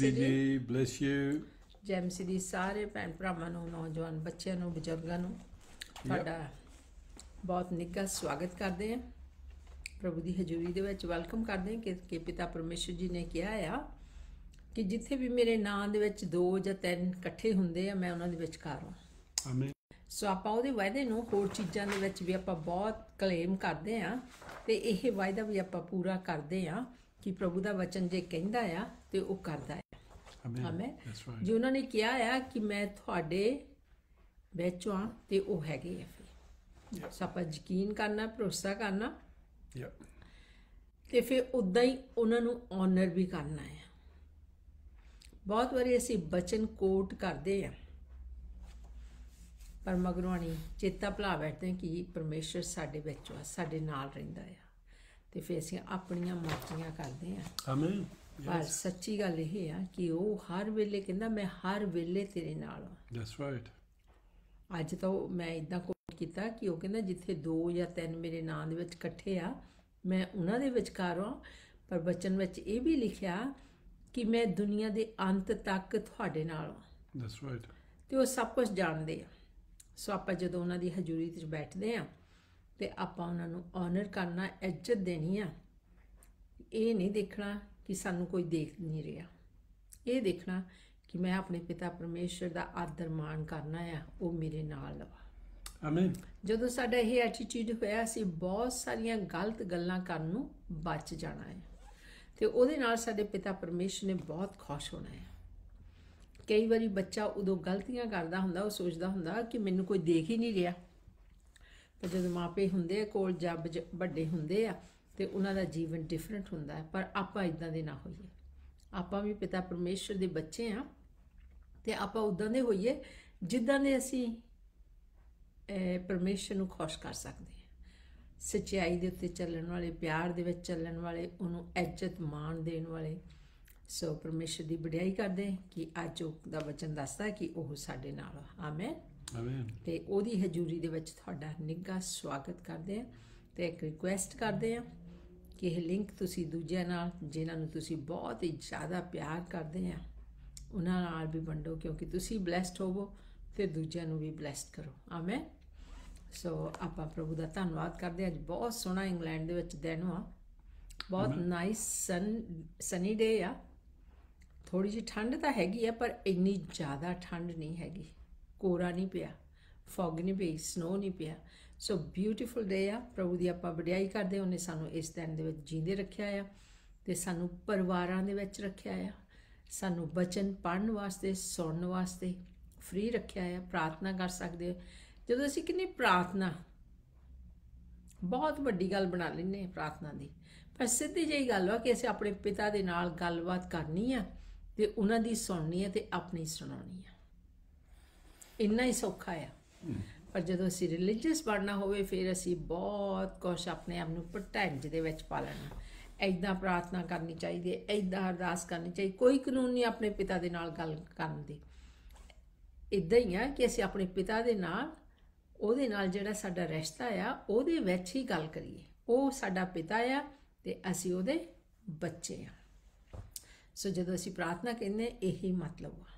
ਜੀ ਜੀ bless you ਜੈਮਸੀ ਦੀ ਸਾਰੇ ਭੈਣ ਭਰਾਵਾਂ ਨੂੰ ਨੌਜਵਾਨ ਬੱਚਿਆਂ ਨੂੰ ਬਜ਼ੁਰਗਾਂ ਨੂੰ ਤੁਹਾਡਾ ਬਹੁਤ ਨਿੱਘਾ ਸਵਾਗਤ ਕਰਦੇ ਹਾਂ ਪ੍ਰਭੂ ਦੀ ਹਜ਼ੂਰੀ ਦੇ ਵਿੱਚ ਵੈਲਕਮ ਕਰਦੇ ਹਾਂ ਕਿ ਪਿਤਾ ਪਰਮੇਸ਼ਰ ਜੀ ਨੇ ਕਿਹਾ ਆ ਕਿ ਜਿੱਥੇ ਵੀ ਮੇਰੇ ਨਾਮ ਦੇ ਵਿੱਚ ਦੋ ਜਾਂ ਤਿੰਨ ਇਕੱਠੇ ਹੁੰਦੇ ਆ ਮੈਂ ਉਹਨਾਂ ਦੇ ਵਿੱਚ ਹਾਂ ਆਮੀਨ ਸੋ ਆਪਾਂ ਉਹਦੇ ਵਾਅਦੇ ਨੂੰ ਹੋਰ ਚੀਜ਼ਾਂ ਦੇ ਵਿੱਚ ਵੀ ਆਪਾਂ ਬਹੁਤ ਕਲੇਮ ਕਰਦੇ ਆ ਤੇ ਇਹ ਵਾਅਦਾ ਵੀ ਆਪਾਂ ਪੂਰਾ ਕਰਦੇ ਆ ਕਿ ਪ੍ਰਭੂ ਦਾ ਵਚਨ ਜੇ ਕਹਿੰਦਾ ਆ ਤੇ ਉਹ ਕਰਦਾ Amen. Amen. That's ਉਹਨਾਂ ਨੇ ਕਿਹਾ ਆ ਕਿ ਮੈਂ ਤੁਹਾਡੇ ਵਿੱਚ ਆ ਤੇ ਉਹ ਹੈਗੇ ਆ ਫਿਰ ਸਾਪਾ ਯਕੀਨ ਕਰਨਾ ਭਰੋਸਾ ਕਰਨਾ ਯਾ ਤੇ ਫਿਰ ਉਦਾਂ ਹੀ ਉਹਨਾਂ ਨੂੰ ਆਨਰ ਵੀ ਕਰਨਾ ਹੈ ਬਹੁਤ ਵਾਰੀ ਅਸੀਂ ਬਚਨ ਕੋਟ ਕਰਦੇ ਆ ਪਰ ਮਗਰੋਂ ਚੇਤਾ ਭਲਾ ਬੈਠਦੇ ਕਿ ਪਰਮੇਸ਼ਰ ਸਾਡੇ ਵਿੱਚ ਆ ਸਾਡੇ ਨਾਲ ਰਹਿੰਦਾ ਆ ਤੇ ਫਿਰ ਅਸੀਂ ਆਪਣੀਆਂ ਮਰਜ਼ੀਆਂ ਕਰਦੇ ਆ ਆਮੇਨ ਪਰ ਸੱਚੀ ਗੱਲ ਇਹ ਆ ਕਿ ਉਹ ਹਰ ਵੇਲੇ ਕਹਿੰਦਾ ਮੈਂ ਹਰ ਵੇਲੇ ਤੇਰੇ ਨਾਲ ਹਾਂ ਦੈਟਸ ਰਾਈਟ ਅੱਜ ਤਾਂ ਮੈਂ ਇਦਾਂ ਕੋਟ ਕੀਤਾ ਕਿ ਉਹ ਕਹਿੰਦਾ ਜਿੱਥੇ ਦੋ ਜਾਂ ਤਿੰਨ ਮੇਰੇ ਨਾਂ ਦੇ ਵਿੱਚ ਇਕੱਠੇ ਆ ਮੈਂ ਉਹਨਾਂ ਦੇ ਵਿਚਕਾਰ ਹਾਂ ਪਰ ਬਚਨ ਵਿੱਚ ਇਹ ਵੀ ਲਿਖਿਆ ਕਿ ਮੈਂ ਦੁਨੀਆ ਦੇ ਅੰਤ ਤੱਕ ਤੁਹਾਡੇ ਨਾਲ ਹਾਂ ਦੈਟਸ ਰਾਈਟ ਤੇ ਉਹ ਸਭ ਕੁਝ ਜਾਣਦੇ ਆ ਸੋ ਆਪਾਂ ਜਦੋਂ ਉਹਨਾਂ ਦੀ ਹਜ਼ੂਰੀ ਵਿੱਚ ਬੈਠਦੇ ਆ ਤੇ ਆਪਾਂ ਉਹਨਾਂ ਨੂੰ ਆਨਰ ਕਰਨਾ ਇੱਜ਼ਤ ਦੇਣੀ ਆ ਇਹ ਨਹੀਂ ਦੇਖਣਾ ਕਿ ਸਾਨੂੰ ਕੋਈ ਦੇਖ ਨਹੀਂ ਰਿਹਾ ਇਹ ਦੇਖਣਾ ਕਿ ਮੈਂ ਆਪਣੇ ਪਿਤਾ ਪਰਮੇਸ਼ਰ ਦਾ ਆਦਰ ਮਾਣ ਕਰਨਾ ਹੈ ਉਹ ਮੇਰੇ ਨਾਲ ਲਵਾ ਆਮੀਨ ਜਦੋਂ ਸਾਡਾ ਇਹ ਐਟੀਟਿਊਡ ਹੋਇਆ ਸੀ ਬਹੁਤ ਸਾਰੀਆਂ ਗਲਤ ਗੱਲਾਂ ਕਰਨ ਨੂੰ ਬਚ ਜਾਣਾ ਹੈ ਤੇ ਉਹਦੇ ਨਾਲ ਸਾਡੇ ਪਿਤਾ ਪਰਮੇਸ਼ਰ ਨੇ ਬਹੁਤ ਖੁਸ਼ ਹੋਣਾ ਹੈ ਕਈ ਵਾਰੀ ਬੱਚਾ ਉਦੋਂ ਗਲਤੀਆਂ ਕਰਦਾ ਹੁੰਦਾ ਉਹ ਸੋਚਦਾ ਹੁੰਦਾ ਕਿ ਮੈਨੂੰ ਕੋਈ ਦੇਖ ਹੀ ਨਹੀਂ ਰਿਹਾ ਤੇ ਜਦੋਂ ਮਾਪੇ ਹੁੰਦੇ ਆ ਕੋਲ ਜੱਬ ਵੱਡੇ ਹੁੰਦੇ ਆ ਤੇ ਉਹਨਾਂ ਦਾ ਜੀਵਨ ਡਿਫਰੈਂਟ ਹੁੰਦਾ ਹੈ ਪਰ ਆਪਾਂ ਇਦਾਂ ਦੇ ਨਾ ਹੋਈਏ ਆਪਾਂ ਵੀ ਪਿਤਾ ਪਰਮੇਸ਼ਰ ਦੇ ਬੱਚੇ ਆ ਤੇ ਆਪਾਂ ਉਦਾਂ ਦੇ ਹੋਈਏ ਜਿੱਦਾਂ ਦੇ ਅਸੀਂ ਪਰਮੇਸ਼ਰ ਨੂੰ ਖੁਸ਼ ਕਰ ਸਕਦੇ ਹਾਂ ਸੱਚਾਈ ਦੇ ਉੱਤੇ ਚੱਲਣ ਵਾਲੇ ਪਿਆਰ ਦੇ ਵਿੱਚ ਚੱਲਣ ਵਾਲੇ ਉਹਨੂੰ ਇੱਜ਼ਤ ਮਾਣ ਦੇਣ ਵਾਲੇ ਸੋ ਪਰਮੇਸ਼ਰ ਦੀ ਵਡਿਆਈ ਕਰਦੇ ਕਿ ਅੱਜ ਉਹ ਦਾ ਵਚਨ ਦੱਸਦਾ ਕਿ ਉਹ ਸਾਡੇ ਨਾਲ ਆ ਆਮੇਨ ਆਮੇਨ ਤੇ ਉਹਦੀ ਹਜ਼ੂਰੀ ਦੇ ਵਿੱਚ ਤੁਹਾਡਾ ਨਿੱਘਾ ਸਵਾਗਤ ਕਰਦੇ ਆ ਤੇ ਇੱਕ ਰਿਕੁਐਸਟ ਕਰਦੇ ਆ ਕਿ ਇਹ ਲਿੰਕ ਤੁਸੀਂ ਦੂਜਿਆਂ ਨਾਲ ਜਿਨ੍ਹਾਂ ਨੂੰ ਤੁਸੀਂ ਬਹੁਤ ਹੀ ਜ਼ਿਆਦਾ ਪਿਆਰ ਕਰਦੇ ਆ ਉਹਨਾਂ ਨਾਲ ਵੀ ਵੰਡੋ ਕਿਉਂਕਿ ਤੁਸੀਂ ਬlesed ਹੋਵੋ ਤੇ ਦੂਜਿਆਂ ਨੂੰ ਵੀ ਬlesed ਕਰੋ ਆਮੇਨ ਸੋ ਆਪਾਂ ਪ੍ਰਭੂ ਦਾ ਧੰਨਵਾਦ ਕਰਦੇ ਅੱਜ ਬਹੁਤ ਸੋਹਣਾ ਇੰਗਲੈਂਡ ਦੇ ਵਿੱਚ ਦਿਨ ਆ ਬਹੁਤ ਨਾਈਸ ਸਨ ਸਨੀ ਡੇ ਆ ਥੋੜੀ ਜਿਹੀ ਠੰਡ ਤਾਂ ਹੈਗੀ ਆ ਪਰ ਇੰਨੀ ਜ਼ਿਆਦਾ ਠੰਡ ਨਹੀਂ ਹੈਗੀ ਕੋਰਾ ਨਹੀਂ ਪਿਆ ਫੌਗ ਨਹੀਂ ਪਈ ਸਨੋ ਨਹੀਂ ਪਿਆ ਸੋ ਬਿਊਟੀਫੁਲ ਡੇ ਆ ਪ੍ਰਭੂ ਦੀ ਆਪਾਂ ਵਡਿਆਈ ਕਰਦੇ ਉਹਨੇ ਸਾਨੂੰ ਇਸ ਦਿਨ ਦੇ ਵਿੱਚ ਜਿੰਦੇ ਰੱਖਿਆ ਆ ਤੇ ਸਾਨੂੰ ਪਰਿਵਾਰਾਂ ਦੇ ਵਿੱਚ ਰੱਖਿਆ ਆ ਸਾਨੂੰ ਬਚਨ ਪੜਨ ਵਾਸਤੇ ਸੁਣਨ ਵਾਸਤੇ ਫ੍ਰੀ ਰੱਖਿਆ ਆ ਪ੍ਰਾਰਥਨਾ ਕਰ ਸਕਦੇ ਹੋ ਜਦੋਂ ਅਸੀਂ ਕਿੰਨੀ ਪ੍ਰਾਰਥਨਾ ਬਹੁਤ ਵੱਡੀ ਗੱਲ ਬਣਾ ਲੈਨੇ ਪ੍ਰਾਰਥਨਾ ਦੀ ਪਰ ਸਿੱਧੀ ਜਿਹੀ ਗੱਲ ਆ ਕਿ ਅਸੀਂ ਆਪਣੇ ਪਿਤਾ ਦੇ ਨਾਲ ਗੱਲਬਾਤ ਕਰਨੀ ਆ ਤੇ ਉਹਨਾਂ ਦੀ ਸੁਣਨੀ ਆ ਤੇ ਆਪਣੀ ਸੁਣਾਉਣੀ ਆ ਇੰਨਾ ਹੀ ਸੌਖਾ ਆ ਪਰ ਜਦੋਂ ਅਸੀਂ ਰਿਲੀਜੀਅਸ ਪੜਨਾ ਹੋਵੇ ਫਿਰ ਅਸੀਂ ਬਹੁਤ ਕੁਝ ਆਪਣੇ ਆਪ ਨੂੰ ਪ੍ਰਟੈਂਜ ਦੇ ਵਿੱਚ ਪਾ ਲੈਣਾ ਐਦਾਂ ਪ੍ਰਾਰਥਨਾ ਕਰਨੀ ਚਾਹੀਦੀ ਹੈ ਐਦਾਂ ਅਰਦਾਸ ਕਰਨੀ ਚਾਹੀਦੀ ਕੋਈ ਕਾਨੂੰਨ ਨਹੀਂ ਆਪਣੇ ਪਿਤਾ ਦੇ ਨਾਲ ਗੱਲ ਕਰਨ ਦੀ ਇਦਾਂ ਹੀ ਆ ਕਿ ਅਸੀਂ ਆਪਣੇ ਪਿਤਾ ਦੇ ਨਾਲ ਉਹਦੇ ਨਾਲ ਜਿਹੜਾ ਸਾਡਾ ਰਿਸ਼ਤਾ ਆ ਉਹਦੇ ਵਿੱਚ ਹੀ ਗੱਲ ਕਰੀਏ ਉਹ ਸਾਡਾ ਪਿਤਾ ਆ ਤੇ ਅਸੀਂ ਉਹਦੇ ਬੱਚੇ ਆ ਸੋ ਜਦੋਂ ਅਸੀਂ ਪ੍ਰਾਰਥਨਾ ਕਹਿੰਦੇ ਇਹੀ ਮਤਲਬ ਆ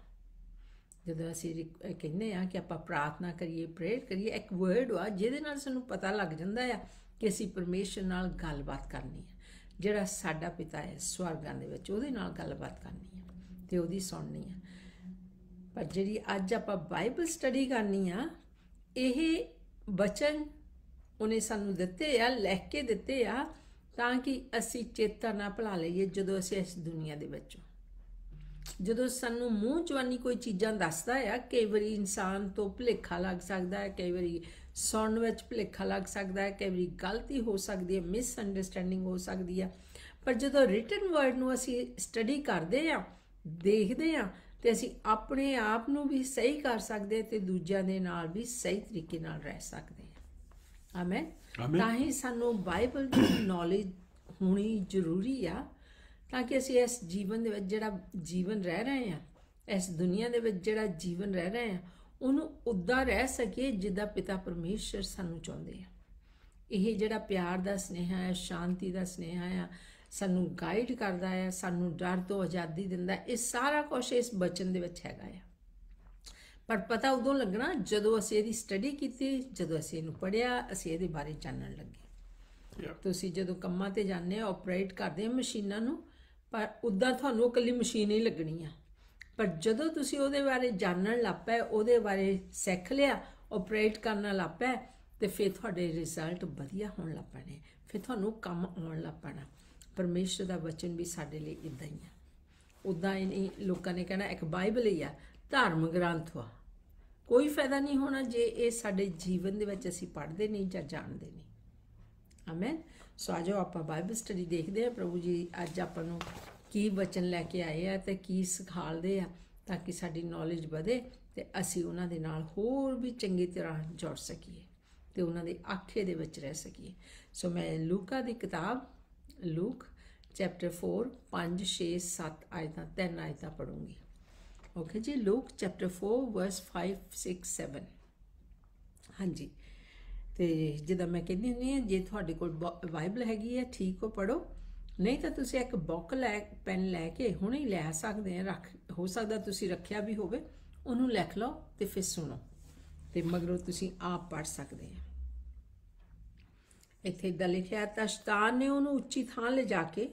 ਜਦੋਂ ਅਸੀਂ ਕਹਿੰਦੇ ਆ ਕਿ ਆਪਾਂ ਪ੍ਰਾਰਥਨਾ ਕਰੀਏ ਪ੍ਰੇਅਰ ਕਰੀਏ ਇੱਕ ਵਰਡ ਆ ਜਿਹਦੇ ਨਾਲ ਸਾਨੂੰ ਪਤਾ ਲੱਗ ਜਾਂਦਾ ਆ ਕਿ ਅਸੀਂ ਪਰਮੇਸ਼ਰ ਨਾਲ ਗੱਲਬਾਤ ਕਰਨੀ ਆ ਜਿਹੜਾ ਸਾਡਾ ਪਿਤਾ ਹੈ ਸਵਰਗਾਂ ਦੇ ਵਿੱਚ ਉਹਦੇ ਨਾਲ ਗੱਲਬਾਤ ਕਰਨੀ ਆ ਤੇ ਉਹਦੀ ਸੁਣਨੀ ਆ ਪਰ ਜਿਹੜੀ ਅੱਜ ਆਪਾਂ ਬਾਈਬਲ ਸਟੱਡੀ ਕਰਨੀ ਆ ਇਹ ਬਚਨ ਉਹਨੇ ਸਾਨੂੰ ਦਿੱਤੇ ਆ ਲਿਖ ਕੇ ਦਿੱਤੇ ਆ ਤਾਂ ਕਿ ਅਸੀਂ ਚੇਤਨਾ ਭਲਾ ਲਈਏ ਜਦੋਂ ਅਸੀਂ ਇਸ ਦੁਨੀਆ ਦੇ ਵਿੱਚ ਜਦੋਂ ਸਾਨੂੰ ਮੂੰਹ ਚਵਾਨੀ ਕੋਈ ਚੀਜ਼ਾਂ ਦੱਸਦਾ ਆ ਕਈ ਵਾਰੀ ਇਨਸਾਨ ਤੋਂ ਭੁਲੇਖਾ ਲੱਗ ਸਕਦਾ ਹੈ ਕਈ ਵਾਰੀ ਸੁਣਨ ਵਿੱਚ ਭੁਲੇਖਾ ਲੱਗ ਸਕਦਾ ਹੈ ਕਈ ਵਾਰੀ ਗਲਤੀ ਹੋ ਸਕਦੀ ਹੈ ਮਿਸ ਅੰਡਰਸਟੈਂਡਿੰਗ ਹੋ ਸਕਦੀ ਹੈ ਪਰ ਜਦੋਂ ਰਿਟਨ ਵਰਡ ਨੂੰ ਅਸੀਂ ਸਟੱਡੀ ਕਰਦੇ ਆ ਦੇਖਦੇ ਆ ਤੇ ਅਸੀਂ ਆਪਣੇ ਆਪ ਨੂੰ ਵੀ ਸਹੀ ਕਰ ਸਕਦੇ ਤੇ ਦੂਜਿਆਂ ਦੇ ਨਾਲ ਵੀ ਸਹੀ ਤਰੀਕੇ ਨਾਲ ਰਹਿ ਸਕਦੇ ਆ ਆਮੇਨ ਤਾਂ ਹੀ ਸਾਨੂੰ ਬਾਈਬਲ ਦੀ ਨੌਲੇਜ ਹੋਣੀ ਜ਼ਰੂਰੀ ਆ ਤਾਂ ਕਿ ਅਸੀਂ ਇਸ ਜੀਵਨ ਦੇ ਵਿੱਚ ਜਿਹੜਾ ਜੀਵਨ ਰਹਿ ਰਹੇ ਹਾਂ ਇਸ ਦੁਨੀਆ ਦੇ ਵਿੱਚ ਜਿਹੜਾ ਜੀਵਨ ਰਹਿ ਰਹੇ ਹਾਂ ਉਹਨੂੰ ਉਦਾਂ ਰਹਿ ਸਕੀਏ ਜਿੱਦਾਂ ਪਿਤਾ ਪਰਮੇਸ਼ਰ ਸਾਨੂੰ ਚਾਹੁੰਦੇ ਆ ਇਹ ਜਿਹੜਾ ਪਿਆਰ ਦਾ ਸਨੇਹਾ ਹੈ ਸ਼ਾਂਤੀ ਦਾ ਸਨੇਹਾ ਆ ਸਾਨੂੰ ਗਾਈਡ ਕਰਦਾ ਹੈ ਸਾਨੂੰ ਡਰ ਤੋਂ ਆਜ਼ਾਦੀ ਦਿੰਦਾ ਇਹ ਸਾਰਾ ਕੁਝ ਇਸ ਬਚਨ ਦੇ ਵਿੱਚ ਹੈਗਾ ਆ ਪਰ ਪਤਾ ਉਦੋਂ ਲੱਗਣਾ ਜਦੋਂ ਅਸੀਂ ਇਹਦੀ ਸਟੱਡੀ ਕੀਤੀ ਜਦੋਂ ਅਸੀਂ ਇਹਨੂੰ ਪੜਿਆ ਅਸੀਂ ਇਹਦੇ ਬਾਰੇ ਜਾਣਨ ਲੱਗੇ ਤੁਸੀਂ ਜਦੋਂ ਕੰਮਾਂ ਤੇ ਜਾਂਦੇ ਹੋ ਆਪਰੇਟ ਕਰਦੇ ਹੋ ਮਸ਼ੀਨਾਂ ਨੂੰ ਪਰ ਉਦਾਂ ਤੁਹਾਨੂੰ ਇਕੱਲੀ ਮਸ਼ੀਨ ਹੀ ਲੱਗਣੀ ਆ ਪਰ ਜਦੋਂ ਤੁਸੀਂ ਉਹਦੇ ਬਾਰੇ ਜਾਣਨ ਲੱਪੈ ਉਹਦੇ ਬਾਰੇ ਸਿੱਖ ਲਿਆ ਆਪਰੇਟ ਕਰਨ ਲੱਪੈ ਤੇ ਫਿਰ ਤੁਹਾਡੇ ਰਿਜ਼ਲਟ ਵਧੀਆ ਹੋਣ ਲੱਪਣੇ ਫਿਰ ਤੁਹਾਨੂੰ ਕੰਮ ਆਉਣ ਲੱਪਣਾ ਪਰਮੇਸ਼ਰ ਦਾ ਵਚਨ ਵੀ ਸਾਡੇ ਲਈ ਇਦਾਂ ਹੀ ਆ ਉਦਾਂ ਹੀ ਨਹੀਂ ਲੋਕਾਂ ਨੇ ਕਹਿਣਾ ਇੱਕ ਬਾਈਬਲ ਹੀ ਆ ਧਾਰਮਿਕ ਗ੍ਰੰਥ ਆ ਕੋਈ ਫਾਇਦਾ ਨਹੀਂ ਹੋਣਾ ਜੇ ਇਹ ਸਾਡੇ ਜੀਵਨ ਦੇ ਵਿੱਚ ਅਸੀਂ ਪੜ੍ਹਦੇ ਨਹੀਂ ਜਾਂ ਜਾਣਦੇ ਨਹੀਂ ਆਮੇਨ ਸੋ ਆਜੋ ਆਪਾਂ ਬਾਈਬਲ ਸਟੱਡੀ ਦੇਖਦੇ ਆ ਪ੍ਰਭੂ ਜੀ ਅੱਜ ਆਪਾਂ ਨੂੰ ਕੀ ਬਚਨ ਲੈ ਕੇ ਆਏ ਆ ਤੇ ਕੀ ਸਿਖਾਲਦੇ ਆ ਤਾਂ ਕਿ ਸਾਡੀ ਨੌਲੇਜ ਵਧੇ ਤੇ ਅਸੀਂ ਉਹਨਾਂ ਦੇ ਨਾਲ ਹੋਰ ਵੀ ਚੰਗੀ ਤਰ੍ਹਾਂ ਜੁੜ ਸਕੀਏ ਤੇ ਉਹਨਾਂ ਦੇ ਆਖੇ ਦੇ ਵਿੱਚ ਰਹਿ ਸਕੀਏ ਸੋ ਮੈਂ ਲੂਕਾ ਦੀ ਕਿਤਾਬ ਲੂਕ ਚੈਪਟਰ 4 5 6 7 ਆਇਤਾਂ ਤਿੰਨ ਆਇਤਾਂ ਪੜੂੰਗੀ ਓਕੇ ਜੀ ਲੂਕ ਚੈਪਟਰ 4 ਵਰਸ 5 6 7 ਹਾਂਜੀ ਤੇ ਜਿੱਦਾਂ ਮੈਂ ਕਹਿੰਦੀ ਹੁੰਦੀ ਹਾਂ ਜੇ ਤੁਹਾਡੇ ਕੋਲ ਬਾਈਬਲ ਹੈਗੀ ਹੈ ਠੀਕ ਹੋ ਪੜੋ ਨਹੀਂ ਤਾਂ ਤੁਸੀਂ ਇੱਕ ਬੁੱਕ ਲੈ ਪੈਨ ਲੈ ਕੇ ਹੁਣੇ ਹੀ ਲੈ ਸਕਦੇ ਆ ਰੱਖ ਹੋ ਸਕਦਾ ਤੁਸੀਂ ਰੱਖਿਆ ਵੀ ਹੋਵੇ ਉਹਨੂੰ ਲਿਖ ਲਓ ਤੇ ਫਿਰ ਸੁਣੋ ਤੇ ਮਗਰੋਂ ਤੁਸੀਂ ਆਪ ਪੜ ਸਕਦੇ ਆ ਇੱਥੇ ਦਾ ਲਿਖਿਆ ਤਾਂ ਸ਼ਤਾਨ ਨੇ ਉਹਨੂੰ ਉੱਚੀ ਥਾਂ ਲੈ ਜਾ ਕੇ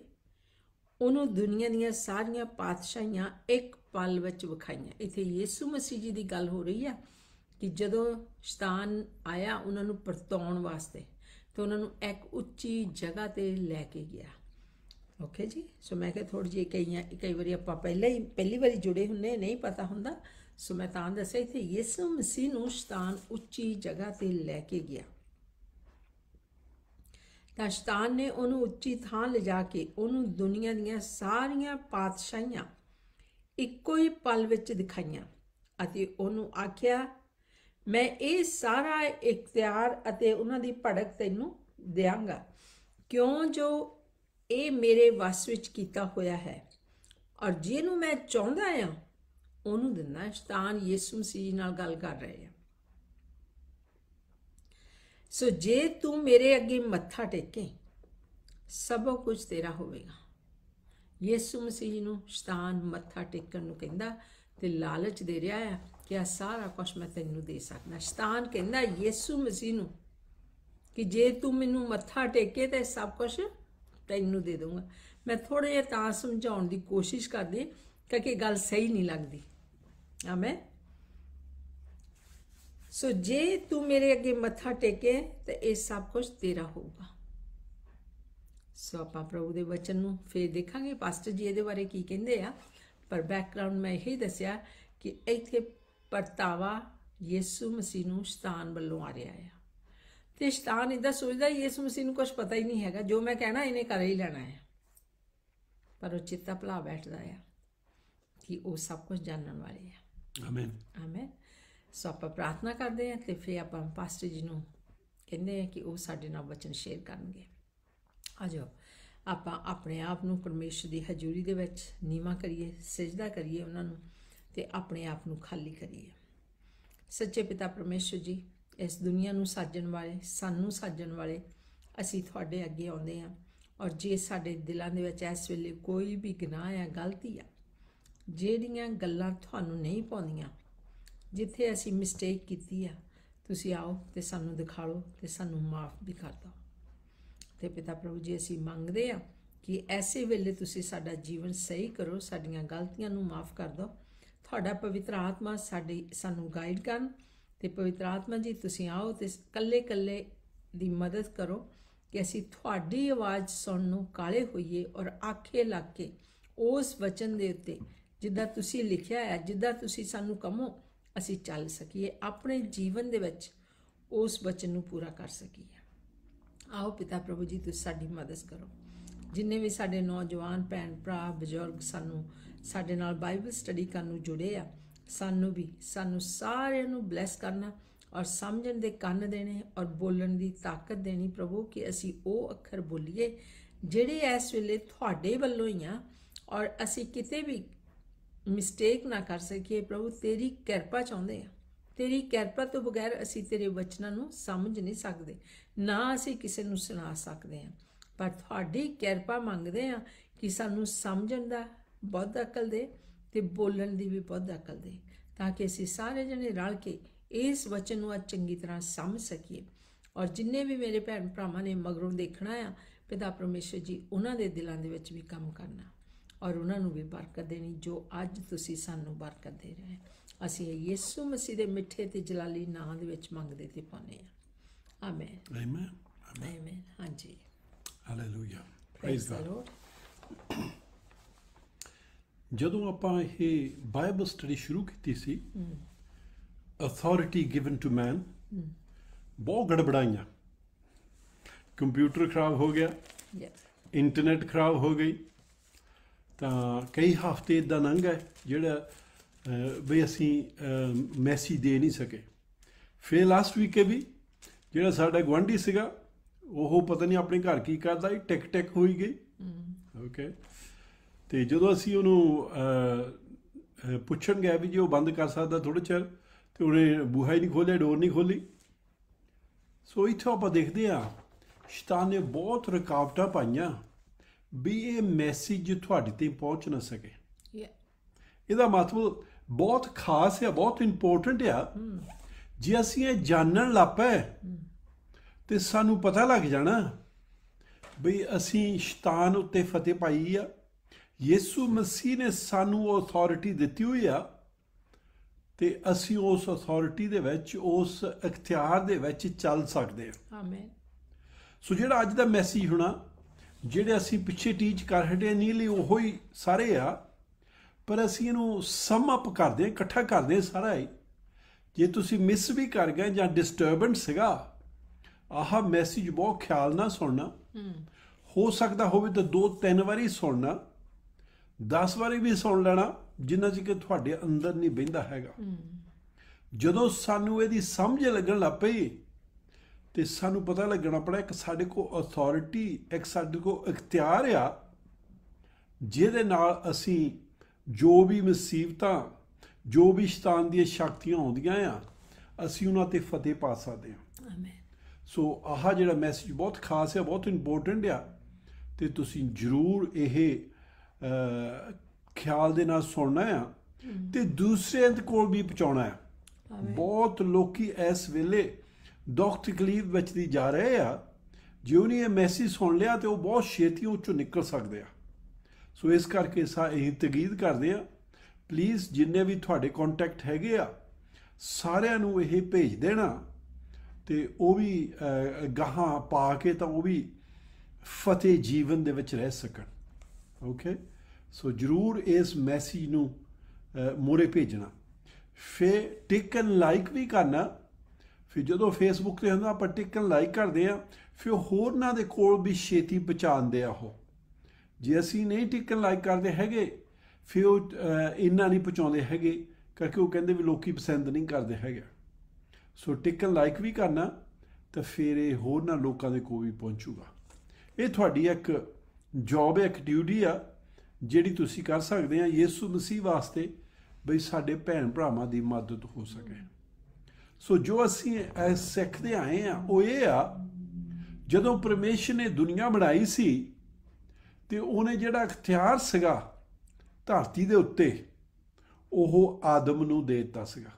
ਉਹਨੂੰ ਦੁਨੀਆ ਦੀਆਂ ਸਾਰੀਆਂ ਪਾਤਸ਼ਾਹੀਆਂ ਇੱਕ ਪਲ ਵਿੱਚ ਵਿਖਾਈਆਂ ਇੱਥੇ ਯਿਸੂ ਮਸੀਹ ਜੀ ਦੀ ਗੱਲ ਹੋ ਰਹੀ ਆ ਕਿ ਜਦੋਂ ਸ਼ਤਾਨ ਆਇਆ ਉਹਨਾਂ ਨੂੰ ਪਰਤਾਉਣ ਵਾਸਤੇ ਤੇ ਉਹਨਾਂ ਨੂੰ ਇੱਕ ਉੱਚੀ ਜਗ੍ਹਾ ਤੇ ਲੈ ਕੇ ਗਿਆ ਓਕੇ ਜੀ ਸੋ ਮੈਂ ਕਿਹਾ ਥੋੜੀ ਜਿਹੀ ਕਈਆਂ ਕਈ ਵਾਰੀ ਆਪਾਂ ਪਹਿਲਾਂ ਹੀ ਪਹਿਲੀ ਵਾਰੀ ਜੁੜੇ ਹੁੰਨੇ ਨਹੀਂ ਪਤਾ ਹੁੰਦਾ ਸੋ ਮੈਂ ਤਾਂ ਦੱਸਿਆ ਇਥੇ ਯਿਸੂ ਮਸੀਹ ਨੂੰ ਸ਼ਤਾਨ ਉੱਚੀ ਜਗ੍ਹਾ ਤੇ ਲੈ ਕੇ ਗਿਆ ਤਾਂ ਸ਼ਤਾਨ ਨੇ ਉਹਨੂੰ ਉੱਚੀ ਥਾਂ ਲਿਜਾ ਕੇ ਉਹਨੂੰ ਦੁਨੀਆ ਦੀਆਂ ਸਾਰੀਆਂ ਪਾਤਸ਼ਾਹੀਆਂ ਇੱਕੋ ਹੀ ਪਲ ਵਿੱਚ ਦਿਖਾਈਆਂ ਅਤੇ ਉਹਨੂੰ ਆਖਿਆ ਮੈਂ ਇਹ ਸਾਰਾ ਇਖਤਿਆਰ ਅਤੇ ਉਹਨਾਂ ਦੀ ਭੜਕ ਤੈਨੂੰ ਦਿਆਂਗਾ ਕਿਉਂ ਜੋ ਇਹ ਮੇਰੇ ਵਸ ਵਿੱਚ ਕੀਤਾ ਹੋਇਆ ਹੈ ਔਰ ਜਿਹਨੂੰ ਮੈਂ ਚਾਹੁੰਦਾ ਆ ਉਹਨੂੰ ਦਿੰਦਾ ਸ਼ਤਾਨ ਯਿਸੂ ਮਸੀਹ ਨਾਲ ਗੱਲ ਕਰ ਰਹੇ ਆ ਸੋ ਜੇ ਤੂੰ ਮੇਰੇ ਅੱਗੇ ਮੱਥਾ ਟੇਕੇ ਸਭ ਕੁਝ ਤੇਰਾ ਹੋਵੇਗਾ ਯਿਸੂ ਮਸੀਹ ਨੂੰ ਸ਼ਤਾਨ ਮੱਥਾ ਟੇਕਣ ਨੂੰ ਕਹਿੰਦਾ ਤੇ ਲਾਲਚ ਦੇ ਰਿਹਾ ਆ ਕਿ ਆ ਸਾਰਾ ਕੁਝ ਮੈਂ ਤੈਨੂੰ ਦੇ ਸਕਦਾ ਸ਼ਤਾਨ ਕਹਿੰਦਾ ਯਿਸੂ ਮਸੀਹ ਨੂੰ ਕਿ ਜੇ ਤੂੰ ਮੈਨੂੰ ਮੱਥਾ ਟੇਕੇ ਤੇ ਸਭ ਕੁਝ ਤੈਨੂੰ ਦੇ ਦੂੰਗਾ ਮੈਂ ਥੋੜੇ ਜਿਹਾ ਤਾਂ ਸਮਝਾਉਣ ਦੀ ਕੋਸ਼ਿਸ਼ ਕਰਦੀ ਕਿਉਂਕਿ ਗੱਲ ਸਹੀ ਨਹੀਂ ਲੱਗਦੀ ਆਮੇਨ ਸੋ ਜੇ ਤੂੰ ਮੇਰੇ ਅੱਗੇ ਮੱਥਾ ਟੇਕੇ ਤੇ ਇਹ ਸਭ ਕੁਝ ਤੇਰਾ ਹੋਊਗਾ ਸੋ ਆਪਾਂ ਪ੍ਰਭੂ ਦੇ ਵਚਨ ਨੂੰ ਫੇਰ ਦੇਖਾਂਗੇ ਪਾਸਟਰ ਜੀ ਇਹਦੇ ਬਾਰੇ ਕੀ ਕਹਿੰਦੇ ਆ ਪਰ ਬੈਕਗ੍ਰਾਉਂਡ ਮੈਂ ਹੀ ਦੱਸਿਆ ਕਿ ਇੱਥੇ ਪਰਤਾਵਾ ਯਿਸੂ ਮਸੀਹ ਨੂੰ ਸ਼ਤਾਨ ਵੱਲੋਂ ਆ ਰਿਹਾ ਹੈ ਤੇ ਸ਼ਤਾਨ ਇਹਦਾ ਸੋਚਦਾ ਯਿਸੂ ਮਸੀਹ ਨੂੰ ਕੁਝ ਪਤਾ ਹੀ ਨਹੀਂ ਹੈਗਾ ਜੋ ਮੈਂ ਕਹਿਣਾ ਇਹਨੇ ਕਰ ਹੀ ਲੈਣਾ ਹੈ ਪਰ ਉਹ ਚਿੱਤਾ ਭਲਾ ਬੈਠਦਾ ਹੈ ਕਿ ਉਹ ਸਭ ਕੁਝ ਜਾਣਨ ਵਾਲੇ ਆ ਆਮੇਨ ਆਮੇਨ ਸੋ ਆਪਾਂ ਪ੍ਰਾਰਥਨਾ ਕਰਦੇ ਆ ਤੇ ਫਿਰ ਆਪਾਂ ਪਾਸਟਰ ਜੀ ਨੂੰ ਕਹਿੰਦੇ ਆ ਕਿ ਉਹ ਸਾਡੇ ਨਾਲ ਬਚਨ ਸ਼ੇਅਰ ਕਰਨਗੇ ਆਜੋ ਆਪਾਂ ਆਪਣੇ ਆਪ ਨੂੰ ਪਰਮੇਸ਼ਰ ਦੀ ਹਜ਼ੂਰੀ ਦੇ ਵਿੱਚ ਨੀਵਾ ਕਰੀਏ ਸਜਦਾ ਕਰੀਏ ਉਹਨਾਂ ਨੂੰ ਤੇ ਆਪਣੇ ਆਪ ਨੂੰ ਖਾਲੀ ਕਰੀਏ ਸੱਚੇ ਪਿਤਾ ਪਰਮੇਸ਼ਰ ਜੀ ਇਸ ਦੁਨੀਆ ਨੂੰ ਸਾਜਣ ਵਾਲੇ ਸਾਨੂੰ ਸਾਜਣ ਵਾਲੇ ਅਸੀਂ ਤੁਹਾਡੇ ਅੱਗੇ ਆਉਂਦੇ ਹਾਂ ਔਰ ਜੇ ਸਾਡੇ ਦਿਲਾਂ ਦੇ ਵਿੱਚ ਇਸ ਵੇਲੇ ਕੋਈ ਵੀ ਗਨਾਹ ਹੈ ਗਲਤੀ ਆ ਜਿਹੜੀਆਂ ਗੱਲਾਂ ਤੁਹਾਨੂੰ ਨਹੀਂ ਪਾਉਂਦੀਆਂ ਜਿੱਥੇ ਅਸੀਂ ਮਿਸਟੇਕ ਕੀਤੀ ਆ ਤੁਸੀਂ ਆਓ ਤੇ ਸਾਨੂੰ ਦਿਖਾ ਲਓ ਤੇ ਸਾਨੂੰ ਮਾਫ ਵੀ ਕਰ ਦਿਓ ਤੇ ਪਿਤਾ ਪ੍ਰਭੂ ਜੀ ਅਸੀਂ ਮੰਗਦੇ ਆ ਕਿ ਐਸੇ ਵੇਲੇ ਤੁਸੀਂ ਸਾਡਾ ਜੀਵਨ ਸਹੀ ਕਰੋ ਸਾਡੀਆਂ ਗਲਤੀਆਂ ਨੂੰ ਮਾਫ ਕਰ ਦਿਓ ਤੁਹਾਡਾ ਪਵਿੱਤਰ ਆਤਮਾ ਸਾਡੇ ਸਾਨੂੰ ਗਾਈਡ ਕਰਨ ਤੇ ਪਵਿੱਤਰ ਆਤਮਾ ਜੀ ਤੁਸੀਂ ਆਓ ਤੇ ਕੱਲੇ-ਕੱਲੇ ਦੀ ਮਦਦ ਕਰੋ ਕਿ ਅਸੀਂ ਤੁਹਾਡੀ ਆਵਾਜ਼ ਸੁਣਨ ਨੂੰ ਕਾਲੇ ਹੋਈਏ ਔਰ ਆਖੇ ਲੱਗ ਕੇ ਉਸ ਵਚਨ ਦੇ ਉੱਤੇ ਜਿੱਦਾਂ ਤੁਸੀਂ ਲਿਖਿਆ ਹੈ ਜਿੱਦਾਂ ਤੁਸੀਂ ਸਾਨੂੰ ਕਹੋ ਅਸੀਂ ਚੱਲ ਸਕੀਏ ਆਪਣੇ ਜੀਵਨ ਦੇ ਵਿੱਚ ਉਸ ਵਚਨ ਨੂੰ ਪੂਰਾ ਕਰ ਸਕੀਏ ਆਓ ਪਿਤਾ ਪ੍ਰਭੂ ਜੀ ਤੁਸੀਂ ਸਾਡੀ ਮਦਦ ਕਰੋ ਜਿੰਨੇ ਵੀ ਸਾਡੇ ਨੌਜਵਾਨ ਭੈਣ ਭਰਾ ਬਜ਼ੁਰਗ ਸਾਨੂੰ ਸਾਡੇ ਨਾਲ ਬਾਈਬਲ ਸਟੱਡੀ ਕਰਨ ਨੂੰ ਜੁੜੇ ਆ ਸਾਨੂੰ ਵੀ ਸਾਨੂੰ ਸਾਰਿਆਂ ਨੂੰ ਬਲੇਸ ਕਰਨਾ ਔਰ ਸਮਝਣ ਦੇ ਕੰਨ ਦੇਣੇ ਔਰ ਬੋਲਣ ਦੀ ਤਾਕਤ ਦੇਣੀ ਪ੍ਰਭੂ ਕਿ ਅਸੀਂ ਉਹ ਅੱਖਰ ਬੋਲੀਏ ਜਿਹੜੇ ਇਸ ਵੇਲੇ ਤੁਹਾਡੇ ਵੱਲੋਂ ਹੀ ਆ ਔਰ ਅਸੀਂ ਕਿਤੇ ਵੀ ਮਿਸਟੇਕ ਨਾ ਕਰ ਸਕੀਏ ਪ੍ਰਭੂ ਤੇਰੀ ਕਿਰਪਾ ਚਾਹੁੰਦੇ ਆ ਤੇਰੀ ਕਿਰਪਾ ਤੋਂ ਬਗੈਰ ਅਸੀਂ ਤੇਰੇ ਵਚਨਾਂ ਨੂੰ ਸਮਝ ਨਹੀਂ ਸਕਦੇ ਨਾ ਅਸੀਂ ਕਿਸੇ ਨੂੰ ਸੁਣਾ ਸਕਦੇ ਆ ਪਰ ਤੁਹਾਡੀ ਕਿਰਪਾ ਮੰਗਦੇ ਆ ਕਿ ਸਾਨੂੰ ਸਮਝਣ ਦਾ ਬਹੁਤ ਅਕਲ ਦੇ ਤੇ ਬੋਲਣ ਦੀ ਵੀ ਬਹੁਤ ਅਕਲ ਦੇ ਤਾਂ ਕਿ ਅਸੀਂ ਸਾਰੇ ਜਣੇ ਰਲ ਕੇ ਇਸ ਵਚਨ ਨੂੰ ਚੰਗੀ ਤਰ੍ਹਾਂ ਸਮਝ ਸਕੀਏ ਔਰ ਜਿੰਨੇ ਵੀ ਮੇਰੇ ਭੈਣ ਭਰਾਵਾਂ ਨੇ ਮਗਰੋਂ ਦੇਖਣਾ ਆ ਪਿਤਾ ਪਰਮੇਸ਼ਰ ਜੀ ਉਹਨਾਂ ਦੇ ਦਿਲਾਂ ਦੇ ਵਿੱਚ ਵੀ ਕੰਮ ਕਰਨਾ ਔਰ ਉਹਨਾਂ ਨੂੰ ਵੀ ਬਰਕਤ ਦੇਣੀ ਜੋ ਅੱਜ ਤੁਸੀਂ ਸਾਨੂੰ ਬਰਕਤ ਦੇ ਰਹੇ ਅਸੀਂ ਯਿਸੂ ਮਸੀਹ ਦੇ ਮਿੱਠੇ ਤੇ ਜਲਾਲੀ ਨਾਮ ਦੇ ਵਿੱਚ ਮੰਗਦੇ ਤੇ ਪਾਉਨੇ ਆ ਆਮੇਨ ਆਮੇਨ ਆਮੇਨ ਹਾਂਜੀ ਹਾਲੇਲੂਇਆ ਪ੍ਰੇਜ਼ ਦਾ lord ਜਦੋਂ ਆਪਾਂ ਇਹ ਬਾਈਬਲ ਸਟੱਡੀ ਸ਼ੁਰੂ ਕੀਤੀ ਸੀ ਅਥਾਰਟੀ ਗਿਵਨ ਟੂ ਮੈਨ ਬਹੁਤ ਗੜਬੜਾਈਆਂ ਕੰਪਿਊਟਰ ਖਰਾਬ ਹੋ ਗਿਆ ਇੰਟਰਨੈਟ ਖਰਾਬ ਹੋ ਗਈ ਤਾਂ ਕਈ ਹਫ਼ਤੇ ਇਦਾਂ ਲੰਘ ਗਏ ਜਿਹੜਾ ਵੀ ਅਸੀਂ ਮੈਸੀ ਦੇ ਨਹੀਂ ਸਕੇ ਫੇ ਲਾਸਟ ਵੀਕ ਇਹ ਵੀ ਜਿਹੜਾ ਸਾਡਾ ਗਵਾਂਢੀ ਸੀਗਾ ਉਹ ਪਤਾ ਨਹੀਂ ਆਪਣੇ ਘਰ ਕੀ ਕਰਦਾ ਟਿਕ ਟਿਕ ਹੋਈ ਗਈ ਓਕੇ ਤੇ ਜਦੋਂ ਅਸੀਂ ਉਹਨੂੰ ਪੁੱਛਣ ਗਏ ਵੀ ਜੇ ਉਹ ਬੰਦ ਕਰ ਸਕਦਾ ਥੋੜਾ ਚਿਰ ਤੇ ਉਹਨੇ ਬੂਹਾ ਹੀ ਨਹੀਂ ਖੋਲਿਆ ਡੋਰ ਨਹੀਂ ਖੋਲੀ ਸੋ ਇੱਥੇ ਆਪਾਂ ਦੇਖਦੇ ਆ ਸ਼ੈਤਾਨ ਨੇ ਬਹੁਤ ਰੁਕਾਵਟਾਂ ਪਾਈਆਂ ਵੀ ਇਹ ਮੈਸੇਜ ਤੁਹਾਡੇ ਤੇ ਪਹੁੰਚ ਨਾ ਸਕੇ ਇਹਦਾ ਮਤਲਬ ਬਹੁਤ ਖਾਸ ਹੈ ਬਹੁਤ ਇੰਪੋਰਟੈਂਟ ਹੈ ਜੇ ਅਸੀਂ ਇਹ ਜਾਣਨ ਲੱਪੇ ਤੇ ਸਾਨੂੰ ਪਤਾ ਲੱਗ ਜਾਣਾ ਵੀ ਅਸੀਂ ਸ਼ੈਤਾਨ ਉੱਤੇ ਫਤਿਹ ਪਾਈ ਆ ਯਿਸੂ ਮਸੀਹ ਨੇ ਸਾਨੂੰ ਅਥਾਰਟੀ ਦਿੱਤੀ ਹੋਈ ਆ ਤੇ ਅਸੀਂ ਉਸ ਅਥਾਰਟੀ ਦੇ ਵਿੱਚ ਉਸ ਇਖਤਿਆਰ ਦੇ ਵਿੱਚ ਚੱਲ ਸਕਦੇ ਹਾਂ ਆਮੇਨ ਸੋ ਜਿਹੜਾ ਅੱਜ ਦਾ ਮੈਸੇਜ ਹੋਣਾ ਜਿਹੜੇ ਅਸੀਂ ਪਿੱਛੇ ਟੀਚ ਕਰ ਹਟੇ ਨਹੀਂ ਲਈ ਉਹੋ ਹੀ ਸਾਰੇ ਆ ਪਰ ਅਸੀਂ ਇਹਨੂੰ ਸਮ ਅਪ ਕਰਦੇ ਹਾਂ ਇਕੱਠਾ ਕਰਦੇ ਹਾਂ ਸਾਰਾ ਹੀ ਜੇ ਤੁਸੀਂ ਮਿਸ ਵੀ ਕਰ ਗਏ ਜਾਂ ਡਿਸਟਰਬੈਂਸ ਸੀਗਾ ਆਹ ਮੈਸੇਜ ਬਹੁਤ ਖਿਆਲ ਨਾਲ ਸੁਣਨਾ ਹੋ ਸਕਦਾ ਹੋਵੇ ਤਾਂ ਦੋ ਤਿੰਨ ਵਾਰੀ ਸੁਣਨਾ 10 ਵਾਰੀ ਵੀ ਸੁਣ ਲੈਣਾ ਜਿੰਨਾ ਜਿਕੇ ਤੁਹਾਡੇ ਅੰਦਰ ਨਹੀਂ ਬਹਿੰਦਾ ਹੈਗਾ ਜਦੋਂ ਸਾਨੂੰ ਇਹਦੀ ਸਮਝ ਲੱਗਣ ਲੱਗ ਪਈ ਤੇ ਸਾਨੂੰ ਪਤਾ ਲੱਗਣਾ ਪੜਾ ਇੱਕ ਸਾਡੇ ਕੋ ਅਥਾਰਟੀ ਇੱਕ ਸਾਡੇ ਕੋ ਇਖਤਿਆਰ ਆ ਜਿਹਦੇ ਨਾਲ ਅਸੀਂ ਜੋ ਵੀ ਮੁਸੀਬਤਾਂ ਜੋ ਵੀ ਸ਼ੈਤਾਨ ਦੀਆਂ ਸ਼ਕਤੀਆਂ ਆਉਂਦੀਆਂ ਆ ਅਸੀਂ ਉਹਨਾਂ ਤੇ ਫਤਿਹ ਪਾ ਸਕਦੇ ਹਾਂ ਆਮੇਨ ਸੋ ਆਹ ਜਿਹੜਾ ਮੈਸੇਜ ਬਹੁਤ ਖਾਸ ਹੈ ਬਹੁਤ ਇੰਪੋਰਟੈਂਟ ਆ ਤੇ ਤੁਸੀਂ ਜਰੂਰ ਇਹ ਖਿਆਲ ਦੇ ਨਾਲ ਸੁਣਨਾ ਆ ਤੇ ਦੂਸਰੇ ਦੇ ਕੋਲ ਵੀ ਪਹੁੰਚਾਉਣਾ ਆ ਬਹੁਤ ਲੋਕੀ ਇਸ ਵੇਲੇ ਦੁੱਖ ਤਕਲੀਫ ਵਿੱਚ ਦੀ ਜਾ ਰਹੇ ਆ ਜਿਉਂ ਨਹੀਂ ਇਹ ਮੈਸੇਜ ਸੁਣ ਲਿਆ ਤੇ ਉਹ ਬਹੁਤ ਛੇਤੀ ਉਹ ਚੋਂ ਨਿਕਲ ਸਕਦੇ ਆ ਸੋ ਇਸ ਕਰਕੇ ਸਾ ਇਹ ਤਗੀਦ ਕਰਦੇ ਆ ਪਲੀਜ਼ ਜਿੰਨੇ ਵੀ ਤੁਹਾਡੇ ਕੰਟੈਕਟ ਹੈਗੇ ਆ ਸਾਰਿਆਂ ਨੂੰ ਇਹ ਭੇਜ ਦੇਣਾ ਤੇ ਉਹ ਵੀ ਗਾਹਾਂ ਪਾ ਕੇ ਤਾਂ ਉਹ ਵੀ ਫਤਿਹ ਜੀਵਨ ਦੇ ਵਿੱਚ ਰਹਿ ਸਕਣ ਓਕੇ ਸੋ ਜਰੂਰ ਇਸ ਮੈਸੇਜ ਨੂੰ ਮੋਰੇ ਭੇਜਣਾ ਫੇ ਟਿਕਨ ਲਾਈਕ ਵੀ ਕਰਨਾ ਫਿਰ ਜਦੋਂ ਫੇਸਬੁੱਕ ਤੇ ਹੁੰਦਾ ਆਪਾਂ ਟਿਕਨ ਲਾਈਕ ਕਰਦੇ ਆ ਫਿਰ ਹੋਰਨਾਂ ਦੇ ਕੋਲ ਵੀ ਛੇਤੀ ਪਹੁੰਚਾਉਂਦੇ ਆ ਉਹ ਜੇ ਅਸੀਂ ਨਹੀਂ ਟਿਕਨ ਲਾਈਕ ਕਰਦੇ ਹੈਗੇ ਫਿਰ ਉਹ ਇੰਨਾ ਨਹੀਂ ਪਹੁੰਚਾਉਂਦੇ ਹੈਗੇ ਕਿਉਂਕਿ ਉਹ ਕਹਿੰਦੇ ਵੀ ਲੋਕੀ ਪਸੰਦ ਨਹੀਂ ਕਰਦੇ ਹੈਗੇ ਸੋ ਟਿਕਨ ਲਾਈਕ ਵੀ ਕਰਨਾ ਤਾਂ ਫਿਰ ਇਹ ਹੋਰਨਾਂ ਲੋਕਾਂ ਦੇ ਕੋਲ ਵੀ ਪਹੁੰਚੂਗਾ ਇਹ ਤੁਹਾਡੀ ਇੱਕ ਜੌਬ ਹੈ ਇੱਕ ਡਿਊਟੀ ਆ ਜਿਹੜੀ ਤੁਸੀਂ ਕਰ ਸਕਦੇ ਆ ਯਿਸੂ ਮਸੀਹ ਵਾਸਤੇ ਬਈ ਸਾਡੇ ਭੈਣ ਭਰਾਵਾਂ ਦੀ ਮਦਦ ਹੋ ਸਕੇ ਸੋ ਜੋ ਅਸੀਂ ਇਹ ਸਿੱਖਦੇ ਆਏ ਆ ਉਹ ਇਹ ਆ ਜਦੋਂ ਪਰਮੇਸ਼ਰ ਨੇ ਦੁਨੀਆ ਬਣਾਈ ਸੀ ਤੇ ਉਹਨੇ ਜਿਹੜਾ ਹਥਿਆਰ ਸੀਗਾ ਧਰਤੀ ਦੇ ਉੱਤੇ ਉਹ ਆਦਮ ਨੂੰ ਦੇ ਦਿੱਤਾ ਸੀਗਾ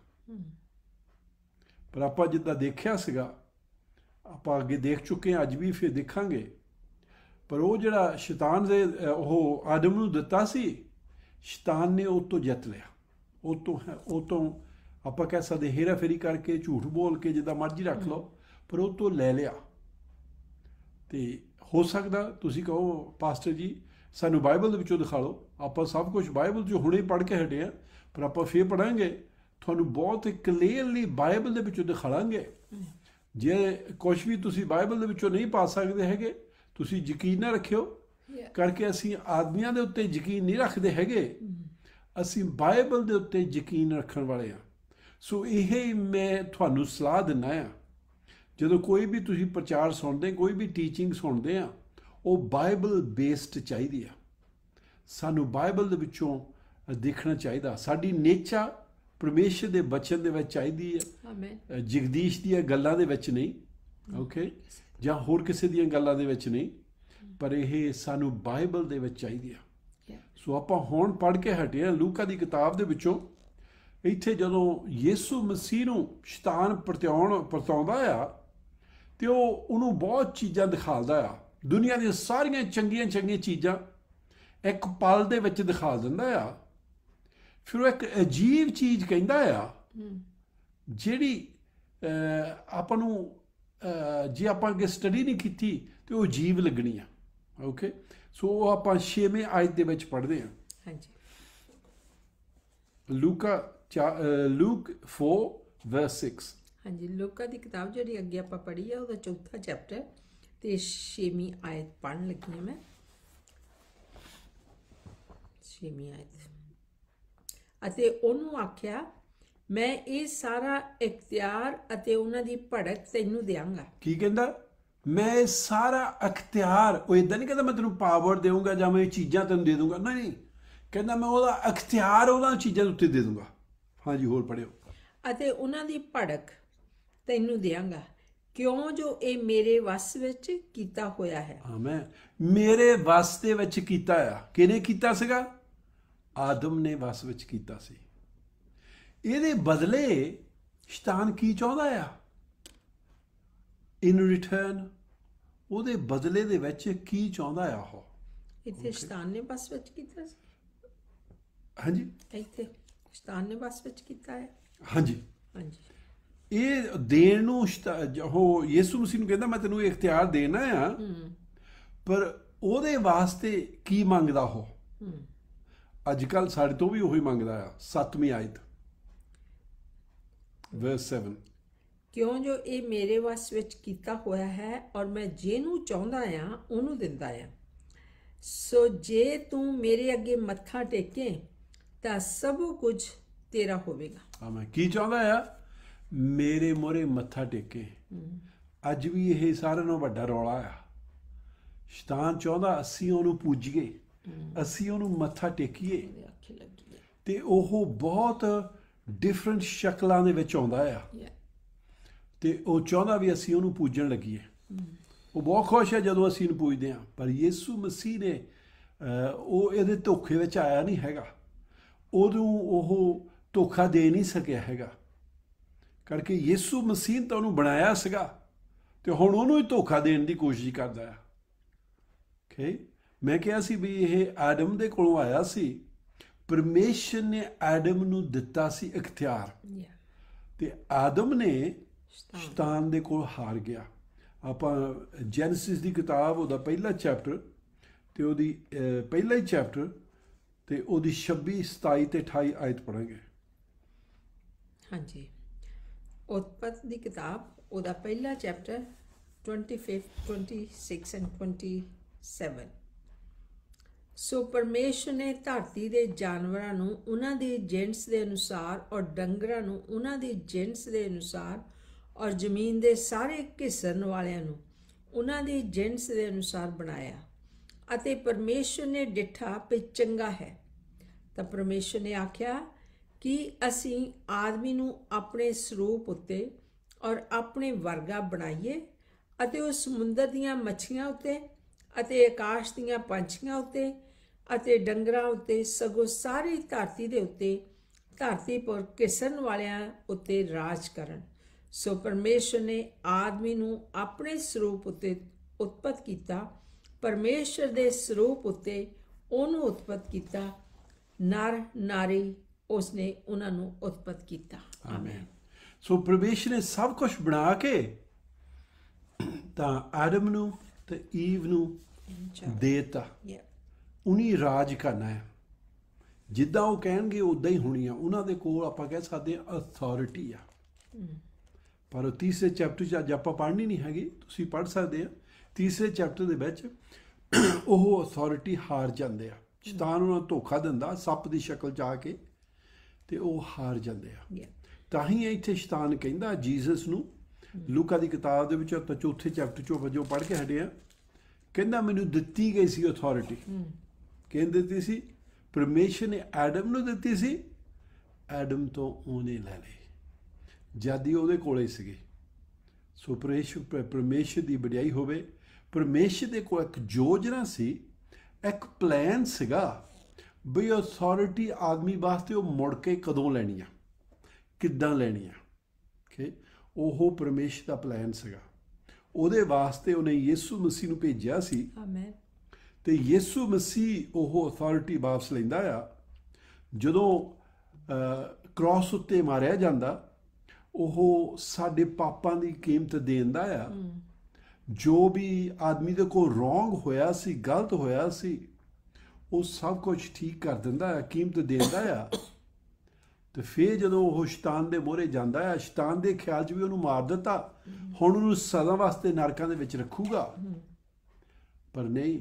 ਪਰ ਆਪਾਂ ਜਿੱਦਾਂ ਦੇਖਿਆ ਸੀਗਾ ਆਪਾਂ ਅੱਗੇ ਦੇਖ ਚੁੱਕੇ ਆ ਅੱਜ ਵੀ ਫਿਰ ਦੇਖਾਂਗੇ ਪਰ ਉਹ ਜਿਹੜਾ ਸ਼ੈਤਾਨ ਦੇ ਉਹ ਆਦਮ ਨੂੰ ਦਿੱਤਾ ਸੀ ਸ਼ੈਤਾਨ ਨੇ ਉਹ ਤੋਂ ਜਿੱਤ ਲਿਆ ਉਹ ਤੋਂ ਉਹ ਤੋਂ ਆਪਾਂ ਕਹਿ ਸਕਦੇ ਹੀਰਾ ਫੇਰੀ ਕਰਕੇ ਝੂਠ ਬੋਲ ਕੇ ਜਿੱਦਾਂ ਮਰਜ਼ੀ ਰੱਖ ਲਓ ਪਰ ਉਹ ਤੋਂ ਲੈ ਲਿਆ ਤੇ ਹੋ ਸਕਦਾ ਤੁਸੀਂ ਕਹੋ ਪਾਸਟਰ ਜੀ ਸਾਨੂੰ ਬਾਈਬਲ ਦੇ ਵਿੱਚੋਂ ਦਿਖਾ ਲਓ ਆਪਾਂ ਸਭ ਕੁਝ ਬਾਈਬਲ ਜੋ ਹੁਣੇ ਪੜ੍ਹ ਕੇ ਹਟੇ ਆ ਪਰ ਆਪਾਂ ਫੇਰ ਪੜਾਂਗੇ ਤੁਹਾਨੂੰ ਬਹੁਤ ਕਲੀਅਰਲੀ ਬਾਈਬਲ ਦੇ ਵਿੱਚੋਂ ਦਿਖਾਵਾਂਗੇ ਜੇ ਕੁਝ ਵੀ ਤੁਸੀਂ ਬਾਈਬਲ ਦੇ ਵਿੱਚੋਂ ਨਹੀਂ ਪਾ ਸਕਦੇ ਹੈਗੇ ਤੁਸੀਂ ਯਕੀਨ ਨਾ ਰੱਖਿਓ ਕਰਕੇ ਅਸੀਂ ਆਦਮੀਆਂ ਦੇ ਉੱਤੇ ਯਕੀਨ ਨਹੀਂ ਰੱਖਦੇ ਹੈਗੇ mm-hmm. ਅਸੀਂ ਬਾਈਬਲ ਦੇ ਉੱਤੇ ਯਕੀਨ ਰੱਖਣ ਵਾਲੇ ਆ ਸੋ ਇਹ ਮੈਂ ਤੁਹਾਨੂੰ ਸਲਾਹ ਦਿੰਨਾ ਆ ਜਦੋਂ ਕੋਈ ਵੀ ਤੁਸੀਂ ਪ੍ਰਚਾਰ ਸੁਣਦੇ ਕੋਈ ਵੀ ਟੀਚਿੰਗ ਸੁਣਦੇ ਆ ਉਹ ਬਾਈਬਲ ਬੇਸਡ ਚਾਹੀਦੀ ਆ ਸਾਨੂੰ ਬਾਈਬਲ ਦੇ ਵਿੱਚੋਂ ਦੇਖਣਾ ਚਾਹੀਦਾ ਸਾਡੀ ਨੇਚਾ ਪਰਮੇਸ਼ਰ ਦੇ ਬਚਨ ਦੇ ਵਿੱਚ ਚਾਹੀਦੀ ਹੈ ਆਮੇਨ ਜਗਦੀਸ਼ ਦੀਆਂ ਗੱਲਾਂ ਦੇ ਵਿੱਚ ਨਹੀਂ ਓਕੇ mm-hmm. ਜਾਂ ਹੋਰ ਕਿਸੇ ਦੀਆਂ ਗੱਲਾਂ ਦੇ ਵਿੱਚ ਨਹੀਂ ਪਰ ਇਹ ਸਾਨੂੰ ਬਾਈਬਲ ਦੇ ਵਿੱਚ ਚਾਹੀਦੀ ਆ ਸੋ ਆਪਾਂ ਹੁਣ ਪੜ੍ਹ ਕੇ ਹਟੇ ਆ ਲੂਕਾ ਦੀ ਕਿਤਾਬ ਦੇ ਵਿੱਚੋਂ ਇੱਥੇ ਜਦੋਂ ਯਿਸੂ ਮਸੀਹ ਨੂੰ ਸ਼ੈਤਾਨ ਪ੍ਰਤਿਆਉਣ ਪ੍ਰਤਾਉਂਦਾ ਆ ਤੇ ਉਹ ਉਹਨੂੰ ਬਹੁਤ ਚੀਜ਼ਾਂ ਦਿਖਾਉਂਦਾ ਆ ਦੁਨੀਆ ਦੀਆਂ ਸਾਰੀਆਂ ਚੰਗੀਆਂ ਚੰਗੀਆਂ ਚੀਜ਼ਾਂ ਇੱਕ ਪਲ ਦੇ ਵਿੱਚ ਦਿਖਾ ਦਿੰਦਾ ਆ ਫਿਰ ਉਹ ਇੱਕ ਅਜੀਬ ਚੀਜ਼ ਕਹਿੰਦਾ ਆ ਜਿਹੜੀ ਆਪਾਂ ਨੂੰ ਜੇ ਆਪਾਂ ਅੱਗੇ ਸਟੱਡੀ ਨਹੀਂ ਕੀਤੀ ਤੇ ਉਹ ਜੀਵ ਲੱਗਣੀ ਆ ਓਕੇ ਸੋ ਉਹ ਆਪਾਂ 6ਵੇਂ ਆਇਤ ਦੇ ਵਿੱਚ ਪੜ੍ਹਦੇ ਆ ਹਾਂਜੀ ਲੂਕਾ ਲੂਕ 4 ਵਰਸ 6 ਹਾਂਜੀ ਲੂਕਾ ਦੀ ਕਿਤਾਬ ਜਿਹੜੀ ਅੱਗੇ ਆਪਾਂ ਪੜ੍ਹੀ ਆ ਉਹਦਾ ਚੌਥਾ ਚੈਪਟਰ ਤੇ 6ਵੀਂ ਆਇਤ ਪੜ੍ਹਨ ਲੱਗੀ ਮੈਂ 6ਵੀਂ ਆਇਤ ਅਤੇ ਉਹਨੂੰ ਆਖਿਆ ਮੈਂ ਇਹ ਸਾਰਾ ਇਖਤਿਆਰ ਅਤੇ ਉਹਨਾਂ ਦੀ ਭੜਕ ਤੈਨੂੰ ਦੇਵਾਂਗਾ ਕੀ ਕਹਿੰਦਾ ਮੈਂ ਇਹ ਸਾਰਾ ਇਖਤਿਆਰ ਉਹ ਇਦਾਂ ਨਹੀਂ ਕਹਿੰਦਾ ਮੈਂ ਤੈਨੂੰ ਪਾਵਰ ਦੇਵਾਂਗਾ ਜਾਂ ਮੈਂ ਇਹ ਚੀਜ਼ਾਂ ਤੈਨੂੰ ਦੇ ਦੂੰਗਾ ਨਹੀਂ ਨਹੀਂ ਕਹਿੰਦਾ ਮੈਂ ਉਹਦਾ ਇਖਤਿਆਰ ਉਹਨਾਂ ਚੀਜ਼ਾਂ ਉੱਤੇ ਦੇ ਦੂੰਗਾ ਹਾਂਜੀ ਹੋਰ ਪੜਿਓ ਅਤੇ ਉਹਨਾਂ ਦੀ ਭੜਕ ਤੈਨੂੰ ਦੇਵਾਂਗਾ ਕਿਉਂ ਜੋ ਇਹ ਮੇਰੇ ਵਸ ਵਿੱਚ ਕੀਤਾ ਹੋਇਆ ਹੈ ਆਮੈਨ ਮੇਰੇ ਵਸ ਦੇ ਵਿੱਚ ਕੀਤਾ ਆ ਕਿਹਨੇ ਕੀਤਾ ਸੀਗਾ ਆਦਮ ਨੇ ਵਸ ਵਿੱਚ ਕੀਤਾ ਸੀ ਇਹਦੇ ਬਦਲੇ ਸ਼ੈਤਾਨ ਕੀ ਚਾਹੁੰਦਾ ਆ ਇਨ ਰਿਟਰਨ ਉਹਦੇ ਬਦਲੇ ਦੇ ਵਿੱਚ ਕੀ ਚਾਹੁੰਦਾ ਆ ਉਹ ਇੱਥੇ ਸ਼ੈਤਾਨ ਨੇ ਬਸ ਵਿੱਚ ਕੀਤਾ ਸੀ ਹਾਂਜੀ ਇੱਥੇ ਸ਼ੈਤਾਨ ਨੇ ਬਸ ਵਿੱਚ ਕੀਤਾ ਹੈ ਹਾਂਜੀ ਹਾਂਜੀ ਇਹ ਦੇਣ ਨੂੰ ਉਹ ਯਿਸੂ ਮਸੀਹ ਨੂੰ ਕਹਿੰਦਾ ਮੈਂ ਤੈਨੂੰ ਇਖਤਿਆਰ ਦੇਣਾ ਆ ਪਰ ਉਹਦੇ ਵਾਸਤੇ ਕੀ ਮੰਗਦਾ ਉਹ ਅੱਜ ਕੱਲ ਸਾਡੇ ਤੋਂ ਵੀ ਉਹੀ ਮੰਗਦਾ ਆ 7ਵੀਂ ਆਇਤ 7 ਕਿਉਂ ਜੋ ਇਹ ਮੇਰੇ ਵਸ ਵਿੱਚ ਕੀਤਾ ਹੋਇਆ ਹੈ ਔਰ ਮੈਂ ਜਿਹਨੂੰ ਚਾਹੁੰਦਾ ਆ ਉਹਨੂੰ ਦਿੰਦਾ ਆ ਸੋ ਜੇ ਤੂੰ ਮੇਰੇ ਅੱਗੇ ਮੱਥਾ ਟੇਕੇ ਤਾਂ ਸਭ ਕੁਝ ਤੇਰਾ ਹੋਵੇਗਾ ਮੈਂ ਕੀ ਚਾਹੁੰਦਾ ਆ ਮੇਰੇ ਮੋਰੇ ਮੱਥਾ ਟੇਕੇ ਅੱਜ ਵੀ ਇਹ ਸਾਰਿਆਂ ਨਾਲੋਂ ਵੱਡਾ ਰੌਲਾ ਆ ਸ਼ੈਤਾਨ ਚਾਹੁੰਦਾ ਅਸੀਂ ਉਹਨੂੰ ਪੂਜੀਏ ਅਸੀਂ ਉਹਨੂੰ ਮੱਥਾ ਟੇਕੀਏ ਤੇ ਉਹ ਬਹੁਤ ਡਿਫਰੈਂਟ ਸ਼ਕਲਾਂ ਦੇ ਵਿੱਚ ਆਉਂਦਾ ਆ ਤੇ ਉਹ ਚਾਹੁੰਦਾ ਵੀ ਅਸੀਂ ਉਹਨੂੰ ਪੂਜਣ ਲੱਗੀਏ mm. ਉਹ ਬਹੁਤ ਖੁਸ਼ ਹੈ ਜਦੋਂ ਅਸੀਂ ਉਹਨੂੰ ਪੂਜਦੇ ਹਾਂ ਪਰ ਯਿਸੂ ਮਸੀਹ ਨੇ ਉਹ ਇਹਦੇ ਧੋਖੇ ਵਿੱਚ ਆਇਆ ਨਹੀਂ ਹੈਗਾ ਉਦੋਂ ਉਹ ਧੋਖਾ ਦੇ ਨਹੀਂ ਸਕਿਆ ਹੈਗਾ ਕਰਕੇ ਯਿਸੂ ਮਸੀਹ ਤਾਂ ਉਹਨੂੰ ਬਣਾਇਆ ਸੀਗਾ ਤੇ ਹੁਣ ਉਹਨੂੰ ਹੀ ਧੋਖਾ ਦੇਣ ਦੀ ਕੋਸ਼ਿਸ਼ ਕਰਦਾ ਹੈ ਓਕੇ ਮੈਂ ਕਿਹਾ ਸੀ ਵੀ ਇਹ ਆਦਮ ਦੇ ਕੋਲੋਂ ਆਇਆ ਸੀ ਪਰਮੇਸ਼ਰ ਨੇ ਆਦਮ ਨੂੰ ਦਿੱਤਾ ਸੀ ਇਖਤਿਆਰ ਤੇ ਆਦਮ ਨੇ ਸ਼ੈਤਾਨ ਦੇ ਕੋਲ ਹਾਰ ਗਿਆ ਆਪਾਂ ਜੈਨੇਸਿਸ ਦੀ ਕਿਤਾਬ ਉਹਦਾ ਪਹਿਲਾ ਚੈਪਟਰ ਤੇ ਉਹਦੀ ਪਹਿਲਾ ਹੀ ਚੈਪਟਰ ਤੇ ਉਹਦੀ 26 27 ਤੇ 28 ਆਇਤ ਪੜਾਂਗੇ ਹਾਂਜੀ ਉਤਪਤ ਦੀ ਕਿਤਾਬ ਉਹਦਾ ਪਹਿਲਾ ਚੈਪਟਰ 25 26 ਐਂਡ 27 ਸੋ ਪਰਮੇਸ਼ਰ ਨੇ ਧਰਤੀ ਦੇ ਜਾਨਵਰਾਂ ਨੂੰ ਉਹਨਾਂ ਦੇ ਜਿੰਸ ਦੇ ਅਨੁਸਾਰ ਔਰ ਡੰਗਰਾਂ ਨੂੰ ਉਹਨਾਂ ਦੇ ਜਿੰਸ ਦੇ ਅਨੁਸਾਰ ਔਰ ਜ਼ਮੀਨ ਦੇ ਸਾਰੇ ਘਿਸਣ ਵਾਲਿਆਂ ਨੂੰ ਉਹਨਾਂ ਦੇ ਜਿੰਸ ਦੇ ਅਨੁਸਾਰ ਬਣਾਇਆ ਅਤੇ ਪਰਮੇਸ਼ਰ ਨੇ ਡਿਠਾ ਕਿ ਚੰਗਾ ਹੈ ਤਾਂ ਪਰਮੇਸ਼ਰ ਨੇ ਆਖਿਆ ਕਿ ਅਸੀਂ ਆਦਮੀ ਨੂੰ ਆਪਣੇ ਸਰੂਪ ਉੱਤੇ ਔਰ ਆਪਣੇ ਵਰਗਾ ਬਣਾਈਏ ਅਤੇ ਉਹ ਸਮੁੰਦਰ ਦੀਆਂ ਮੱਛੀਆਂ ਉੱਤੇ ਅਤੇ ਆਕਾਸ਼ ਦੀਆਂ ਪੰਛੀਆਂ ਉੱਤੇ ਅਤੇ ਡੰਗਰਾਂ ਉੱਤੇ ਸਗੋਂ ਸਾਰੀ ਧਰਤੀ ਦੇ ਉੱਤੇ ਧਰਤੀ ਪਰ ਕਿਸਨ ਵਾਲਿਆਂ ਉੱਤੇ ਰਾਜ ਕਰਨ ਸੋ ਪਰਮੇਸ਼ਰ ਨੇ ਆਦਮੀ ਨੂੰ ਆਪਣੇ ਸਰੂਪ ਉੱਤੇ ਉਤਪਤ ਕੀਤਾ ਪਰਮੇਸ਼ਰ ਦੇ ਸਰੂਪ ਉੱਤੇ ਉਹਨੂੰ ਉਤਪਤ ਕੀਤਾ ਨਰ ਨਾਰੀ ਉਸਨੇ ਉਹਨਾਂ ਨੂੰ ਉਤਪਤ ਕੀਤਾ ਆਮੇਨ ਸੋ ਪਰਮੇਸ਼ਰ ਨੇ ਸਭ ਕੁਝ ਬਣਾ ਕੇ ਤਾਂ ਆਦਮ ਨੂੰ ਤੇ ਈਵ ਨੂੰ ਦੇਤਾ ਉਨੀ ਰਾਜ ਕਰਨਾ ਹੈ ਜਿੱਦਾਂ ਉਹ ਕਹਿਣਗੇ ਉਦਾਂ ਹੀ ਹੋਣੀ ਆ ਉਹਨਾਂ ਦੇ ਕੋਲ ਆਪਾਂ ਕਹਿ ਸਕਦੇ ਆ ਅਥਾਰਟੀ ਆ ਪਰ ਤੀਸਰੇ ਚੈਪਟਰ ਚ ਅੱਜ ਆਪਾਂ ਪੜ੍ਹਨੀ ਨਹੀਂ ਹੈਗੀ ਤੁਸੀਂ ਪੜ੍ਹ ਸਕਦੇ ਆ ਤੀਸਰੇ ਚੈਪਟਰ ਦੇ ਵਿੱਚ ਉਹ ਅਥਾਰਟੀ ਹਾਰ ਜਾਂਦੇ ਆ ਸ਼ੈਤਾਨ ਉਹਨਾਂ ਨੂੰ ਧੋਖਾ ਦਿੰਦਾ ਸੱਪ ਦੀ ਸ਼ਕਲ ਚ ਆ ਕੇ ਤੇ ਉਹ ਹਾਰ ਜਾਂਦੇ ਆ ਤਾਂ ਹੀ ਇੱਥੇ ਸ਼ੈਤਾਨ ਕਹਿੰਦਾ ਜੀਸਸ ਨੂੰ ਲੂਕਾ ਦੀ ਕਿਤਾਬ ਦੇ ਵਿੱਚ ਚੌਥੇ ਚੈਪਟਰ ਚੋਂ ਵਜੋਂ ਪੜ੍ਹ ਕੇ ਹਟਿਆ ਕਹਿੰਦਾ ਮੈਨੂੰ ਦਿੱਤੀ ਗਈ ਸੀ ਅਥਾਰਟੀ ਕਿਹਨ ਦਿੱਤੀ ਸੀ ਪਰਮੇਸ਼ਰ ਨੇ ਆਦਮ ਨੂੰ ਦਿੱਤੀ ਸੀ ਆਦਮ ਤੋਂ ਉਹਨੇ ਲੈ ਲਈ ਜਦ ਹੀ ਉਹਦੇ ਕੋਲੇ ਸੀਗੇ ਸੋ ਪਰਮੇਸ਼ਰ ਪਰਮੇਸ਼ਰ ਦੀ ਬੜਾਈ ਹੋਵੇ ਪਰਮੇਸ਼ਰ ਦੇ ਕੋਲ ਇੱਕ ਯੋਜਨਾ ਸੀ ਇੱਕ ਪਲਾਨ ਸੀਗਾ ਬਈ ਅਥਾਰਟੀ ਆਦਮੀ ਵਾਸਤੇ ਉਹ ਮੁੜ ਕੇ ਕਦੋਂ ਲੈਣੀ ਆ ਕਿੱਦਾਂ ਲੈਣੀ ਆ ਓਕੇ ਉਹ ਪਰਮੇਸ਼ਰ ਦਾ ਪਲਾਨ ਸੀਗਾ ਉਹਦੇ ਵਾਸਤੇ ਉਹਨੇ ਯਿਸੂ ਮਸੀਹ ਨੂੰ ਭੇਜਿਆ ਸੀ ਆਮੇਨ ਤੇ ਯਿਸੂ ਮਸੀਹ ਉਹ ਅਥਾਰਟੀ ਵਾਪਸ ਲੈਂਦਾ ਆ ਜਦੋਂ ਕ੍ਰਾਸ ਉੱਤੇ ਮਾਰਿਆ ਜਾਂਦਾ ਉਹ ਸਾਡੇ ਪਾਪਾਂ ਦੀ ਕੀਮਤ ਦੇਂਦਾ ਆ ਜੋ ਵੀ ਆਦਮੀ ਦੇ ਕੋ ਰੋਂਗ ਹੋਇਆ ਸੀ ਗਲਤ ਹੋਇਆ ਸੀ ਉਹ ਸਭ ਕੁਝ ਠੀਕ ਕਰ ਦਿੰਦਾ ਆ ਕੀਮਤ ਦੇਂਦਾ ਆ ਤੇ ਫੇਰ ਜਦੋਂ ਉਹ ਸ਼ੈਤਾਨ ਦੇ ਮੋਹਰੇ ਜਾਂਦਾ ਆ ਸ਼ੈਤਾਨ ਦੇ ਖਿਆਲ 'ਚ ਵੀ ਉਹਨੂੰ ਮਾਰ ਦਿੱਤਾ ਹੁਣ ਉਹਨੂੰ ਸਦਾ ਵਾਸਤੇ ਨਰਕਾਂ ਦੇ ਵਿੱਚ ਰੱਖੂਗਾ ਪਰ ਨਹੀਂ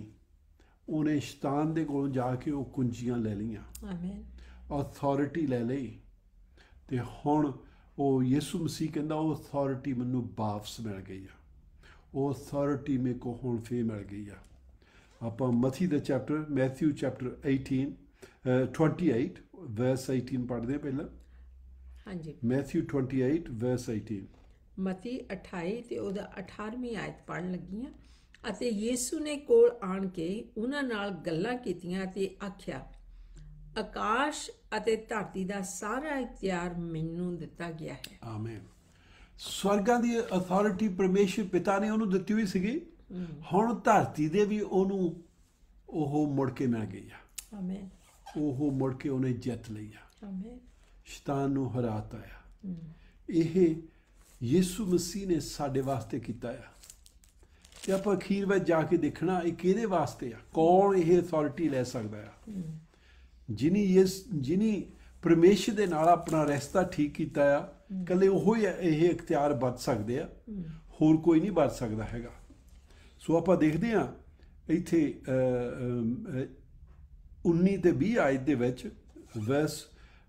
ਉਹਨੇ ਸ਼ੈਤਾਨ ਦੇ ਕੋਲ ਜਾ ਕੇ ਉਹ ਕੁੰਜੀਆਂ ਲੈ ਲਈਆਂ ਆਮੇਨ ਅਥਾਰਟੀ ਲੈ ਲਈ ਤੇ ਹੁਣ ਉਹ ਯਿਸੂ ਮਸੀਹ ਕਹਿੰਦਾ ਉਹ ਅਥਾਰਟੀ ਮੈਨੂੰ ਵਾਪਸ ਮਿਲ ਗਈ ਆ ਉਹ ਅਥਾਰਟੀ ਮੇ ਕੋ ਹੁਣ ਫੇ ਮਿਲ ਗਈ ਆ ਆਪਾਂ ਮਥੀ ਦਾ ਚੈਪਟਰ ਮੈਥਿਊ ਚੈਪਟਰ 18 28 ਵਰਸ 18 ਪੜ੍ਹਦੇ ਪਹਿਲਾਂ ਹਾਂਜੀ ਮੈਥਿਊ 28 ਵਰਸ 18 ਮਤੀ 28 ਤੇ ਉਹਦਾ 18ਵੀਂ ਆਇਤ ਲੱਗੀ ਲੱਗੀਆਂ ਅਤੇ ਯੀਸੂ ਨੇ ਕੋਲ ਆਣ ਕੇ ਉਹਨਾਂ ਨਾਲ ਗੱਲਾਂ ਕੀਤੀਆਂ ਤੇ ਆਖਿਆ ਆਕਾਸ਼ ਅਤੇ ਧਰਤੀ ਦਾ ਸਾਰਾ ਇਖਤਿਆਰ ਮੈਨੂੰ ਦਿੱਤਾ ਗਿਆ ਹੈ ਆਮੇਨ ਸਵਰਗਾਂ ਦੀ ਅਥਾਰਟੀ ਪਰਮੇਸ਼ਰ ਪਿਤਾ ਨੇ ਉਹਨੂੰ ਦਿੱਤੀ ਹੋਈ ਸੀਗੀ ਹੁਣ ਧਰਤੀ ਦੇ ਵੀ ਉਹਨੂੰ ਉਹ ਮੁੜ ਕੇ ਮਿਲ ਗਈ ਆ ਆਮੇਨ ਉਹ ਮੁੜ ਕੇ ਉਹਨੇ ਜਿੱਤ ਲਈ ਆ ਆਮੇਨ ਸ਼ੈਤਾਨ ਨੂੰ ਹਰਾਤਾ ਆ ਇਹ ਯਿਸੂ ਮਸੀਹ ਨੇ ਸਾਡੇ ਵਾਸਤੇ ਕੀਤਾ ਆ ਤੇ ਆਪਾਂ ਅਖੀਰ ਵਿੱਚ ਜਾ ਕੇ ਦੇਖਣਾ ਇਹ ਕਿਹਦੇ ਵਾਸਤੇ ਆ ਕੌਣ ਇਹ ਅਥਾਰਟੀ ਲੈ ਸਕਦਾ ਆ ਜਿਨੀ ਇਸ ਜਿਨੀ ਪਰਮੇਸ਼ਰ ਦੇ ਨਾਲ ਆਪਣਾ ਰਿਸ਼ਤਾ ਠੀਕ ਕੀਤਾ ਆ ਕੱਲੇ ਉਹ ਹੀ ਇਹ ਇਖਤਿਆਰ ਵਰਤ ਸਕਦੇ ਆ ਹੋਰ ਕੋਈ ਨਹੀਂ ਵਰਤ ਸਕਦਾ ਹੈਗਾ ਸੋ ਆਪਾਂ ਦੇਖਦੇ ਆ ਇੱਥੇ 19 ਤੇ 20 ਆਇਤ ਦੇ ਵਿੱਚ ਵਰਸ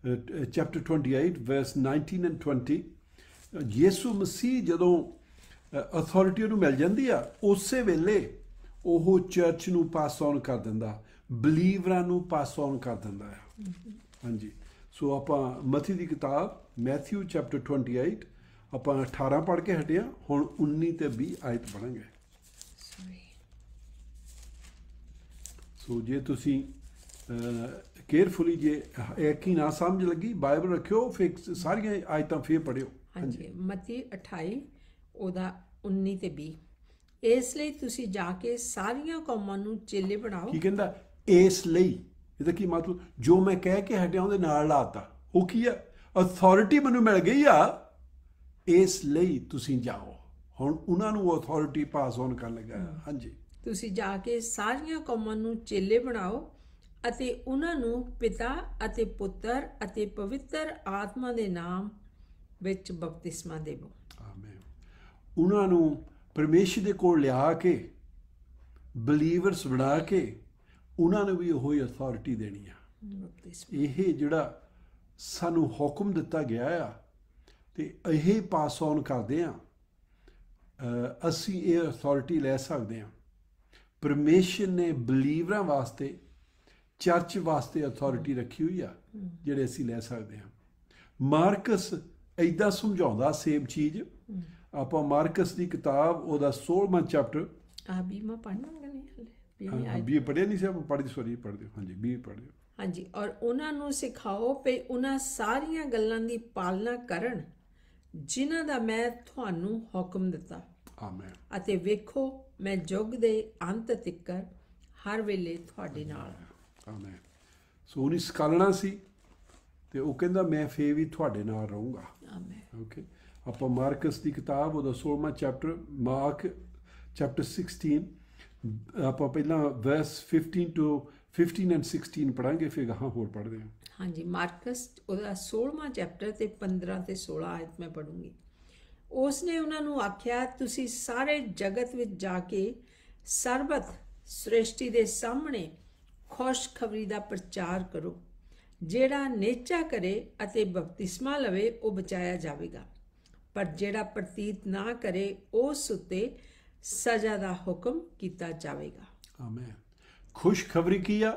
ਚੈਪਟਰ 28 ਵਰਸ 19 ਐਂਡ 20 ਯਿਸੂ ਮਸੀਹ ਜਦੋਂ ਅਥਾਰਟੀ ਨੂੰ ਮਿਲ ਜਾਂਦੀ ਆ ਉਸੇ ਵੇਲੇ ਉਹ ਚਰਚ ਨੂੰ ਪਾਸ ਔਨ ਕਰ ਦਿੰਦਾ ਬਲੀਵਰਾਂ ਨੂੰ ਪਾਸ ਔਨ ਕਰ ਦਿੰਦਾ ਹੈ ਹਾਂਜੀ ਸੋ ਆਪਾਂ ਮਥੀ ਦੀ ਕਿਤਾਬ ਮੈਥਿਊ ਚੈਪਟਰ 28 ਆਪਾਂ 18 ਪੜ੍ਹ ਕੇ ਹਟਿਆ ਹੁਣ 19 ਤੇ 20 ਆਇਤ ਪੜਾਂਗੇ ਸੋ ਜੇ ਤੁਸੀਂ ਕੇਅਰਫੁਲੀ ਜੇ ਇੱਕ ਹੀ ਨਾ ਸਮਝ ਲੱਗੀ ਬਾਈਬਲ ਰੱਖਿਓ ਫਿਰ ਸਾਰੀਆਂ ਆਇਤਾਂ ਫੇਰ ਪੜਿਓ ਹਾਂਜੀ ਮਤੀ 28 ਉਹਦਾ 19 ਤੇ 20 ਇਸ ਲਈ ਤੁਸੀਂ ਜਾ ਕੇ ਸਾਰੀਆਂ ਕੌਮਾਂ ਨੂੰ ਚੇਲੇ ਬਣਾਓ ਕੀ ਕਹਿੰਦਾ ਇਸ ਲਈ ਇਹਦਾ ਕੀ ਮਤਲਬ ਜੋ ਮੈਂ ਕਹਿ ਕੇ ਹਟਿਆ ਉਹਦੇ ਨਾਲ ਲਾਤਾ ਉਹ ਕੀ ਆ ਅਥਾਰਟੀ ਮੈਨੂੰ ਮਿਲ ਗਈ ਆ ਇਸ ਲਈ ਤੁਸੀਂ ਜਾਓ ਹੁਣ ਉਹਨਾਂ ਨੂੰ ਅਥਾਰਟੀ ਪਾਸ ਔਨ ਕਰਨ ਲੱਗਾ ਹਾਂਜੀ ਤੁਸੀਂ ਜਾ ਕੇ ਸਾਰੀਆਂ ਕੌਮਾਂ ਨੂੰ ਚੇਲੇ ਬਣਾਓ ਅਤੇ ਉਹਨਾਂ ਨੂੰ ਪਿਤਾ ਅਤੇ ਪੁੱਤਰ ਅਤੇ ਪਵਿੱਤਰ ਆਤਮਾ ਦੇ ਨਾਮ ਵਿੱਚ ਬਪਤਿਸਮਾ ਦੇਵੋ ਉਹਨਾਂ ਨੂੰ ਪਰਮੇਸ਼ਰ ਦੇ ਕੋਲ ਲਿਆ ਕੇ ਬਲੀਵਰਸ ਬਣਾ ਕੇ ਉਹਨਾਂ ਨੂੰ ਵੀ ਉਹੀ ਅਥਾਰਟੀ ਦੇਣੀ ਆ ਇਹ ਜਿਹੜਾ ਸਾਨੂੰ ਹੁਕਮ ਦਿੱਤਾ ਗਿਆ ਆ ਤੇ ਇਹ ਪਾਸ ਆਨ ਕਰਦੇ ਆ ਅਸੀਂ ਇਹ ਅਥਾਰਟੀ ਲੈ ਸਕਦੇ ਆ ਪਰਮੇਸ਼ਰ ਨੇ ਬਲੀਵਰਾਂ ਵਾਸਤੇ ਚਰਚ ਵਾਸਤੇ ਅਥਾਰਟੀ ਰੱਖੀ ਹੋਈ ਆ ਜਿਹੜੇ ਅਸੀਂ ਲੈ ਸਕਦੇ ਆ ਮਾਰਕਸ ਐਦਾਂ ਸਮਝਾਉਂਦਾ ਸੇਮ ਚੀਜ਼ ਆਪਾਂ ਮਾਰਕਸ ਦੀ ਕਿਤਾਬ ਉਹਦਾ 16ਵਾਂ ਚੈਪਟਰ ਆ ਵੀ ਮੈਂ ਪੜਨਾਂਗਾ ਨਹੀਂ ਹਲੇ ਹਾਂ ਵੀ ਪੜਿਆ ਨਹੀਂ ਸੀ ਆਪਾਂ ਪੜ੍ਹਦੇ ਸੋਰੀ ਪੜ੍ਹਦੇ ਹਾਂਜੀ ਵੀ ਪੜ੍ਹਦੇ ਹਾਂਜੀ ਔਰ ਉਹਨਾਂ ਨੂੰ ਸਿਖਾਓ ਕਿ ਉਹਨਾਂ ਸਾਰੀਆਂ ਗੱਲਾਂ ਦੀ ਪਾਲਣਾ ਕਰਨ ਜਿਨ੍ਹਾਂ ਦਾ ਮੈਂ ਤੁਹਾਨੂੰ ਹੁਕਮ ਦਿੱਤਾ ਆਮੇਨ ਅਤੇ ਵੇਖੋ ਮੈਂ ਜੁਗ ਦੇ ਅੰਤ ਤੱਕ ਹਰ ਵੇਲੇ ਤੁਹਾਡੇ ਨਾਲ ਆਮੇਨ ਸੋ ਉਹਨੇ ਸਕਾਲਣਾ ਸੀ ਤੇ ਉਹ ਕਹਿੰਦਾ ਮੈਂ ਫੇਰ ਵੀ ਤੁਹਾਡੇ ਨਾਲ ਰਹੂੰਗਾ ਆਮੇਨ ਓਕੇ ਆਪਾਂ ਮਾਰਕਸ ਦੀ ਕਿਤਾਬ ਉਹਦਾ 16ਵਾਂ ਚੈਪਟਰ ਮਾਰਕ ਚੈਪਟਰ 16 ਆਪਾਂ ਪਹਿਲਾਂ ਵਰਸ 15 ਤੋਂ 15 ਐਂਡ 16 ਪੜਾਂਗੇ ਫਿਰ ਗਾਹਾਂ ਹੋਰ ਪੜਦੇ ਹਾਂ ਹਾਂਜੀ ਮਾਰਕਸ ਉਹਦਾ 16ਵਾਂ ਚੈਪਟਰ ਤੇ 15 ਤੇ 16 ਆਇਤ ਮੈਂ ਪੜੂੰਗੀ ਉਸ ਨੇ ਉਹਨਾਂ ਨੂੰ ਆਖਿਆ ਤੁਸੀਂ ਸਾਰੇ ਜਗਤ ਵਿੱਚ ਜਾ ਕੇ ਸਰਬਤ ਸ੍ਰਿਸ਼ਟੀ ਦੇ ਸਾਹਮਣੇ ਖੁਸ਼ਖਬਰੀ ਦਾ ਪ੍ਰਚਾਰ ਕਰੋ ਜਿਹੜਾ ਨੇਚਾ ਕਰੇ ਅਤੇ ਬਪਤਿਸਮਾ ਲਵੇ ਉਹ ਬਚਾਇਆ ਜਾਵੇਗਾ ਪਰ ਜਿਹੜਾ ਪ੍ਰਤੀਤ ਨਾ ਕਰੇ ਉਸ ਉਤੇ ਸਜ਼ਾ ਦਾ ਹੁਕਮ ਕੀਤਾ ਜਾਵੇਗਾ ਆਮੇਨ ਖੁਸ਼ਖਬਰੀ ਕੀ ਆ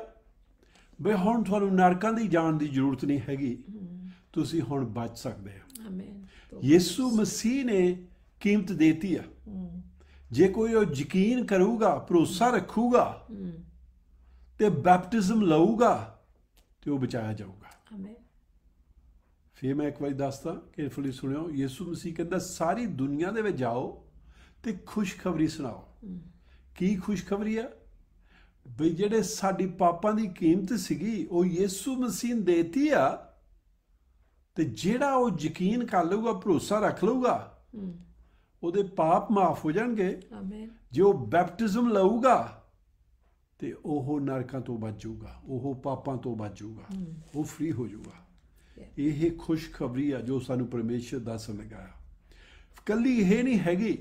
ਬਈ ਹੁਣ ਤੁਹਾਨੂੰ ਨਰਕਾਂ ਦੀ ਜਾਣ ਦੀ ਜ਼ਰੂਰਤ ਨਹੀਂ ਹੈਗੀ ਤੁਸੀਂ ਹੁਣ ਬਚ ਸਕਦੇ ਆ ਆਮੇਨ ਯਿਸੂ ਮਸੀਹ ਨੇ ਕੀਮਤ ਦੇਤੀ ਆ ਜੇ ਕੋਈ ਉਹ ਯਕੀਨ ਕਰੂਗਾ ਭਰੋਸਾ ਰੱਖੂਗਾ ਤੇ ਬੈਪਟਿਜ਼ਮ ਲਊਗਾ ਤੇ ਉਹ ਬਚਾਇਆ ਜਾਊਗਾ ਆਮੇਨ ਫਿਰ ਮੈਂ ਇੱਕ ਵਾਰੀ ਦੱਸਦਾ ਕੇਅਰਫੁਲੀ ਸੁਣਿਓ ਯਿਸੂ ਮਸੀਹ ਕਹਿੰਦਾ ਸਾਰੀ ਦੁਨੀਆ ਦੇ ਵਿੱਚ ਜਾਓ ਤੇ ਖੁਸ਼ਖਬਰੀ ਸੁਣਾਓ ਕੀ ਖੁਸ਼ਖਬਰੀ ਆ ਬਈ ਜਿਹੜੇ ਸਾਡੀ ਪਾਪਾਂ ਦੀ ਕੀਮਤ ਸੀਗੀ ਉਹ ਯਿਸੂ ਮਸੀਹ ਨੇ ਦੇਤੀ ਆ ਤੇ ਜਿਹੜਾ ਉਹ ਯਕੀਨ ਕਰ ਲਊਗਾ ਭਰੋਸਾ ਰੱਖ ਲਊਗਾ ਉਹਦੇ ਪਾਪ ਮਾਫ ਹੋ ਜਾਣਗੇ ਆਮੇਨ ਜੇ ਉਹ ਬੈਪਟਿਜ਼ਮ ਲਊਗਾ ਤੇ ਉਹ ਨਰਕਾਂ ਤੋਂ ਬਚ ਜਾਊਗਾ ਉਹ ਪਾਪਾਂ ਤੋਂ ਬਚ ਜਾਊਗਾ ਉਹ ਫ੍ਰੀ ਹੋ ਜਾਊਗਾ ਇਹ ਖੁਸ਼ਖਬਰੀ ਆ ਜੋ ਸਾਨੂੰ ਪਰਮੇਸ਼ਰ ਦੱਸਣ ਲੱਗਾ ਕੱਲੀ ਇਹ ਨਹੀਂ ਹੈਗੀ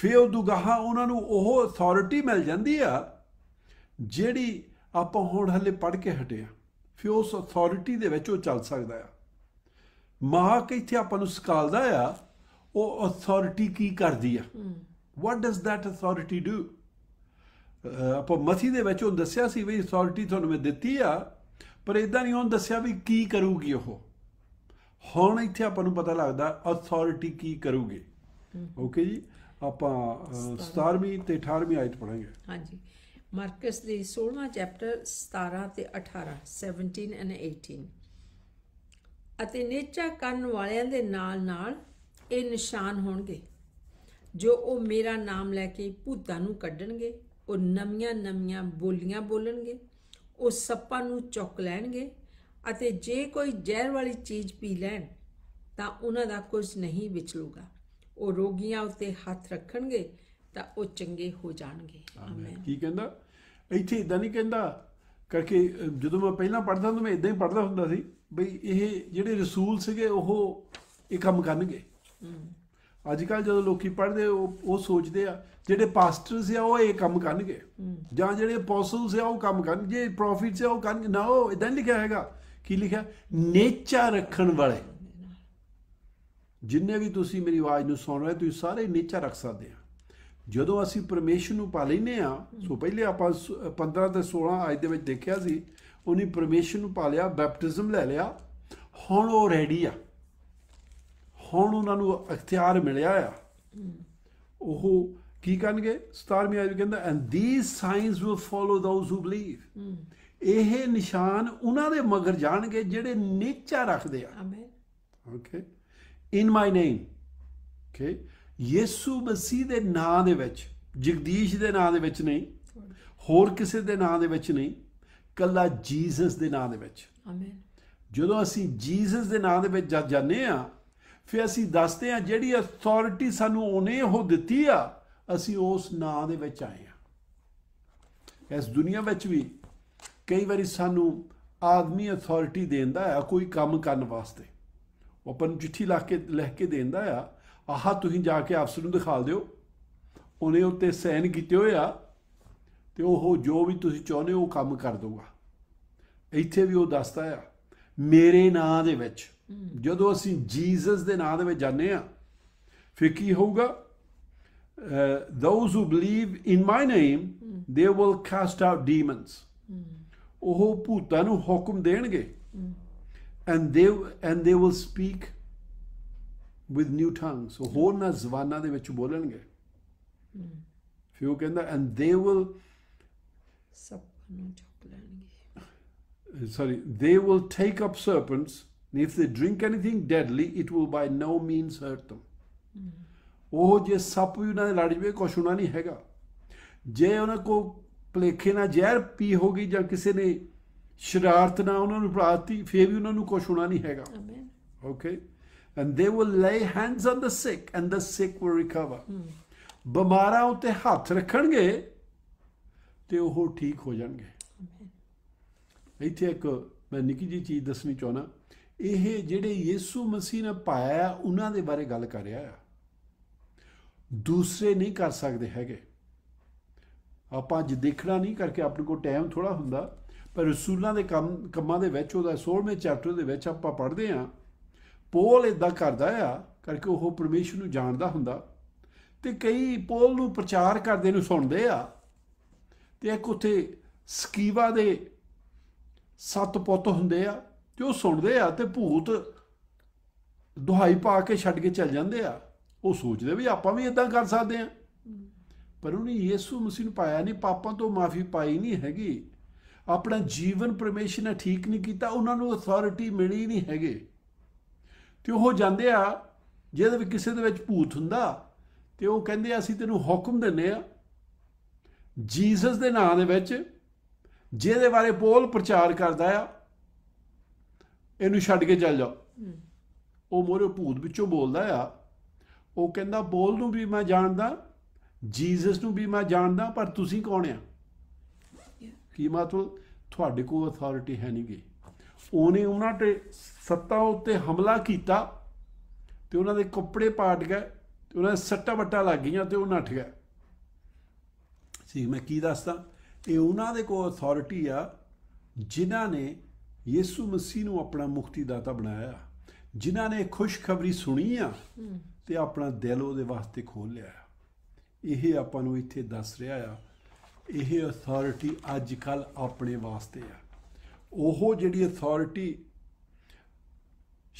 ਫਿਰ ਦੁਗਾਹਾ ਉਹਨਾਂ ਨੂੰ ਉਹ ਅਥਾਰਟੀ ਮਿਲ ਜਾਂਦੀ ਆ ਜਿਹੜੀ ਆਪਾਂ ਹੁਣ ਹਲੇ ਪੜ ਕੇ ਹਟਿਆ ਫਿਰ ਉਸ ਅਥਾਰਟੀ ਦੇ ਵਿੱਚ ਉਹ ਚੱਲ ਸਕਦਾ ਆ ਮਾਹਕ ਇੱਥੇ ਆਪਾਂ ਨੂੰ ਸਿਖਾਲਦਾ ਆ ਉਹ ਅਥਾਰਟੀ ਕੀ ਕਰਦੀ ਆ what does that authority do ਆਪਾਂ ਮਸੀਹ ਦੇ ਵਿੱਚ ਉਹ ਦੱਸਿਆ ਸੀ ਵੀ ਅਥਾਰਟੀ ਤੁਹਾਨੂੰ ਮੈਂ ਦਿੱਤੀ ਆ ਪਰ ਇਦਾਂ ਨਹੀਂ ਉਹਨ ਦੱਸਿਆ ਵੀ ਕੀ ਕਰੂਗੀ ਉਹ ਹੁਣ ਇੱਥੇ ਆਪਾਂ ਨੂੰ ਪਤਾ ਲੱਗਦਾ ਅਥਾਰਟੀ ਕੀ ਕਰੂਗੀ ਓਕੇ ਜੀ ਆਪਾਂ 17ਵੀਂ ਤੇ 18ਵੀਂ ਆਇਤ ਪੜਾਂਗੇ ਹਾਂਜੀ ਮਾਰਕਸ ਦੇ 16ਵਾਂ ਚੈਪਟਰ 17 ਤੇ 18 17 ਐਂਡ 18 ਅਤੇ ਨੇਚਾ ਕਰਨ ਵਾਲਿਆਂ ਦੇ ਨਾਲ ਨਾਲ ਇਹ ਨਿਸ਼ਾਨ ਹੋਣਗੇ ਜੋ ਉਹ ਮੇਰਾ ਨਾਮ ਲੈ ਕੇ ਭੂਤਾਂ ਨੂੰ ਕੱਢਣਗੇ ਉਹ ਨਵੀਆਂ ਨਵੀਆਂ ਬੋਲੀਆਂ ਬੋਲਣਗੇ ਉਹ ਸੱਪਾਂ ਨੂੰ ਚੁੱਕ ਲੈਣਗੇ ਅਤੇ ਜੇ ਕੋਈ ਜ਼ਹਿਰ ਵਾਲੀ ਚੀਜ਼ ਪੀ ਲੈਣ ਤਾਂ ਉਹਨਾਂ ਦਾ ਕੁਝ ਨਹੀਂ ਵਿਚਲੂਗਾ ਉਹ ਰੋਗੀਆਂ ਉੱਤੇ ਹੱਥ ਰੱਖਣਗੇ ਤਾਂ ਉਹ ਚੰਗੇ ਹੋ ਜਾਣਗੇ ਆਮੇਨ ਕੀ ਕਹਿੰਦਾ ਇੱਥੇ ਇਦਾਂ ਨਹੀਂ ਕਹਿੰਦਾ ਕਰਕੇ ਜਦੋਂ ਮੈਂ ਪਹਿਲਾਂ ਪੜਦਾ ਹੁੰਦਾ ਮੈਂ ਇਦਾਂ ਹੀ ਪੜਦਾ ਹੁੰਦਾ ਸੀ ਬਈ ਇਹ ਜਿਹੜੇ ਰਸੂਲ ਸੀਗੇ ਉਹ ਇਹ ਕੰਮ ਕਰਨਗੇ ਅੱਜ ਕੱਲ ਜਦੋਂ ਲੋਕੀ ਪੜ੍ਹਦੇ ਉਹ ਸੋਚਦੇ ਆ ਜਿਹੜੇ ਪਾਸਟਰਸ ਆ ਉਹ ਇਹ ਕੰਮ ਕਰਨਗੇ ਜਾਂ ਜਿਹੜੇ ਅਪੋਸਲਸ ਆ ਉਹ ਕੰਮ ਕਰਨਗੇ ਪ੍ਰੋਫਿਟਸ ਆ ਉਹ ਕਰਨਗੇ ਨਾ ਉਹ ਇਦਾਂ ਲਿਖਿਆ ਹੈਗਾ ਕੀ ਲਿਖਿਆ ਨੇਚਾ ਰੱਖਣ ਵਾਲੇ ਜਿੰਨੇ ਵੀ ਤੁਸੀਂ ਮੇਰੀ ਆਵਾਜ਼ ਨੂੰ ਸੁਣ ਰਹੇ ਤੁਸੀਂ ਸਾਰੇ ਨੇਚਾ ਰੱਖ ਸਕਦੇ ਆ ਜਦੋਂ ਅਸੀਂ ਪਰਮੇਸ਼ਰ ਨੂੰ ਪਾ ਲੈਨੇ ਆ ਸੋ ਪਹਿਲੇ ਆਪਾਂ 15 ਤੇ 16 ਅੱਜ ਦੇ ਵਿੱਚ ਦੇਖਿਆ ਸੀ ਉਹਨੇ ਪਰਮੇਸ਼ਰ ਨੂੰ ਪਾ ਲਿਆ ਬੈਪਟਿਜ਼ਮ ਲੈ ਲਿਆ ਹੁਣ ਉਹ ਰੈਡੀ ਆ ਹੁਣ ਉਹਨਾਂ ਨੂੰ ਇਖਤਿਆਰ ਮਿਲਿਆ ਆ ਉਹ ਕੀ ਕਰਨਗੇ 17ਵੀਂ ਆਇਤ ਕਹਿੰਦਾ and these signs will follow those who believe ਇਹ ਨਿਸ਼ਾਨ ਉਹਨਾਂ ਦੇ ਮਗਰ ਜਾਣਗੇ ਜਿਹੜੇ ਨੀਚਾ ਰੱਖਦੇ ਆ amen okay in my name okay ਯਿਸੂ ਮਸੀਹ ਦੇ ਨਾਂ ਦੇ ਵਿੱਚ ਜਗਦੀਸ਼ ਦੇ ਨਾਂ ਦੇ ਵਿੱਚ ਨਹੀਂ ਹੋਰ ਕਿਸੇ ਦੇ ਨਾਂ ਦੇ ਵਿੱਚ ਨਹੀਂ ਕੱਲਾ ਜੀਸਸ ਦੇ ਨਾਂ ਦੇ ਵਿੱਚ ਆਮੇਨ ਜਦੋਂ ਅਸੀਂ ਜੀਸਸ ਦੇ ਨਾਂ ਦੇ ਵਿੱਚ ਜਾਂਦੇ ਆ ਫਿਰ ਅਸੀਂ ਦੱਸਦੇ ਆ ਜਿਹੜੀ ਅਥਾਰਟੀ ਸਾਨੂੰ ਉਹਨੇ ਉਹ ਦਿੱਤੀ ਆ ਅਸੀਂ ਉਸ ਨਾਂ ਦੇ ਵਿੱਚ ਆਏ ਆ ਇਸ ਦੁਨੀਆ ਵਿੱਚ ਵੀ ਕਈ ਵਾਰੀ ਸਾਨੂੰ ਆਦਮੀ ਅਥਾਰਟੀ ਦਿੰਦਾ ਆ ਕੋਈ ਕੰਮ ਕਰਨ ਵਾਸਤੇ ਉਹ ਆਪਾਂ ਨੂੰ ਚਿੱਠੀ ਲਾ ਕੇ ਲਿਖ ਕੇ ਦਿੰਦਾ ਆ ਆਹ ਤੁਸੀਂ ਜਾ ਕੇ ਅਫਸਰ ਨੂੰ ਦਿਖਾ ਦਿਓ ਉਹਨੇ ਉੱਤੇ ਸਾਈਨ ਕੀਤੇ ਹੋਏ ਆ ਤੇ ਉਹ ਜੋ ਵੀ ਤੁਸੀਂ ਚਾਹੁੰਦੇ ਹੋ ਉਹ ਕੰਮ ਕਰ ਦਊਗਾ ਇੱਥੇ ਵੀ ਉਹ ਦੱਸਦਾ ਆ ਮੇਰੇ ਨਾਂ ਦੇ ਵਿੱਚ ਜਦੋਂ ਅਸੀਂ ਜੀਜ਼ਸ ਦੇ ਨਾਮ ਦੇ ਵਿੱਚ ਜਾਂਦੇ ਆ ਫਿਰ ਕੀ ਹੋਊਗਾ those who believe in my name they will caste out ਡੀਮਨਸ ਉਹ ਭੂਤਾਂ ਨੂੰ ਹੁਕਮ ਦੇਣਗੇ and they and they will speak with new tongues ਉਹ ਹੋਰਨਾਂ ਜ਼ਬਾਨਾਂ ਦੇ ਵਿੱਚ ਬੋਲਣਗੇ ਫਿਰ ਉਹ ਕਹਿੰਦਾ ਐਂਡ ਦੇ ਵਿਲ ਸਰਪੈਂਟ ਨੂੰ ਚੁੱਕ ਲੈਣਗੇ sorry they will take up serpents And if they drink anything deadly, it will by no means hurt them. ਉਹ ਜੇ ਸੱਪ ਵੀ ਉਹਨਾਂ ਦੇ ਲੜ ਜਵੇ ਕੁਛ ਉਹਨਾਂ ਨਹੀਂ ਹੈਗਾ ਜੇ ਉਹਨਾਂ ਕੋ ਭਲੇਖੇ ਨਾਲ ਜ਼ਹਿਰ ਪੀ ਹੋਗੀ ਜਾਂ ਕਿਸੇ ਨੇ ਸ਼ਰਾਰਤ ਨਾਲ ਉਹਨਾਂ ਨੂੰ ਪ੍ਰਾਤੀ ਫੇਰ ਵੀ ਉਹਨਾਂ ਨੂੰ ਕੁਛ ਹੋਣਾ ਨਹੀਂ ਹੈਗਾ amen okay and they will lay hands on the sick and the sick will recover ਬਿਮਾਰਾਂ ਉਤੇ ਹੱਥ ਰੱਖਣਗੇ ਤੇ ਉਹ ਠੀਕ ਹੋ ਜਾਣਗੇ ਇੱਥੇ ਇੱਕ ਮੈਂ ਨਿੱਕੀ ਜੀ ਚੀਜ਼ ਦੱਸਣੀ ਚਾਹਣਾ ਇਹ ਜਿਹੜੇ ਯਿਸੂ ਮਸੀਹ ਨੇ ਪਾਇਆ ਉਹਨਾਂ ਦੇ ਬਾਰੇ ਗੱਲ ਕਰ ਰਿਹਾ ਹੈ ਦੂਸਰੇ ਨਹੀਂ ਕਰ ਸਕਦੇ ਹੈਗੇ ਆਪਾਂ ਜੇ ਦੇਖਣਾ ਨਹੀਂ ਕਰਕੇ ਆਪਣੇ ਕੋਲ ਟਾਈਮ ਥੋੜਾ ਹੁੰਦਾ ਪਰ ਰਸੂਲਾਂ ਦੇ ਕੰਮ ਕੰਮਾਂ ਦੇ ਵਿੱਚ ਉਹਦਾ 16ਵੇਂ ਚੈਪਟਰ ਦੇ ਵਿੱਚ ਆਪਾਂ ਪੜ੍ਹਦੇ ਆ ਪੋਲ ਇਦਾਂ ਕਰਦਾ ਆ ਕਰਕੇ ਉਹ ਪਰਮੇਸ਼ਰ ਨੂੰ ਜਾਣਦਾ ਹੁੰਦਾ ਤੇ ਕਈ ਪੋਲ ਨੂੰ ਪ੍ਰਚਾਰ ਕਰਦੇ ਨੂੰ ਸੁਣਦੇ ਆ ਤੇ ਇੱਕ ਉਥੇ ਸਕੀਵਾ ਦੇ ਸੱਤ ਪੁੱਤ ਹੁੰਦੇ ਆ ਕਿ ਉਹ ਸੁਣਦੇ ਆ ਤੇ ਭੂਤ ਦੁਹਾਈ ਪਾ ਕੇ ਛੱਡ ਕੇ ਚੱਲ ਜਾਂਦੇ ਆ ਉਹ ਸੋਚਦੇ ਵੀ ਆਪਾਂ ਵੀ ਇਦਾਂ ਕਰ ਸਕਦੇ ਆ ਪਰ ਉਹਨੇ ਯਿਸੂ ਮਸੀਹ ਨੂੰ ਪਾਇਆ ਨਹੀਂ ਪਾਪਾਂ ਤੋਂ ਮਾਫੀ ਪਾਈ ਨਹੀਂ ਹੈਗੀ ਆਪਣਾ ਜੀਵਨ ਪਰਮੇਸ਼ਰ ਨੇ ਠੀਕ ਨਹੀਂ ਕੀਤਾ ਉਹਨਾਂ ਨੂੰ ਅਥਾਰਟੀ ਮਿਲੀ ਨਹੀਂ ਹੈਗੇ ਤੇ ਉਹ ਜਾਂਦੇ ਆ ਜਿਹਦੇ ਵਿੱਚ ਕਿਸੇ ਦੇ ਵਿੱਚ ਭੂਤ ਹੁੰਦਾ ਤੇ ਉਹ ਕਹਿੰਦੇ ਅਸੀਂ ਤੈਨੂੰ ਹੁਕਮ ਦਿੰਨੇ ਆ ਜੀਸਸ ਦੇ ਨਾਮ ਦੇ ਵਿੱਚ ਜਿਹਦੇ ਬਾਰੇ ਪੋਲ ਪ੍ਰਚਾਰ ਕਰਦਾ ਆ ਇਹਨੂੰ ਛੱਡ ਕੇ ਚੱਲ ਜਾ ਉਹ ਮੋਰੇ ਭੂਤ ਵਿੱਚੋਂ ਬੋਲਦਾ ਆ ਉਹ ਕਹਿੰਦਾ ਬੋਲ ਨੂੰ ਵੀ ਮੈਂ ਜਾਣਦਾ ਜੀਸਸ ਨੂੰ ਵੀ ਮੈਂ ਜਾਣਦਾ ਪਰ ਤੁਸੀਂ ਕੌਣ ਆ ਕੀ ਮਤਲਬ ਤੁਹਾਡੇ ਕੋਲ ਅਥਾਰਟੀ ਹੈ ਨਹੀਂ ਗਈ ਉਹਨੇ ਉਹਨਾਂ ਤੇ ਸੱਤਾ ਉੱਤੇ ਹਮਲਾ ਕੀਤਾ ਤੇ ਉਹਨਾਂ ਦੇ ਕੱਪੜੇ ਪਾੜ ਗਏ ਤੇ ਉਹਨਾਂ ਦੇ ਸੱਟਾ ਬੱਟਾ ਲੱਗ ਗਈਆਂ ਤੇ ਉਹ ਨੱਠ ਗਿਆ ਸੀ ਮੈਂ ਕੀ ਦੱਸਦਾ ਇਹ ਉਹਨਾਂ ਦੇ ਕੋਲ ਅਥਾਰਟੀ ਆ ਜਿਨ੍ਹਾਂ ਨੇ ਯਿਸੂ ਮਸੀਹ ਨੂੰ ਆਪਣਾ ਮੁਕਤੀਦਾਤਾ ਬਣਾਇਆ ਜਿਨ੍ਹਾਂ ਨੇ ਖੁਸ਼ਖਬਰੀ ਸੁਣੀ ਆ ਤੇ ਆਪਣਾ ਦਿਲ ਉਹਦੇ ਵਾਸਤੇ ਖੋਲ ਲਿਆ ਇਹ ਆਪਾਂ ਨੂੰ ਇੱਥੇ ਦੱਸ ਰਿਹਾ ਆ ਇਹ ਅਥਾਰਟੀ ਅੱਜ ਕੱਲ ਆਪਣੇ ਵਾਸਤੇ ਆ ਉਹ ਜਿਹੜੀ ਅਥਾਰਟੀ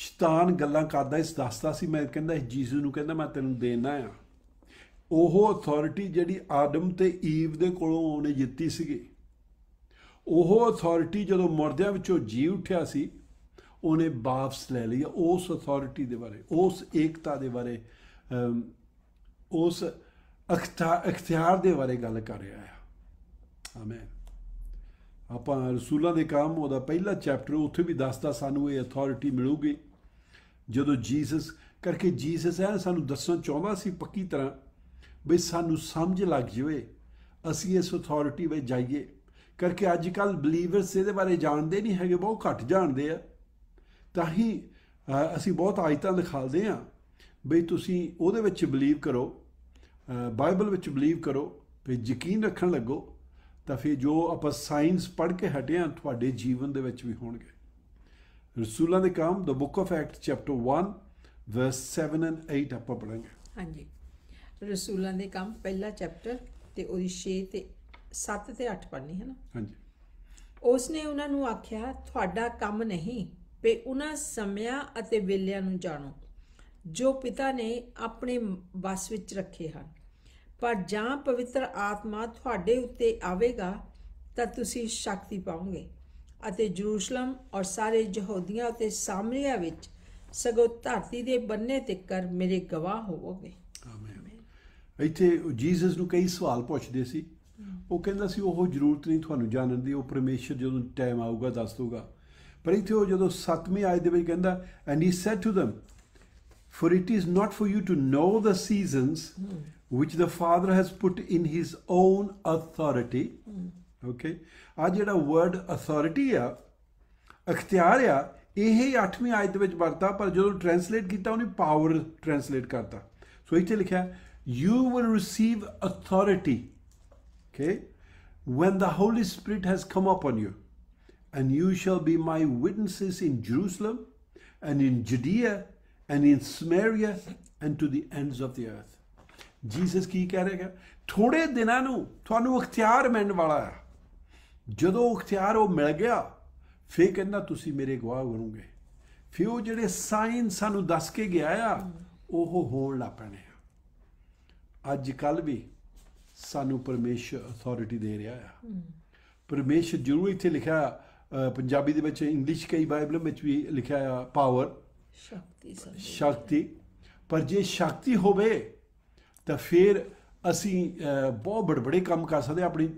ਸ਼ੈਤਾਨ ਗੱਲਾਂ ਕਰਦਾ ਇਸ ਦੱਸਦਾ ਸੀ ਮੈਂ ਕਹਿੰਦਾ ਜੀਸੂ ਨੂੰ ਕਹਿੰਦਾ ਮੈਂ ਤੈਨੂੰ ਦੇਣਾ ਆ ਉਹ ਅਥਾਰਟੀ ਜਿਹੜੀ ਆਦਮ ਤੇ ਈਵ ਦੇ ਕੋਲੋਂ ਉਹਨੇ ਜਿੱਤੀ ਸੀਗੀ ਉਹ ਅਥਾਰਟੀ ਜਦੋਂ ਮਰਦਿਆਂ ਵਿੱਚੋਂ ਜੀ ਉੱਠਿਆ ਸੀ ਉਹਨੇ ਵਾਪਸ ਲੈ ਲਈ ਉਸ ਅਥਾਰਟੀ ਦੇ ਬਾਰੇ ਉਸ ਏਕਤਾ ਦੇ ਬਾਰੇ ਉਸ ਅਖਤਾ ਅਖਤਿਆਰ ਦੇ ਬਾਰੇ ਗੱਲ ਕਰ ਰਿਹਾ ਹੈ ਆਮੇਨ ਆਪਾਂ ਰਸੂਲਾਂ ਦੇ ਕੰਮ ਉਹਦਾ ਪਹਿਲਾ ਚੈਪਟਰ ਉੱਥੇ ਵੀ ਦੱਸਦਾ ਸਾਨੂੰ ਇਹ ਅਥਾਰਟੀ ਮਿਲੂਗੀ ਜਦੋਂ ਜੀਸਸ ਕਰਕੇ ਜੀਸਸ ਹੈ ਸਾਨੂੰ ਦੱਸਣਾ ਚਾਹੁੰਦਾ ਸੀ ਪੱਕੀ ਤਰ੍ਹਾਂ ਵੀ ਸਾਨੂੰ ਸਮਝ ਲੱਗ ਜਵੇ ਅਸੀਂ ਇਸ ਅਥਾਰਟੀ ਵਿੱਚ ਜਾਈਏ ਕਰਕੇ ਅੱਜ ਕੱਲ ਬਲੀਵਰਸ ਇਹਦੇ ਬਾਰੇ ਜਾਣਦੇ ਨਹੀਂ ਹੈਗੇ ਬਹੁਤ ਘੱਟ ਜਾਣਦੇ ਆ ਤਾਂ ਹੀ ਅਸੀਂ ਬਹੁਤ ਆਇਤਾਂ ਦਿਖਾਲਦੇ ਆ ਬਈ ਤੁਸੀਂ ਉਹਦੇ ਵਿੱਚ ਬਲੀਵ ਕਰੋ ਬਾਈਬਲ ਵਿੱਚ ਬਲੀਵ ਕਰੋ ਤੇ ਯਕੀਨ ਰੱਖਣ ਲੱਗੋ ਤਾਂ ਫਿਰ ਜੋ ਆਪਾਂ ਸਾਇੰਸ ਪੜ੍ਹ ਕੇ ਹਟਿਆ ਤੁਹਾਡੇ ਜੀਵਨ ਦੇ ਵਿੱਚ ਵੀ ਹੋਣਗੇ ਰਸੂਲਾਂ ਦੇ ਕੰਮ ਦਾ book of Act chapter 1 verse 7 and 8 ਆਪਾਂ ਪੜ੍ਹਾਂਗੇ ਹਾਂਜੀ ਰਸੂਲਾਂ ਦੇ ਕੰਮ ਪਹਿਲਾ ਚੈਪਟਰ ਤੇ ਉਹਦੀ 6 ਤੇ 7 ਤੇ 8 ਪੜ੍ਹਨੀ ਹੈ ਨਾ ਹਾਂਜੀ ਉਸਨੇ ਉਹਨਾਂ ਨੂੰ ਆਖਿਆ ਤੁਹਾਡਾ ਕੰਮ ਨਹੀਂ ਵੀ ਉਹਨਾਂ ਸਮਿਆਂ ਅਤੇ ਵੇਲਿਆਂ ਨੂੰ ਜਾਣੋ ਜੋ ਪਿਤਾ ਨੇ ਆਪਣੇ ਵਸ ਵਿੱਚ ਰੱਖੇ ਹਨ ਪਰ ਜਾਂ ਪਵਿੱਤਰ ਆਤਮਾ ਤੁਹਾਡੇ ਉੱਤੇ ਆਵੇਗਾ ਤਾਂ ਤੁਸੀਂ ਸ਼ਕਤੀ ਪਾਓਗੇ ਅਤੇ ਜਰੂਸ਼ਲਮ ਔਰ ਸਾਰੇ ਯਹੂਦੀਆਂ ਅਤੇ ਸਾਮਰੀਆ ਵਿੱਚ ਸਗੋਂ ਧਰਤੀ ਦੇ ਬੰਨੇ ਤੱਕਰ ਮੇਰੇ ਗਵਾਹ ਹੋਵੋਗੇ ਆਮੇਨ ਇੱਥੇ ਜੀਸਸ ਨੂੰ ਕਈ ਸਵਾਲ ਪੁੱਛਦੇ ਸੀ ਉਹ ਕਹਿੰਦਾ ਸੀ ਉਹ ਜ਼ਰੂਰਤ ਨਹੀਂ ਤੁਹਾਨੂੰ ਜਾਣਨ ਦੀ ਉਹ ਪਰਮੇਸ਼ਰ ਜਦੋਂ ਟਾਈਮ ਆਊਗਾ ਦੱਸ ਦੂਗਾ ਪਰ ਇਥੇ ਉਹ ਜਦੋਂ 7ਵੀਂ ਆਇਤ ਦੇ ਵਿੱਚ ਕਹਿੰਦਾ and he said to them for it is not for you to know the seasons which which the father has put in his own authority ਆ ਜਿਹੜਾ ਵਰਡ ਅਥਾਰਟੀ ਆ ਅਖਤਿਆਰ ਆ ਇਹ ਹੀ 8ਵੀਂ ਆਇਤ ਵਿੱਚ ਵਰਤਾ ਪਰ ਜਦੋਂ ਟ੍ਰਾਂਸਲੇਟ ਕੀਤਾ ਉਹਨੇ ਪਾਵਰ ਟ੍ਰਾਂਸਲੇਟ ਕਰਤਾ ਸੋ ਇੱਥੇ ਲਿਖਿਆ you will receive authority Okay? When the Holy Spirit has come upon you, and you shall be my witnesses in Jerusalem, and in Judea, and in Samaria, and to the ends of the earth. Jesus ਕੀ ਕਹਿ ਰਿਹਾ ਥੋੜੇ ਦਿਨਾਂ ਨੂੰ ਤੁਹਾਨੂੰ ਇਖਤਿਆਰ ਮਿਲਣ ਵਾਲਾ ਹੈ ਜਦੋਂ ਇਖਤਿਆਰ ਉਹ ਮਿਲ ਗਿਆ ਫੇਰ ਕਹਿੰਦਾ ਤੁਸੀਂ ਮੇਰੇ ਗਵਾਹ ਬਣੋਗੇ ਫਿਰ ਉਹ ਜਿਹੜੇ ਸਾਈਨ ਸਾਨੂੰ ਦੱਸ ਕੇ ਗਿਆ ਆ ਉਹ ਹੋਣ ਲੱਗ ਆ ਅੱਜ ਕੱਲ ਵੀ ਸਾਨੂੰ ਪਰਮੇਸ਼ਰ ਅਥਾਰਟੀ ਦੇ ਰਿਹਾ ਆ ਪਰਮੇਸ਼ਰ ਜ਼ਰੂਰ ਇੱਥੇ ਲਿਖਿਆ ਪੰਜਾਬੀ ਦੇ ਵਿੱਚ ਇੰਗਲਿਸ਼ ਕਈ ਬਾਈਬਲ ਵਿੱਚ ਵੀ ਲਿਖਿਆ ਆ ਪਾਵਰ ਸ਼ਕਤੀ ਸ਼ਕਤੀ ਪਰ ਜੇ ਸ਼ਕਤੀ ਹੋਵੇ ਤਾਂ ਫਿਰ ਅਸੀਂ ਬਹੁਤ ਬੜਬੜੇ ਕੰਮ ਕਰ ਸਕਦੇ ਆਪਣੀ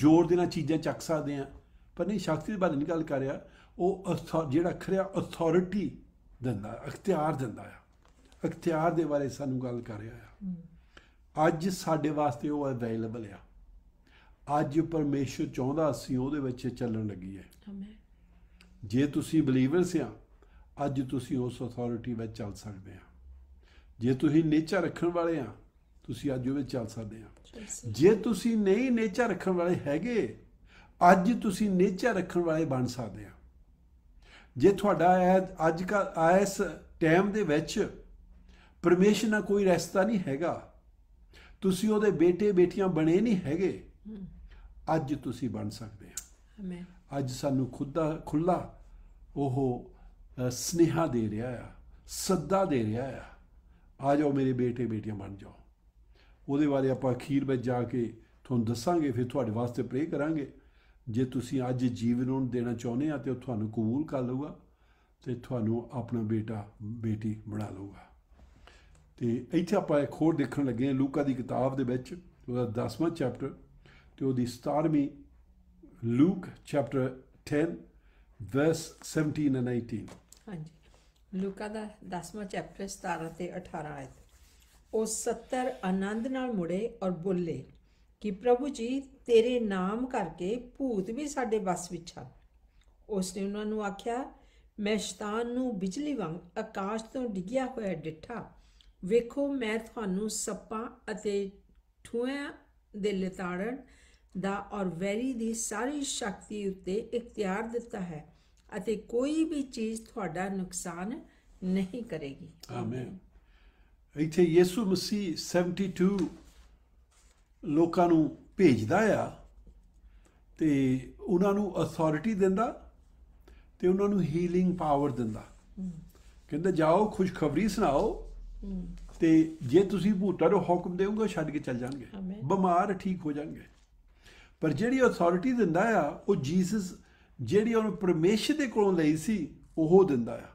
ਜੋਰ ਦੇ ਨਾਲ ਚੀਜ਼ਾਂ ਚੱਕ ਸਕਦੇ ਆ ਪਰ ਨਹੀਂ ਸ਼ਕਤੀ ਦੀ ਬਾਰੇ ਨਹੀਂ ਗੱਲ ਕਰ ਰਿਹਾ ਉਹ ਜਿਹੜਾ ਖਰਿਆ ਅਥਾਰਟੀ ਦਿੰਦਾ ਅਖਤਿਆਰ ਦਿੰਦਾ ਆ ਅਖਤਿਆਰ ਦੇ ਬਾਰੇ ਸਾਨੂੰ ਗੱਲ ਕਰ ਰਿਹਾ ਆ ਅੱਜ ਸਾਡੇ ਵਾਸਤੇ ਉਹ ਅਵੇਲੇਬਲ ਆ ਅੱਜ ਪਰਮੇਸ਼ਰ ਚਾਹੁੰਦਾ ਅਸੀਂ ਉਹਦੇ ਵਿੱਚ ਚੱਲਣ ਲੱਗੀ ਆਮੇਨ ਜੇ ਤੁਸੀਂ ਬਲੀਵਰਸ ਆ ਅੱਜ ਤੁਸੀਂ ਉਸ ਅਥਾਰਟੀ ਵਿੱਚ ਚੱਲ ਸਕਦੇ ਆ ਜੇ ਤੁਸੀਂ ਨੇਚਰ ਰੱਖਣ ਵਾਲੇ ਆ ਤੁਸੀਂ ਅੱਜ ਉਹ ਵਿੱਚ ਚੱਲ ਸਕਦੇ ਆ ਜੇ ਤੁਸੀਂ ਨਹੀਂ ਨੇਚਰ ਰੱਖਣ ਵਾਲੇ ਹੈਗੇ ਅੱਜ ਤੁਸੀਂ ਨੇਚਰ ਰੱਖਣ ਵਾਲੇ ਬਣ ਸਕਦੇ ਆ ਜੇ ਤੁਹਾਡਾ ਅੱਜ ਕੱਲ ਇਸ ਟਾਈਮ ਦੇ ਵਿੱਚ ਪਰਮੇਸ਼ਰ ਨਾਲ ਕੋਈ ਰਸਤਾ ਨਹੀਂ ਹੈਗਾ ਤੁਸੀਂ ਉਹਦੇ ਬੇਟੇ ਬੇਟੀਆਂ ਬਣੇ ਨਹੀਂ ਹੈਗੇ ਅੱਜ ਤੁਸੀਂ ਬਣ ਸਕਦੇ ਹੋ ਆਮੇਨ ਅੱਜ ਸਾਨੂੰ ਖੁੱਦਾ ਖੁੱਲਾ ਉਹ ਸਨੇਹਾ ਦੇ ਰਿਹਾ ਆ ਸੱਦਾ ਦੇ ਰਿਹਾ ਆ ਆ ਜਾਓ ਮੇਰੇ ਬੇਟੇ ਬੇਟੀਆਂ ਬਣ ਜਾਓ ਉਹਦੇ ਬਾਰੇ ਆਪਾਂ ਅਖੀਰ ਵਿੱਚ ਜਾ ਕੇ ਤੁਹਾਨੂੰ ਦੱਸਾਂਗੇ ਫਿਰ ਤੁਹਾਡੇ ਵਾਸਤੇ ਪ੍ਰੇ ਕਰਾਂਗੇ ਜੇ ਤੁਸੀਂ ਅੱਜ ਜੀਵਨ ਨੂੰ ਦੇਣਾ ਚਾਹੁੰਦੇ ਆ ਤੇ ਉਹ ਤੁਹਾਨੂੰ ਕਬੂਲ ਕਰ ਲਊਗਾ ਤੇ ਤੁਹਾਨੂੰ ਆਪਣਾ ਬੇਟਾ ਬੇਟੀ ਬਣਾ ਲਊਗਾ ਤੇ ਇੱਥੇ ਆਪਾਂ ਇੱਕ ਹੋਰ ਦੇਖਣ ਲੱਗੇ ਹਾਂ ਲੂਕਾ ਦੀ ਕਿਤਾਬ ਦੇ ਵਿੱਚ ਉਹਦਾ 10ਵਾਂ ਚੈਪਟਰ ਤੇ ਉਹਦੀ 17ਵੀਂ ਲੂਕ ਚੈਪਟਰ 10 ਵਰਸ 17 ਐਂਡ 18 ਹਾਂਜੀ ਲੂਕਾ ਦਾ 10ਵਾਂ ਚੈਪਟਰ 17 ਤੇ 18 ਆਇਤ ਉਹ 70 ਆਨੰਦ ਨਾਲ ਮੁੜੇ ਔਰ ਬੋਲੇ ਕਿ ਪ੍ਰਭੂ ਜੀ ਤੇਰੇ ਨਾਮ ਕਰਕੇ ਭੂਤ ਵੀ ਸਾਡੇ ਵਸ ਵਿੱਚ ਹਨ ਉਸ ਨੇ ਉਹਨਾਂ ਨੂੰ ਆਖਿਆ ਮੈਂ ਸ਼ਤਾਨ ਨੂੰ ਬਿਜਲੀ ਵਾਂਗ ਆਕਾਸ਼ ਤੋਂ ਡਿੱਗਿਆ ਹੋਇਆ ਡਿੱਠਾ ਵੇਖੋ ਮੈਂ ਤੁਹਾਨੂੰ ਸੱਪਾਂ ਅਤੇ ਠੂਆਂ ਦੇ ਲਤਾੜਨ ਦਾ ਔਰ ਵੈਰੀ ਦੀ ਸਾਰੀ ਸ਼ਕਤੀ ਉੱਤੇ ਇਖਤਿਆਰ ਦਿੱਤਾ ਹੈ ਅਤੇ ਕੋਈ ਵੀ ਚੀਜ਼ ਤੁਹਾਡਾ ਨੁਕਸਾਨ ਨਹੀਂ ਕਰੇਗੀ ਆਮੇਨ ਇੱਥੇ ਯਿਸੂ ਮਸੀਹ 72 ਲੋਕਾਂ ਨੂੰ ਭੇਜਦਾ ਆ ਤੇ ਉਹਨਾਂ ਨੂੰ ਅਥਾਰਟੀ ਦਿੰਦਾ ਤੇ ਉਹਨਾਂ ਨੂੰ ਹੀਲਿੰਗ ਪਾਵਰ ਦਿੰਦਾ ਕਹਿੰਦਾ ਜਾਓ ਖੁਸ਼ਖਬਰੀ ਸੁਣਾਓ ਤੇ ਜੇ ਤੁਸੀਂ ਭੂਤਾਂ ਨੂੰ ਹੁਕਮ ਦੇਉਂਗੇ ਛੱਡ ਕੇ ਚੱਲ ਜਾਣਗੇ ਬਿਮਾਰ ਠੀਕ ਹੋ ਜਾਣਗੇ ਪਰ ਜਿਹੜੀ ਅਥਾਰਟੀ ਦਿੰਦਾ ਆ ਉਹ ਜੀਸਸ ਜਿਹੜੀ ਉਹਨੂੰ ਪਰਮੇਸ਼ਰ ਦੇ ਕੋਲੋਂ ਲਈ ਸੀ ਉਹ ਦਿੰਦਾ ਆ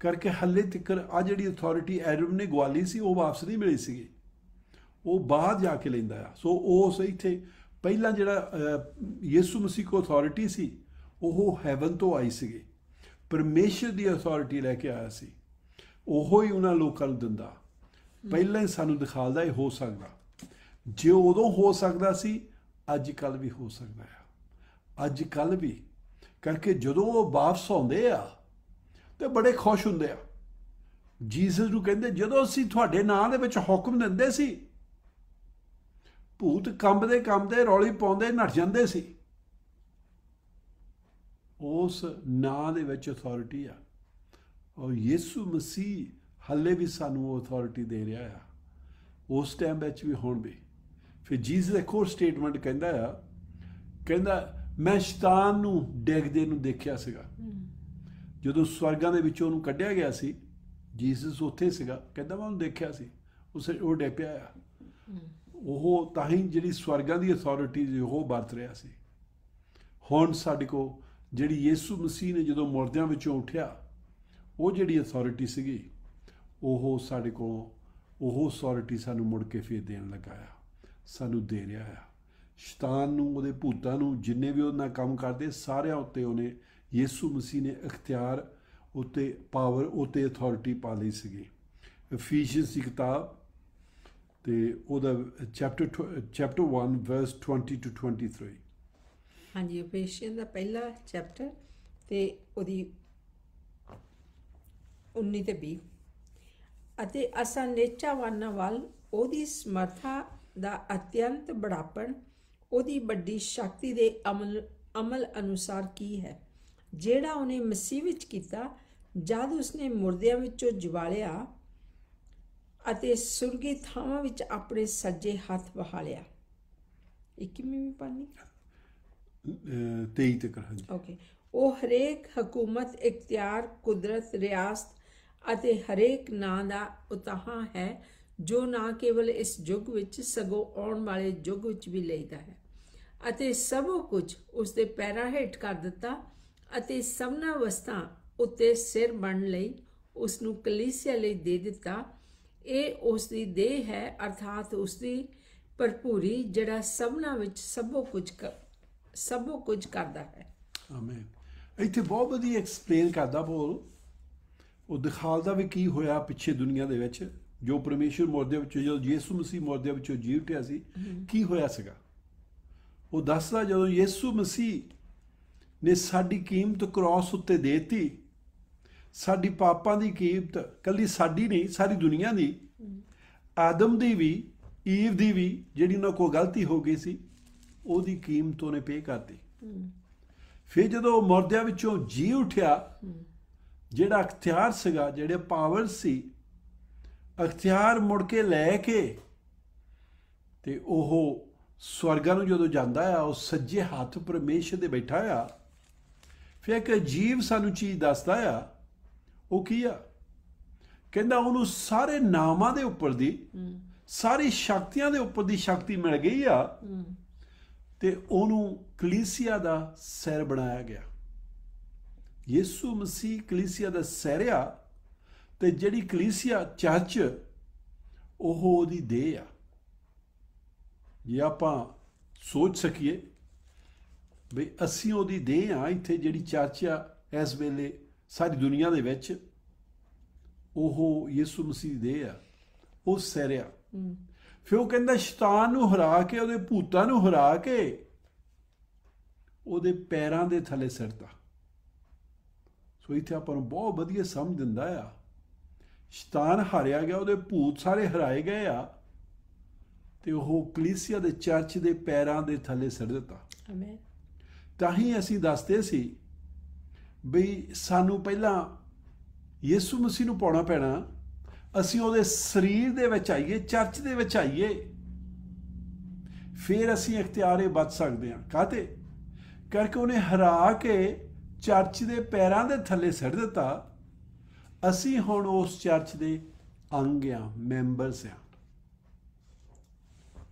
ਕਰਕੇ ਹੱਲੇ ਤੱਕ ਆ ਜਿਹੜੀ ਅਥਾਰਟੀ ਐਡਮ ਨੇ ਗਵਾਲੀ ਸੀ ਉਹ ਵਾਪਸ ਨਹੀਂ ਮਿਲੀ ਸੀਗੀ ਉਹ ਬਾਹਰ ਜਾ ਕੇ ਲੈਂਦਾ ਆ ਸੋ ਉਹ ਸਹੀ ਤੇ ਪਹਿਲਾਂ ਜਿਹੜਾ ਯਿਸੂ ਮਸੀਹ ਕੋ ਅਥਾਰਟੀ ਸੀ ਉਹ ਹੈਵਨ ਤੋਂ ਆਈ ਸੀਗੀ ਪਰਮੇਸ਼ਰ ਦੀ ਅਥਾਰਟੀ ਲੈ ਕੇ ਆਇਆ ਸੀ ਉਹੋ ਹੀ ਉਹਨਾਂ ਲੋਕਾਂ ਨੂੰ ਦਿੰਦਾ ਪਹਿਲਾਂ ਹੀ ਸਾਨੂੰ ਦਿਖਾਲਦਾ ਇਹ ਹੋ ਸਕਦਾ ਜੇ ਉਦੋਂ ਹੋ ਸਕਦਾ ਸੀ ਅੱਜ ਕੱਲ ਵੀ ਹੋ ਸਕਦਾ ਹੈ ਅੱਜ ਕੱਲ ਵੀ ਕਰਕੇ ਜਦੋਂ ਉਹ ਵਾਪਸ ਆਉਂਦੇ ਆ ਤੇ ਬੜੇ ਖੁਸ਼ ਹੁੰਦੇ ਆ ਜੀਸਸ ਨੂੰ ਕਹਿੰਦੇ ਜਦੋਂ ਅਸੀਂ ਤੁਹਾਡੇ ਨਾਂ ਦੇ ਵਿੱਚ ਹੁਕਮ ਦਿੰਦੇ ਸੀ ਭੂਤ ਕੰਬਦੇ ਕੰਬਦੇ ਰੌਲੀ ਪਾਉਂਦੇ ਨੱਠ ਜਾਂਦੇ ਸੀ ਉਸ ਨਾਂ ਦੇ ਵਿੱਚ ਅਥਾਰਟੀ ਆ ਔਰ ਯਿਸੂ ਮਸੀਹ ਹੱਲੇ ਵੀ ਸਾਨੂੰ ਅਥਾਰਟੀ ਦੇ ਰਿਹਾ ਆ ਉਸ ਟਾਈਮ ਵਿੱਚ ਵੀ ਹੁਣ ਵੀ ਫਿਰ ਜੀਸਸ ਦਾ ਕੋਰ ਸਟੇਟਮੈਂਟ ਕਹਿੰਦਾ ਆ ਕਹਿੰਦਾ ਮੈਂ ਸ਼ੈਤਾਨ ਨੂੰ ਡੇਗਦੇ ਨੂੰ ਦੇਖਿਆ ਸੀਗਾ ਜਦੋਂ ਸਵਰਗਾਂ ਦੇ ਵਿੱਚੋਂ ਉਹਨੂੰ ਕੱਢਿਆ ਗਿਆ ਸੀ ਜੀਸਸ ਉੱਥੇ ਸੀਗਾ ਕਹਿੰਦਾ ਮੈਂ ਉਹਨੂੰ ਦੇਖਿਆ ਸੀ ਉਸ ਉਹ ਡੇਪਿਆ ਆ ਉਹ ਤਾਂ ਹੀ ਜਿਹੜੀ ਸਵਰਗਾਂ ਦੀ ਅਥਾਰਟੀ ਉਹ ਵਰਤ ਰਿਹਾ ਸੀ ਹੁਣ ਸਾਡੇ ਕੋ ਜਿਹੜੀ ਯਿਸੂ ਮਸੀਹ ਨੇ ਜਦੋਂ ਮਰਦਿਆਂ ਵਿੱਚੋਂ ਉੱਠਿਆ ਉਹ ਜਿਹੜੀ ਅਥਾਰਟੀ ਸੀਗੀ ਉਹ ਸਾਡੇ ਕੋਲ ਉਹ ਅਥਾਰਟੀ ਸਾਨੂੰ ਮੁੜ ਕੇ ਫੇਰ ਦੇਣ ਲਗਾਇਆ ਸਾਨੂੰ ਦੇ ਰਿਹਾ ਆ ਸ਼ੈਤਾਨ ਨੂੰ ਉਹਦੇ ਭੂਤਾਂ ਨੂੰ ਜਿੰਨੇ ਵੀ ਉਹਨਾਂ ਕੰਮ ਕਰਦੇ ਸਾਰਿਆਂ ਉੱਤੇ ਉਹਨੇ ਯਿਸੂ ਮਸੀਹ ਨੇ ਇਖਤਿਆਰ ਉੱਤੇ ਪਾਵਰ ਉੱਤੇ ਅਥਾਰਟੀ ਪਾ ਲਈ ਸੀਗੀ ਇਫੀਸ਼ੀਅਨਸ ਦੀ ਕਿਤਾਬ ਤੇ ਉਹਦਾ ਚੈਪਟਰ ਚੈਪਟਰ 1 ਵਰਸ 20 ਟੂ 23 ਹਾਂਜੀ ਇਫੀਸ਼ੀਅਨ ਦਾ ਪਹਿਲਾ ਚੈਪਟਰ ਤੇ ਉਹਦੀ 19 ਤੇ 20 ਅਤੇ ਅਸਾਂ ਨੇਚਾਵਾਨਾ ਵੱਲ ਉਹਦੀ ਸਮਰਥਾ ਦਾ ਅਤਿਅੰਤ ਬੜਾਪਣ ਉਹਦੀ ਵੱਡੀ ਸ਼ਕਤੀ ਦੇ ਅਮਲ ਅਮਲ ਅਨੁਸਾਰ ਕੀ ਹੈ ਜਿਹੜਾ ਉਹਨੇ ਮਸੀਹ ਵਿੱਚ ਕੀਤਾ ਜਦ ਉਸਨੇ ਮੁਰਦਿਆਂ ਵਿੱਚੋਂ ਜਿਵਾਲਿਆ ਅਤੇ ਸੁਰਗੀ ਥਾਵਾਂ ਵਿੱਚ ਆਪਣੇ ਸੱਜੇ ਹੱਥ ਵਹਾਲਿਆ 21ਵੀਂ ਪੜਨੀ 23 ਤੱਕ ਹਾਂਜੀ ਓਕੇ ਉਹ ਹਰੇਕ ਹਕੂਮਤ ਇਖਤਿਆਰ ਕੁਦਰਤ ਰਿਆਸਤ ਅਤੇ ਹਰੇਕ ਨਾਂ ਦਾ ਉਤਾਹਾਂ ਹੈ ਜੋ ਨਾ ਕੇਵਲ ਇਸ ਯੁੱਗ ਵਿੱਚ ਸਗੋਂ ਆਉਣ ਵਾਲੇ ਯੁੱਗ ਵਿੱਚ ਵੀ ਲਈਦਾ ਹੈ ਅਤੇ ਸਭ ਕੁਝ ਉਸ ਦੇ ਪੈਰਾਂ ਹੇਠ ਕਰ ਦਿੱਤਾ ਅਤੇ ਸਭਨਾ ਅਵਸਥਾ ਉੱਤੇ ਸਿਰ ਬਣ ਲਈ ਉਸ ਨੂੰ ਕਲੀਸਿਆ ਲਈ ਦੇ ਦਿੱਤਾ ਇਹ ਉਸ ਦੀ ਦੇਹ ਹੈ ਅਰਥਾਤ ਉਸ ਦੀ ਭਰਪੂਰੀ ਜਿਹੜਾ ਸਭਨਾ ਵਿੱਚ ਸਭੋ ਕੁਝ ਸਭੋ ਕੁਝ ਕਰਦਾ ਹੈ ਆਮੇਨ ਇੱਥੇ ਬਹੁਤ ਵਧੀਆ ਐਕਸਪਲੇਨ ਕਰਦਾ ਬੋਲ ਉਹ ਦਿਖਾਲਦਾ ਵੀ ਕੀ ਹੋਇਆ ਪਿੱਛੇ ਦੁਨੀਆ ਦੇ ਵਿੱਚ ਜੋ ਪਰਮੇਸ਼ਰ ਮੌਰਦੇ ਵਿੱਚ ਜਦੋਂ ਯਿਸੂ ਮਸੀਹ ਮੌਰਦੇ ਵਿੱਚੋਂ ਜੀ ਉੱਠਿਆ ਸੀ ਕੀ ਹੋਇਆ ਸੀਗਾ ਉਹ ਦੱਸਦਾ ਜਦੋਂ ਯਿਸੂ ਮਸੀਹ ਨੇ ਸਾਡੀ ਕੀਮਤ ਕ੍ਰਾਸ ਉੱਤੇ ਦੇਤੀ ਸਾਡੀ ਪਾਪਾਂ ਦੀ ਕੀਮਤ ਕੱਲੀ ਸਾਡੀ ਨਹੀਂ ਸਾਰੀ ਦੁਨੀਆ ਦੀ ਆਦਮ ਦੀ ਵੀ ਈਵ ਦੀ ਵੀ ਜਿਹੜੀ ਉਹਨਾਂ ਕੋਲ ਗਲਤੀ ਹੋ ਗਈ ਸੀ ਉਹਦੀ ਕੀਮਤ ਉਹਨੇ ਪੇ ਕਰਤੀ ਫਿਰ ਜਦੋਂ ਮਰਦਿਆਂ ਵਿੱਚੋਂ ਜੀ ਉੱਠਿਆ ਜਿਹੜਾ ਅਖਤਿਆਰ ਸੀਗਾ ਜਿਹੜੇ ਪਾਵਰ ਸੀ ਅਖਤਿਆਰ ਮੁੜ ਕੇ ਲੈ ਕੇ ਤੇ ਉਹ ਸਵਰਗਾਂ ਨੂੰ ਜਦੋਂ ਜਾਂਦਾ ਆ ਉਹ ਸੱਜੇ ਹੱਥ ਪਰਮੇਸ਼ਰ ਦੇ ਬੈਠਾ ਆ ਫਿਰ ਇੱਕ ਜੀਵ ਸਾਨੂੰ ਚੀਜ਼ ਦੱਸਦਾ ਆ ਉਹ ਕੀ ਆ ਕਹਿੰਦਾ ਉਹਨੂੰ ਸਾਰੇ ਨਾਮਾਂ ਦੇ ਉੱਪਰ ਦੀ ਸਾਰੀ ਸ਼ਕਤੀਆਂ ਦੇ ਉੱਪਰ ਦੀ ਸ਼ਕਤੀ ਮਿਲ ਗਈ ਆ ਤੇ ਉਹਨੂੰ ਕਲੀਸੀਆ ਦਾ ਸਿਰ ਬਣਾਇਆ ਗਿਆ ਯਿਸੂ ਮਸੀਹ ਕਲੀਸਿਆ ਦਾ ਸਹਿਰਿਆ ਤੇ ਜਿਹੜੀ ਕਲੀਸਿਆ ਚਰਚ ਉਹ ਉਹਦੀ ਦੇਹ ਆ ਜੇ ਆਪਾਂ ਸੋਚ ਸਕੀਏ ਵੀ ਅਸੀਂ ਉਹਦੀ ਦੇਹ ਆ ਇੱਥੇ ਜਿਹੜੀ ਚਰਚ ਆ ਇਸ ਵੇਲੇ ਸਾਰੀ ਦੁਨੀਆ ਦੇ ਵਿੱਚ ਉਹ ਯਿਸੂ ਮਸੀਹ ਦੀ ਦੇ ਆ ਉਹ ਸਹਿਰਿਆ ਫਿਰ ਉਹ ਕਹਿੰਦਾ ਸ਼ੈਤਾਨ ਨੂੰ ਹਰਾ ਕੇ ਉਹਦੇ ਭੂਤਾਂ ਨੂੰ ਹਰਾ ਕੇ ਉਹਦੇ ਪੈਰਾਂ ਦੇ ਥੱਲੇ ਸਿਰਦਾ ਸੋ ਇੱਥੇ ਆਪਾਂ ਨੂੰ ਬਹੁਤ ਵਧੀਆ ਸਮਝ ਦਿੰਦਾ ਆ ਸ਼ੈਤਾਨ ਹਾਰਿਆ ਗਿਆ ਉਹਦੇ ਭੂਤ ਸਾਰੇ ਹਰਾਏ ਗਏ ਆ ਤੇ ਉਹ ਕਲੀਸਿਆ ਦੇ ਚਰਚ ਦੇ ਪੈਰਾਂ ਦੇ ਥੱਲੇ ਸਿਰ ਦਿੱਤਾ ਆਮੇਨ ਤਾਂ ਹੀ ਅਸੀਂ ਦੱਸਦੇ ਸੀ ਵੀ ਸਾਨੂੰ ਪਹਿਲਾਂ ਯਿਸੂ ਮਸੀਹ ਨੂੰ ਪਾਉਣਾ ਪੈਣਾ ਅਸੀਂ ਉਹਦੇ ਸਰੀਰ ਦੇ ਵਿੱਚ ਆਈਏ ਚਰਚ ਦੇ ਵਿੱਚ ਆਈਏ ਫਿਰ ਅਸੀਂ ਇਖਤਿਆਰੇ ਬਚ ਸਕਦੇ ਹਾਂ ਕਾਤੇ ਕਰਕੇ ਉਹਨੇ ਹਰਾ ਕੇ ਚਰਚ ਦੇ ਪੈਰਾਂ ਦੇ ਥੱਲੇ ਸੜ ਦਿੱਤਾ ਅਸੀਂ ਹੁਣ ਉਸ ਚਰਚ ਦੇ ਅੰਗ ਆ ਮੈਂਬਰਸ ਆ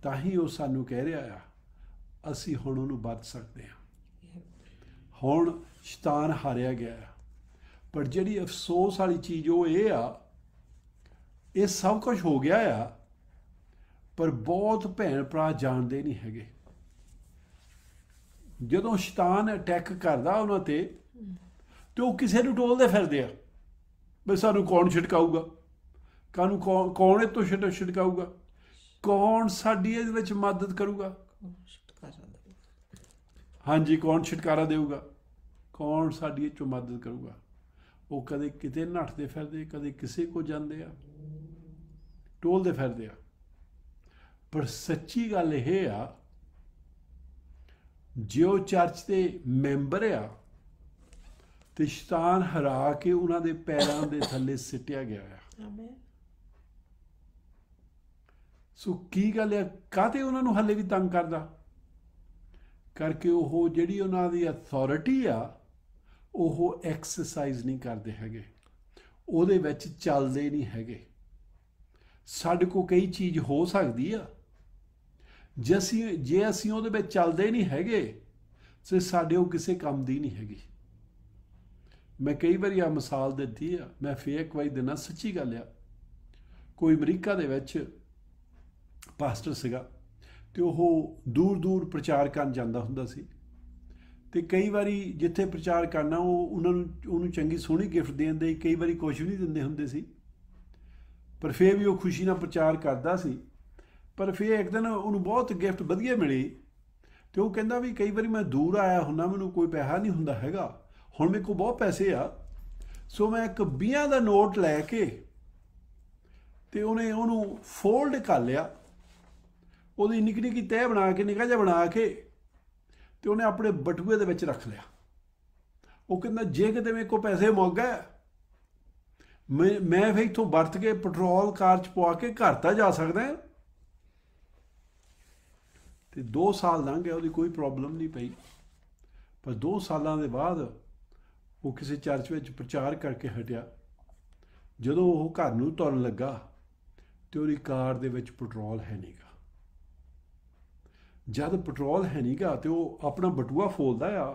ਤਾਂ ਹੀ ਉਹ ਸਾਨੂੰ ਕਹਿ ਰਿਹਾ ਆ ਅਸੀਂ ਹੁਣ ਉਹਨੂੰ ਵਰਤ ਸਕਦੇ ਆ ਹੁਣ ਸ਼ੈਤਾਨ ਹਾਰਿਆ ਗਿਆ ਪਰ ਜਿਹੜੀ ਅਫਸੋਸ ਵਾਲੀ ਚੀਜ਼ ਉਹ ਇਹ ਆ ਇਹ ਸਭ ਕੁਝ ਹੋ ਗਿਆ ਆ ਪਰ ਬਹੁਤ ਭੈਣ ਭਰਾ ਜਾਣਦੇ ਨਹੀਂ ਹੈਗੇ ਜਦੋਂ ਸ਼ੈਤਾਨ ਅਟੈਕ ਕਰਦਾ ਉਹਨਾਂ ਤੇ ਤੇ ਉਹ ਕਿਸੇ ਨੂੰ ਟੋਲਦੇ ਫਿਰਦੇ ਆ ਬਈ ਸਾਨੂੰ ਕੌਣ ਛਿੜਕਾਊਗਾ ਕਾਨੂੰ ਕੌਣ ਇਹ ਤੋਂ ਛਿੜਕਾਊਗਾ ਕੌਣ ਸਾਡੀ ਇਹਦੇ ਵਿੱਚ ਮਦਦ ਕਰੂਗਾ ਹਾਂਜੀ ਕੌਣ ਛਿਟਕਾਰਾ ਦੇਊਗਾ ਕੌਣ ਸਾਡੀ ਇਹ ਚੋਂ ਮਦਦ ਕਰੂਗਾ ਉਹ ਕਦੇ ਕਿਤੇ ਨੱਠਦੇ ਫਿਰਦੇ ਕਦੇ ਕਿਸੇ ਕੋ ਜਾਂਦੇ ਆ ਟੋਲਦੇ ਫਿਰਦੇ ਆ ਪਰ ਸੱਚੀ ਗੱਲ ਇਹ ਆ ਜੋ ਚਰਚ ਦੇ ਮੈਂਬਰ ਆ ਤੇ ਸ਼ੈਤਾਨ ਹਰਾ ਕੇ ਉਹਨਾਂ ਦੇ ਪੈਰਾਂ ਦੇ ਥੱਲੇ ਸਿੱਟਿਆ ਗਿਆ ਆ ਆਮੇਨ ਸੋ ਕੀ ਗੱਲ ਹੈ ਕਾਤੇ ਉਹਨਾਂ ਨੂੰ ਹੱਲੇ ਵੀ ਤੰਗ ਕਰਦਾ ਕਰਕੇ ਉਹ ਜਿਹੜੀ ਉਹਨਾਂ ਦੀ ਅਥਾਰਟੀ ਆ ਉਹ ਐਕਸਰਸਾਈਜ਼ ਨਹੀਂ ਕਰਦੇ ਹੈਗੇ ਉਹਦੇ ਵਿੱਚ ਚੱਲਦੇ ਨਹੀਂ ਹੈਗੇ ਸਾਡੇ ਕੋ ਕਈ ਚੀਜ਼ ਹੋ ਸਕਦੀ ਆ ਜੇ ਅਸੀਂ ਜੇ ਅਸੀਂ ਉਹਦੇ ਵਿੱਚ ਚੱਲਦੇ ਨਹੀਂ ਹੈਗੇ ਤੇ ਸਾਡੇ ਉਹ ਕਿਸੇ ਕੰਮ ਦੀ ਨਹੀਂ ਹੈਗੀ ਮੈਂ ਕਈ ਵਾਰੀ ਆ ਮਿਸਾਲ ਦਿੱਤੀ ਆ ਮੈਂ ਫੇਰ ਇੱਕ ਵਾਰੀ ਦਿਨਾ ਸੱਚੀ ਗੱਲ ਆ ਕੋਈ ਅਮਰੀਕਾ ਦੇ ਵਿੱਚ ਪਾਸਟਰ ਸੀਗਾ ਤੇ ਉਹ ਦੂਰ ਦੂਰ ਪ੍ਰਚਾਰ ਕਰਨ ਜਾਂਦਾ ਹੁੰਦਾ ਸੀ ਤੇ ਕਈ ਵਾਰੀ ਜਿੱਥੇ ਪ੍ਰਚਾਰ ਕਰਨਾ ਉਹ ਉਹਨਾਂ ਨੂੰ ਉਹਨੂੰ ਚੰਗੀ ਸੋਹਣੀ ਗਿਫਟ ਦੇਣ ਦੇ ਕਈ ਵਾਰੀ ਕੁਝ ਵੀ ਨਹੀਂ ਦਿੰਦੇ ਹੁੰਦੇ ਸੀ ਪਰ ਫੇਰ ਵੀ ਉਹ ਖੁਸ਼ੀ ਨਾਲ ਪ੍ਰਚਾਰ ਕਰਦਾ ਸੀ ਪਰ ਫਿਰ ਇੱਕ ਦਿਨ ਉਹਨੂੰ ਬਹੁਤ ਗਿਫਟ ਵਧੀਆ ਮਿਲੀ ਤੇ ਉਹ ਕਹਿੰਦਾ ਵੀ ਕਈ ਵਾਰੀ ਮੈਂ ਦੂਰ ਆਇਆ ਹੁੰਨਾ ਮੈਨੂੰ ਕੋਈ ਪੈਸਾ ਨਹੀਂ ਹੁੰਦਾ ਹੈਗਾ ਹੁਣ ਮੇਰੇ ਕੋਲ ਬਹੁਤ ਪੈਸੇ ਆ ਸੋ ਮੈਂ ਇੱਕ 20 ਦਾ ਨੋਟ ਲੈ ਕੇ ਤੇ ਉਹਨੇ ਉਹਨੂੰ ਫੋਲਡ ਕਰ ਲਿਆ ਉਹਦੀ ਨਿੱਕੀ ਨਿੱਕੀ ਤੈ ਬਣਾ ਕੇ ਨਿਕਾ ਜਿਹਾ ਬਣਾ ਕੇ ਤੇ ਉਹਨੇ ਆਪਣੇ ਬਟੂਏ ਦੇ ਵਿੱਚ ਰੱਖ ਲਿਆ ਉਹ ਕਹਿੰਦਾ ਜੇ ਕਿਤੇ ਮੇਰੇ ਕੋਲ ਪੈਸੇ ਮੁੱਕ ਗਏ ਮੈਂ ਮੈਂ ਫੇਰ ਇਥੋਂ ਵਰਤ ਕੇ ਪੈਟਰੋਲ ਕਾਰ ਚ ਪਵਾ ਕੇ ਘਰ ਤਾਂ ਜਾ ਸਕਦਾ ਤੇ 2 ਸਾਲ ਲੰਘ ਗਏ ਉਹਦੀ ਕੋਈ ਪ੍ਰੋਬਲਮ ਨਹੀਂ ਪਈ ਪਰ 2 ਸਾਲਾਂ ਦੇ ਬਾਅਦ ਉਹ ਕਿਸੇ ਚਰਚ ਵਿੱਚ ਪ੍ਰਚਾਰ ਕਰਕੇ ਹਟਿਆ ਜਦੋਂ ਉਹ ਘਰ ਨੂੰ ਤੁਰਨ ਲੱਗਾ ਤੇ ਉਹਦੀ ਕਾਰ ਦੇ ਵਿੱਚ ਪੈਟਰੋਲ ਹੈ ਨਹੀਂਗਾ ਜਦ ਪੈਟਰੋਲ ਹੈ ਨਹੀਂਗਾ ਤੇ ਉਹ ਆਪਣਾ ਬਟੂਆ ਫੋਲਦਾ ਆ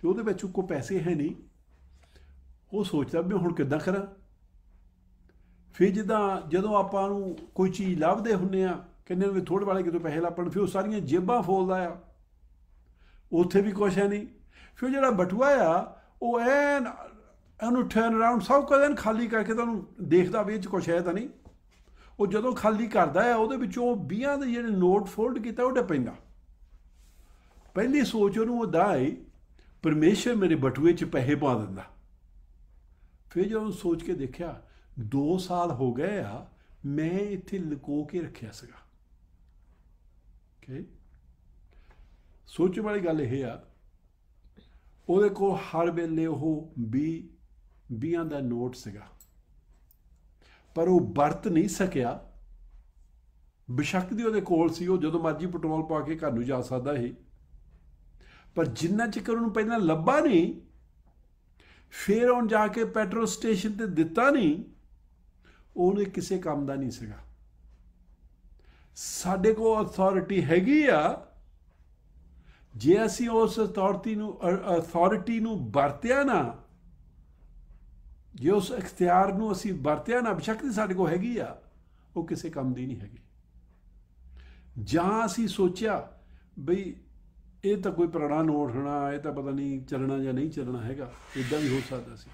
ਤੇ ਉਹਦੇ ਵਿੱਚ ਕੋਈ ਪੈਸੇ ਹੈ ਨਹੀਂ ਉਹ ਸੋਚਦਾ ਵੀ ਹੁਣ ਕਿੱਦਾਂ ਕਰਾਂ ਫਿਰ ਜਦਾਂ ਜਦੋਂ ਆਪਾਂ ਨੂੰ ਕੋਈ ਚੀਜ਼ ਲੱਭਦੇ ਹੁੰਨੇ ਆ ਕਿੰਨੇ ਨੂੰ ਥੋੜੇ ਵਾਲੇ ਕਿਤੋਂ ਪੈਸੇ ਲਾਪਣ ਫਿਰ ਉਹ ਸਾਰੀਆਂ ਜੇਬਾਂ ਫੋਲਦਾ ਆ ਉੱਥੇ ਵੀ ਕੁਛ ਹੈ ਨਹੀਂ ਫਿਰ ਜਿਹੜਾ ਬਟੂਆ ਆ ਉਹ ਐਨ ਇਹਨੂੰ ਟਰਨ ਅਰਾਊਂਡ ਸਭ ਕੁਝ ਖਾਲੀ ਕਰਕੇ ਤੁਹਾਨੂੰ ਦੇਖਦਾ ਵੀ ਇਹ ਚ ਕੁਛ ਹੈ ਤਾਂ ਨਹੀਂ ਉਹ ਜਦੋਂ ਖਾਲੀ ਕਰਦਾ ਹੈ ਉਹਦੇ ਵਿੱਚੋਂ ਉਹ 20 ਦੇ ਜਿਹੜੇ ਨੋਟ ਫੋਲਡ ਕੀਤਾ ਉਹ ਪੈਂਦਾ ਪਹਿਲੀ ਸੋਚ ਉਹਨੂੰ ਉਹ ਦਾਈ ਪਰਮੇਸ਼ਰ ਮੇਰੇ ਬਟੂਏ 'ਚ ਪੈਸੇ ਪਾ ਦਿੰਦਾ ਫਿਰ ਜਦੋਂ ਸੋਚ ਕੇ ਦੇਖਿਆ 2 ਸਾਲ ਹੋ ਗਏ ਆ ਮੈਂ ਇੱਥੇ ਲੁਕੋ ਕੇ ਰੱਖਿਆ ਸੀਗਾ ਓਕੇ ਸੋਚਣ ਵਾਲੀ ਗੱਲ ਇਹ ਆ ਉਹਦੇ ਕੋਲ ਹਰ ਵੇਲੇ ਉਹ 20 20ਾਂ ਦਾ ਨੋਟ ਸੀਗਾ ਪਰ ਉਹ ਵਰਤ ਨਹੀਂ ਸਕਿਆ ਬਿਸ਼ੱਕ ਦੀ ਉਹਦੇ ਕੋਲ ਸੀ ਉਹ ਜਦੋਂ ਮਰਜ਼ੀ ਪੈਟਰੋਲ ਪਾ ਕੇ ਘਰ ਨੂੰ ਜਾ ਸਕਦਾ ਸੀ ਪਰ ਜਿੰਨਾ ਚਿਕਰ ਉਹਨੂੰ ਪਹਿਲਾਂ ਲੱਭਾ ਨਹੀਂ ਫੇਰ ਉਹਨ ਜਾ ਕੇ ਪੈਟਰੋਲ ਸਟੇਸ਼ਨ ਤੇ ਦਿੱਤਾ ਨਹੀਂ ਉਹਨੇ ਕਿਸੇ ਕੰਮ ਦਾ ਨਹੀਂ ਸੀਗਾ ਸਾਡੇ ਕੋਲ ਅਥਾਰਟੀ ਹੈਗੀ ਆ ਜੇ ਅਸੀਂ ਉਸ ਅਥਾਰਟੀ ਨੂੰ ਅਥਾਰਟੀ ਨੂੰ ਵਰਤਿਆ ਨਾ ਜੇ ਉਸ ਇਖਤਿਆਰ ਨੂੰ ਅਸੀਂ ਵਰਤਿਆ ਨਾ ਬਸ਼ੱਕ ਨਹੀਂ ਸਾਡੇ ਕੋਲ ਹੈਗੀ ਆ ਉਹ ਕਿਸੇ ਕੰਮ ਦੀ ਨਹੀਂ ਹੈਗੀ ਜਾਂ ਅਸੀਂ ਸੋਚਿਆ ਬਈ ਇਹ ਤਾਂ ਕੋਈ ਪੁਰਾਣਾ ਨੋਟ ਹੋਣਾ ਇਹ ਤਾਂ ਪਤਾ ਨਹੀਂ ਚੱਲਣਾ ਜਾਂ ਨਹੀਂ ਚੱਲਣਾ ਹੈਗਾ ਇਦਾਂ ਵੀ ਹੋ ਸਕਦਾ ਸੀ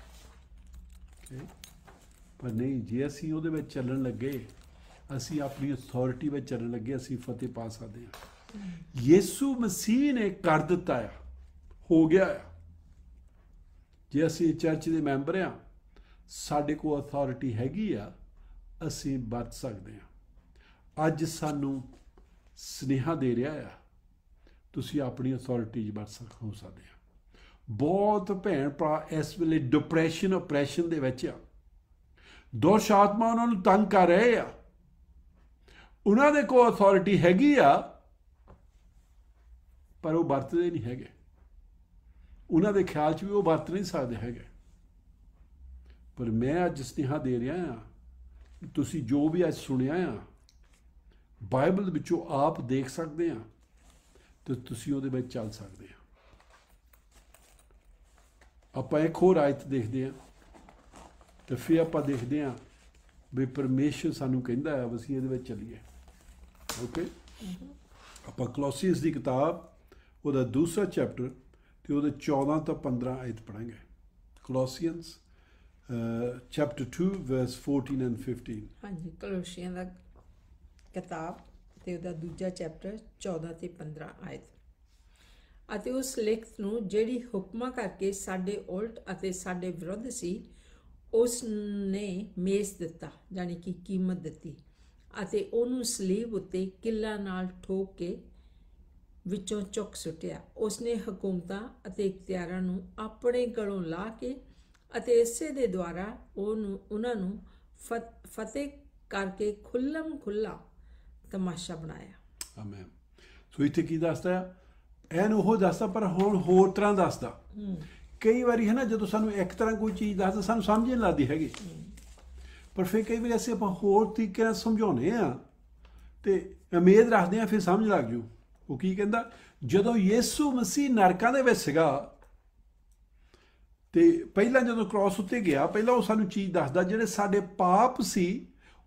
ਪਰ ਨਹੀਂ ਜੇ ਅਸੀਂ ਉਹਦੇ ਵਿੱਚ ਚੱਲਣ ਲੱਗੇ ਅਸੀਂ ਆਪਣੀ ਅਥਾਰਟੀ ਵਿੱਚ ਚੱਲਣ ਲੱਗੇ ਅਸੀਂ ਫਤਿਹ ਪਾ ਸਕਦੇ ਹਾਂ ਯੀਸੂ ਮਸੀਹ ਨੇ ਕਰ ਦਿੱਤਾ ਆ ਹੋ ਗਿਆ ਆ ਜੇ ਅਸੀਂ ਚਰਚ ਦੇ ਮੈਂਬਰ ਆ ਸਾਡੇ ਕੋਲ ਅਥਾਰਟੀ ਹੈਗੀ ਆ ਅਸੀਂ ਬਚ ਸਕਦੇ ਹਾਂ ਅੱਜ ਸਾਨੂੰ ਸਨੇਹਾ ਦੇ ਰਿਹਾ ਆ ਤੁਸੀਂ ਆਪਣੀ ਅਥਾਰਟੀ ਜੀ ਬਚ ਸਕ ਹੋ ਸਕਦੇ ਆ ਬਹੁਤ ਭੈਣ ਭਰਾ ਇਸ ਵੇਲੇ ਡਿਪਰੈਸ਼ਨ ਆਪਰੇਸ਼ਨ ਦੇ ਵਿੱਚ ਆ ਦੋਸ਼ ਆਤਮਾ ਉਹਨਾਂ ਨੂੰ ਤੰਗ ਕਰ ਰਹੇ ਆ ਉਹਨਾਂ ਦੇ ਕੋਲ ਅਥਾਰਟੀ ਹੈਗੀ ਆ ਪਰ ਉਹ ਵਰਤਦੇ ਨਹੀਂ ਹੈਗੇ ਉਹਨਾਂ ਦੇ ਖਿਆਲ 'ਚ ਵੀ ਉਹ ਵਰਤ ਨਹੀਂ ਸਕਦੇ ਹੈਗੇ ਪਰ ਮੈਂ ਅੱਜ ਸਨੇਹਾ ਦੇ ਰਿਹਾ ਆ ਤੁਸੀਂ ਜੋ ਵੀ ਅੱਜ ਸੁਣਿਆ ਆ ਬਾਈਬਲ ਵਿੱਚੋਂ ਆਪ ਦੇਖ ਸਕਦੇ ਆ ਤੇ ਤੁਸੀਂ ਉਹਦੇ ਵਿੱਚ ਚੱਲ ਸਕਦੇ ਆ ਆਪਾਂ ਇੱਕ ਹੋਰ ਆਇਤ ਦੇਖਦੇ ਆ ਤੇ ਫਿਰ ਆਪਾਂ ਦੇਖਦੇ ਆ ਵੀ ਪਰਮੇਸ਼ਰ ਸਾਨੂੰ ਕਹਿੰਦਾ ਹੈ ਅਸੀਂ ਇਹਦੇ ਵਿੱਚ ਚੱਲੀਏ ਓਕੇ ਆਪਾਂ ਕਲੋਸੀਅਸ ਦੀ ਕਿਤਾਬ ਉਹਦਾ ਦੂਸਰਾ ਚੈਪਟਰ ਤੇ ਉਹਦੇ 14 ਤੋਂ 15 ਆਇਤ ਪੜਾਂਗੇ ਕਲੋਸੀਅਨਸ ਚੈਪਟਰ 2 ਵਰਸ 14 ਐਂਡ 15 ਹਾਂਜੀ ਕਲੋਸੀਅਨ ਦਾ ਕਿਤਾਬ ਤੇ ਉਹਦਾ ਦੂਜਾ ਚੈਪਟਰ 14 ਤੇ 15 ਆਇਤ ਅਤੇ ਉਸ ਲਿਖਤ ਨੂੰ ਜਿਹੜੀ ਹੁਕਮਾਂ ਕਰਕੇ ਸਾਡੇ ਉਲਟ ਅਤੇ ਸਾਡੇ ਵਿਰੁੱਧ ਸੀ ਉਸ ਨੇ ਮੇਸ ਦਿੱਤਾ ਯਾਨੀ ਕਿ ਕੀਮਤ ਦਿੱਤੀ ਅਤੇ ਉਹਨੂੰ ਸਲੀਬ ਉੱਤੇ ਕਿੱਲਾ ਨਾਲ ਠੋਕ ਕੇ ਵਿੱਚੋਂ ਚੁੱਕ ਸੁੱਟਿਆ ਉਸਨੇ ਹਕੂਮਤਾਂ ਅਤੇ ਇਖਤਿਆਰਾਂ ਨੂੰ ਆਪਣੇ ਗਲੋਂ ਲਾ ਕੇ ਅਤੇ ਇਸੇ ਦੇ ਦੁਆਰਾ ਉਹਨੂੰ ਉਹਨਾਂ ਨੂੰ ਫਤਿਹ ਕਰਕੇ ਖੁੱਲਮ ਖੁੱਲਾ ਤਮਾਸ਼ਾ ਬਣਾਇਆ ਆਮੇਨ ਸੋ ਇਥੇ ਕੀ ਦੱਸਦਾ ਐਨ ਉਹ ਦੱਸਦਾ ਪਰ ਹੁਣ ਹੋਰ ਤਰ੍ਹਾਂ ਦੱਸਦਾ ਕਈ ਵਾਰੀ ਹੈ ਨਾ ਜਦੋਂ ਸਾਨੂੰ ਇੱਕ ਤਰ੍ਹਾਂ ਕੋਈ ਚੀਜ਼ ਦੱਸਦਾ ਸਾਨੂੰ ਸਮਝ ਨਹੀਂ ਲੱਗਦੀ ਹੈਗੀ ਪਰ ਫਿਰ ਕਈ ਵਾਰ ਅਸੀਂ ਆਪਾਂ ਹੋਰ ਤਰੀਕੇ ਨਾਲ ਸਮਝਾਉਨੇ ਆ ਤੇ ਉਮੀਦ ਰੱਖਦੇ ਆ ਫਿਰ ਸਮਝ ਲੱਗ ਜੂ ਉਹ ਕੀ ਕਹਿੰਦਾ ਜਦੋਂ ਯੀਸੂ ਮਸੀਹ ਨਰਕਾਂ ਦੇ ਵਿੱਚ ਸੀਗਾ ਤੇ ਪਹਿਲਾਂ ਜਦੋਂ ਕ੍ਰਾਸ ਉੱਤੇ ਗਿਆ ਪਹਿਲਾਂ ਉਹ ਸਾਨੂੰ ਚੀਜ਼ ਦੱਸਦਾ ਜਿਹੜੇ ਸਾਡੇ ਪਾਪ ਸੀ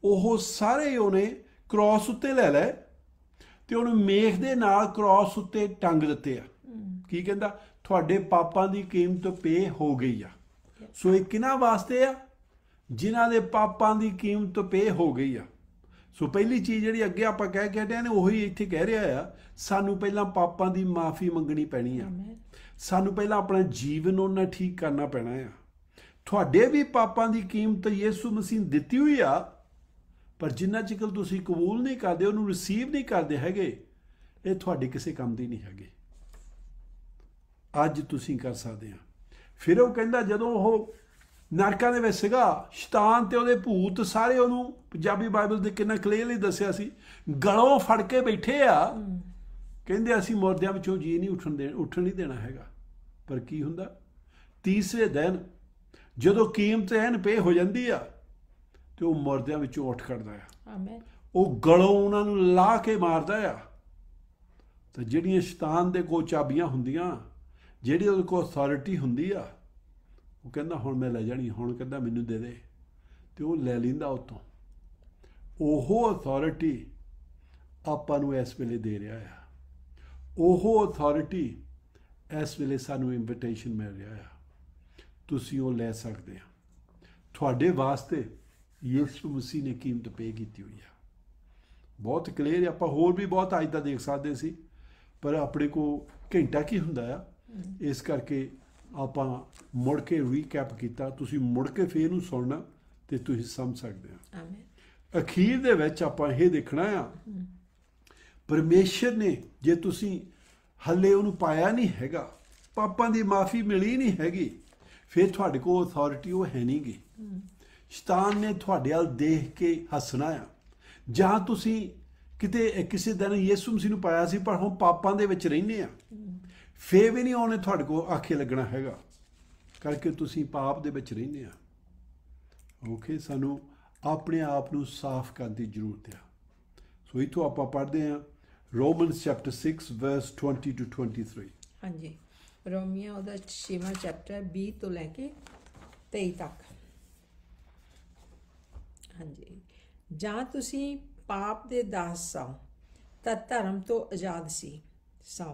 ਉਹ ਸਾਰੇ ਉਹਨੇ ਕ੍ਰਾਸ ਉੱਤੇ ਲੈ ਲਏ ਤੇ ਉਹਨੂੰ ਮੇਖ ਦੇ ਨਾਲ ਕ੍ਰਾਸ ਉੱਤੇ ਟੰਗ ਦਿੱਤੇ ਆ ਕੀ ਕਹਿੰਦਾ ਤੁਹਾਡੇ ਪਾਪਾਂ ਦੀ ਕੀਮਤ ਪੇ ਹੋ ਗਈ ਆ ਸੋ ਇਹ ਕਿਨਾਂ ਵਾਸਤੇ ਆ ਜਿਨ੍ਹਾਂ ਦੇ ਪਾਪਾਂ ਦੀ ਕੀਮਤ ਪੇ ਹੋ ਗਈ ਆ ਸੋ ਪਹਿਲੀ ਚੀਜ਼ ਜਿਹੜੀ ਅੱਗੇ ਆਪਾਂ ਕਹਿ ਕੇ ਹਟਿਆ ਨੇ ਉਹੀ ਇੱਥੇ ਕਹਿ ਰਿਹਾ ਆ ਸਾਨੂੰ ਪਹਿਲਾਂ ਪਾਪਾਂ ਦੀ ਮਾਫੀ ਮੰਗਣੀ ਪੈਣੀ ਆ ਸਾਨੂੰ ਪਹਿਲਾਂ ਆਪਣਾ ਜੀਵਨ ਉਹਨਾਂ ਠੀਕ ਕਰਨਾ ਪੈਣਾ ਆ ਤੁਹਾਡੇ ਵੀ ਪਾਪਾਂ ਦੀ ਕੀਮਤ ਯਿਸੂ ਮਸੀਹ ਦਿੱਤੀ ਹੋਈ ਆ ਪਰ ਜਿੰਨਾ ਚਿਰ ਤੁਸੀਂ ਕਬੂਲ ਨਹੀਂ ਕਰਦੇ ਉਹਨੂੰ ਰਿਸੀਵ ਨਹੀਂ ਕਰਦੇ ਹੈਗੇ ਇਹ ਤੁਹਾਡੇ ਕਿਸੇ ਕੰਮ ਦੀ ਨਹੀਂ ਹੈਗੇ ਅੱਜ ਤੁਸੀਂ ਕਰ ਸਕਦੇ ਆ ਫਿਰ ਉਹ ਕਹਿੰਦਾ ਜਦੋਂ ਉਹ ਨਰਕਾਂ ਦੇ ਵਿੱਚ ਸੀਗਾ ਸ਼ੈਤਾਨ ਤੇ ਉਹਦੇ ਭੂਤ ਸਾਰੇ ਉਹਨੂੰ ਪੰਜਾਬੀ ਬਾਈਬਲ ਦੇ ਕਿੰਨਾ ਕਲੀਅਰਲੀ ਦੱਸਿਆ ਸੀ ਗਲੋਂ ਫੜ ਕੇ ਬੈਠੇ ਆ ਕਹਿੰਦੇ ਅਸੀਂ ਮੁਰਦਿਆਂ ਵਿੱਚੋਂ ਜੀ ਨਹੀਂ ਉੱਠਣ ਦੇ ਉੱਠਣ ਨਹੀਂ ਦੇਣਾ ਹੈਗਾ ਪਰ ਕੀ ਹੁੰਦਾ ਤੀਸਰੇ ਦਿਨ ਜਦੋਂ ਕੀਮਤ ਐਨ ਪੇ ਹੋ ਜਾਂਦੀ ਆ ਤੇ ਉਹ ਮੁਰਦਿਆਂ ਵਿੱਚੋਂ ਉੱਠ ਖੜਦਾ ਆ ਆਮੇਨ ਉਹ ਗਲੋਂ ਉਹਨਾਂ ਨੂੰ ਲਾ ਕੇ ਮਾਰਦਾ ਆ ਤਾਂ ਜਿਹੜੀਆਂ ਸ਼ੈਤਾਨ ਦੇ ਕੋ ਚਾਬੀਆਂ ਹੁੰਦੀਆਂ ਜਿਹੜੀ ਉਹਦੇ ਕੋ ਅਥਾਰਟੀ ਹੁੰਦੀ ਆ ਉਹ ਕਹਿੰਦਾ ਹੁਣ ਮੈਂ ਲੈ ਜਾਣੀ ਹੁਣ ਕਹਿੰਦਾ ਮੈਨੂੰ ਦੇ ਦੇ ਤੇ ਉਹ ਲੈ ਲਿੰਦਾ ਉਤੋਂ ਉਹ ਅਥਾਰਟੀ ਆਪਾਂ ਨੂੰ ਇਸ ਵੇਲੇ ਦੇ ਰਿਹਾ ਆ ਉਹ ਅਥਾਰਟੀ ਇਸ ਵੇਲੇ ਸਾਨੂੰ ਇਨਵੀਟੇਸ਼ਨ ਮਿਲ ਰਿਹਾ ਆ ਤੁਸੀਂ ਉਹ ਲੈ ਸਕਦੇ ਆ ਤੁਹਾਡੇ ਵਾਸਤੇ ਯਿਸੂ ਮਸੀਹ ਨੇ ਕੀਮਤ ਪੇ ਕੀਤੀ ਹੋਈ ਆ ਬਹੁਤ ਕਲੀਅਰ ਆਪਾਂ ਹੋਰ ਵੀ ਬਹੁਤ ਅੱਜ ਦਾ ਦੇਖ ਸਕਦੇ ਸੀ ਪਰ ਆਪਣੇ ਕੋ ਘੰਟਾ ਕੀ ਹੁੰਦਾ ਆ ਇਸ ਕਰਕੇ ਆਪਾਂ ਮੁੜ ਕੇ ਰੀਕੈਪ ਕੀਤਾ ਤੁਸੀਂ ਮੁੜ ਕੇ ਫੇਰ ਨੂੰ ਸੁਣਨਾ ਤੇ ਤੁਸੀਂ ਸਮਝ ਸਕਦੇ ਆ ਆਮੀਨ ਅਖੀਰ ਦੇ ਵਿੱਚ ਆਪਾਂ ਇਹ ਦੇਖਣਾ ਆ ਪਰਮੇਸ਼ਰ ਨੇ ਜੇ ਤੁਸੀਂ ਹੱਲੇ ਉਹਨੂੰ ਪਾਇਆ ਨਹੀਂ ਹੈਗਾ ਪਾਪਾਂ ਦੀ ਮਾਫੀ ਮਿਲੀ ਨਹੀਂ ਹੈਗੀ ਫਿਰ ਤੁਹਾਡੇ ਕੋਲ ਅਥਾਰਟੀ ਉਹ ਹੈ ਨਹੀਂਗੀ ਸ਼ੈਤਾਨ ਨੇ ਤੁਹਾਡੇ ਹਾਲ ਦੇਖ ਕੇ ਹੱਸਣਾ ਆ ਜਾਂ ਤੁਸੀਂ ਕਿਤੇ ਕਿਸੇ ਦਿਨ ਯਿਸੂ ਮਸੀਹ ਨੂੰ ਪਾਇਆ ਸੀ ਪਰ ਹੁਣ ਪਾਪਾਂ ਦੇ ਵਿੱਚ ਰਹਿੰਦੇ ਆ ਫੇਰ ਵੀ ਨਹੀਂ ਆਉਣੇ ਤੁਹਾਡੇ ਕੋ ਆਖੇ ਲੱਗਣਾ ਹੈਗਾ ਕਰਕੇ ਤੁਸੀਂ ਪਾਪ ਦੇ ਵਿੱਚ ਰਹਿੰਦੇ ਆ ਓਕੇ ਸਾਨੂੰ ਆਪਣੇ ਆਪ ਨੂੰ ਸਾਫ਼ ਕਰਨ ਦੀ ਜ਼ਰੂਰਤ ਆ ਸੋ ਇਥੋਂ ਆਪਾਂ ਪੜ੍ਹਦੇ ਆ ਰੋਮਨਸ ਚੈਪਟਰ 6 ਵਰਸ 20 ਟੂ 23 ਹਾਂਜੀ ਰੋਮੀਆ ਉਹਦਾ 6ਵਾਂ ਚੈਪਟਰ 20 ਤੋਂ ਲੈ ਕੇ 23 ਤੱਕ ਹਾਂਜੀ ਜਾਂ ਤੁਸੀਂ ਪਾਪ ਦੇ ਦਾਸ ਸੋ ਤਾਂ ਧਰਮ ਤੋਂ ਆਜ਼ਾਦ ਸੀ ਸੋ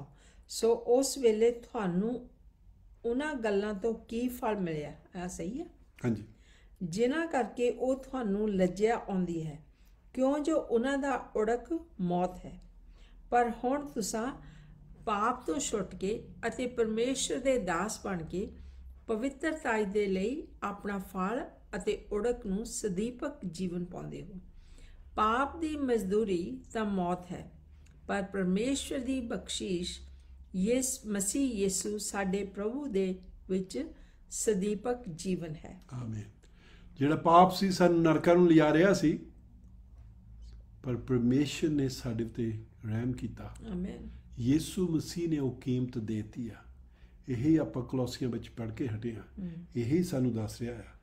ਸੋ ਉਸ ਵੇਲੇ ਤੁਹਾਨੂੰ ਉਹਨਾਂ ਗੱਲਾਂ ਤੋਂ ਕੀ ਫਲ ਮਿਲਿਆ ਆ ਸਹੀ ਹੈ ਹਾਂਜੀ ਜਿਨ੍ਹਾਂ ਕਰਕੇ ਉਹ ਤੁਹਾਨੂੰ ਲੱਜਿਆ ਆਉਂਦੀ ਹੈ ਕਿਉਂ ਜੋ ਉਹਨਾਂ ਦਾ ਉੜਕ ਮੌਤ ਹੈ ਪਰ ਹੁਣ ਤੁਸੀਂ ਪਾਪ ਤੋਂ ਛੁੱਟ ਕੇ ਅਤੇ ਪਰਮੇਸ਼ਰ ਦੇ ਦਾਸ ਬਣ ਕੇ ਪਵਿੱਤਰਤਾ ਦੇ ਲਈ ਆਪਣਾ ਫਲ ਅਤੇ ਉੜਕ ਨੂੰ ਸਦੀਪਕ ਜੀਵਨ ਪਾਉਂਦੇ ਹੋ ਪਾਪ ਦੀ ਮਜ਼ਦੂਰੀ ਤਾਂ ਮੌਤ ਹੈ ਪਰ ਪਰਮੇਸ਼ਰ ਦੀ ਬਖਸ਼ੀਸ਼ ਯਿਸ ਮਸੀਹ ਯਿਸੂ ਸਾਡੇ ਪ੍ਰਭੂ ਦੇ ਵਿੱਚ ਸਦੀਪਕ ਜੀਵਨ ਹੈ ਆਮੇਨ ਜਿਹੜਾ ਪਾਪ ਸੀ ਸਾਨੂੰ ਨਰਕਾਂ ਨੂੰ ਲਿਆ ਰਿਹਾ ਸੀ ਪਰ ਪਰਮੇਸ਼ਰ ਨੇ ਸਾਡੇ ਤੇ ਰਹਿਮ ਕੀਤਾ ਆਮੇਨ ਯਿਸੂ ਮਸੀਹ ਨੇ ਉਹ ਕੀਮਤ ਦਿੱਤੀ ਆ ਇਹ ਹੀ ਆਪਾਂ ਕਲੋਸੀਆਂ ਵਿੱਚ ਪੜ੍ਹ ਕੇ ਹਟੇ ਆ ਹੀ ਸਾਨੂੰ ਦੱਸ ਰਿਹਾ ਆ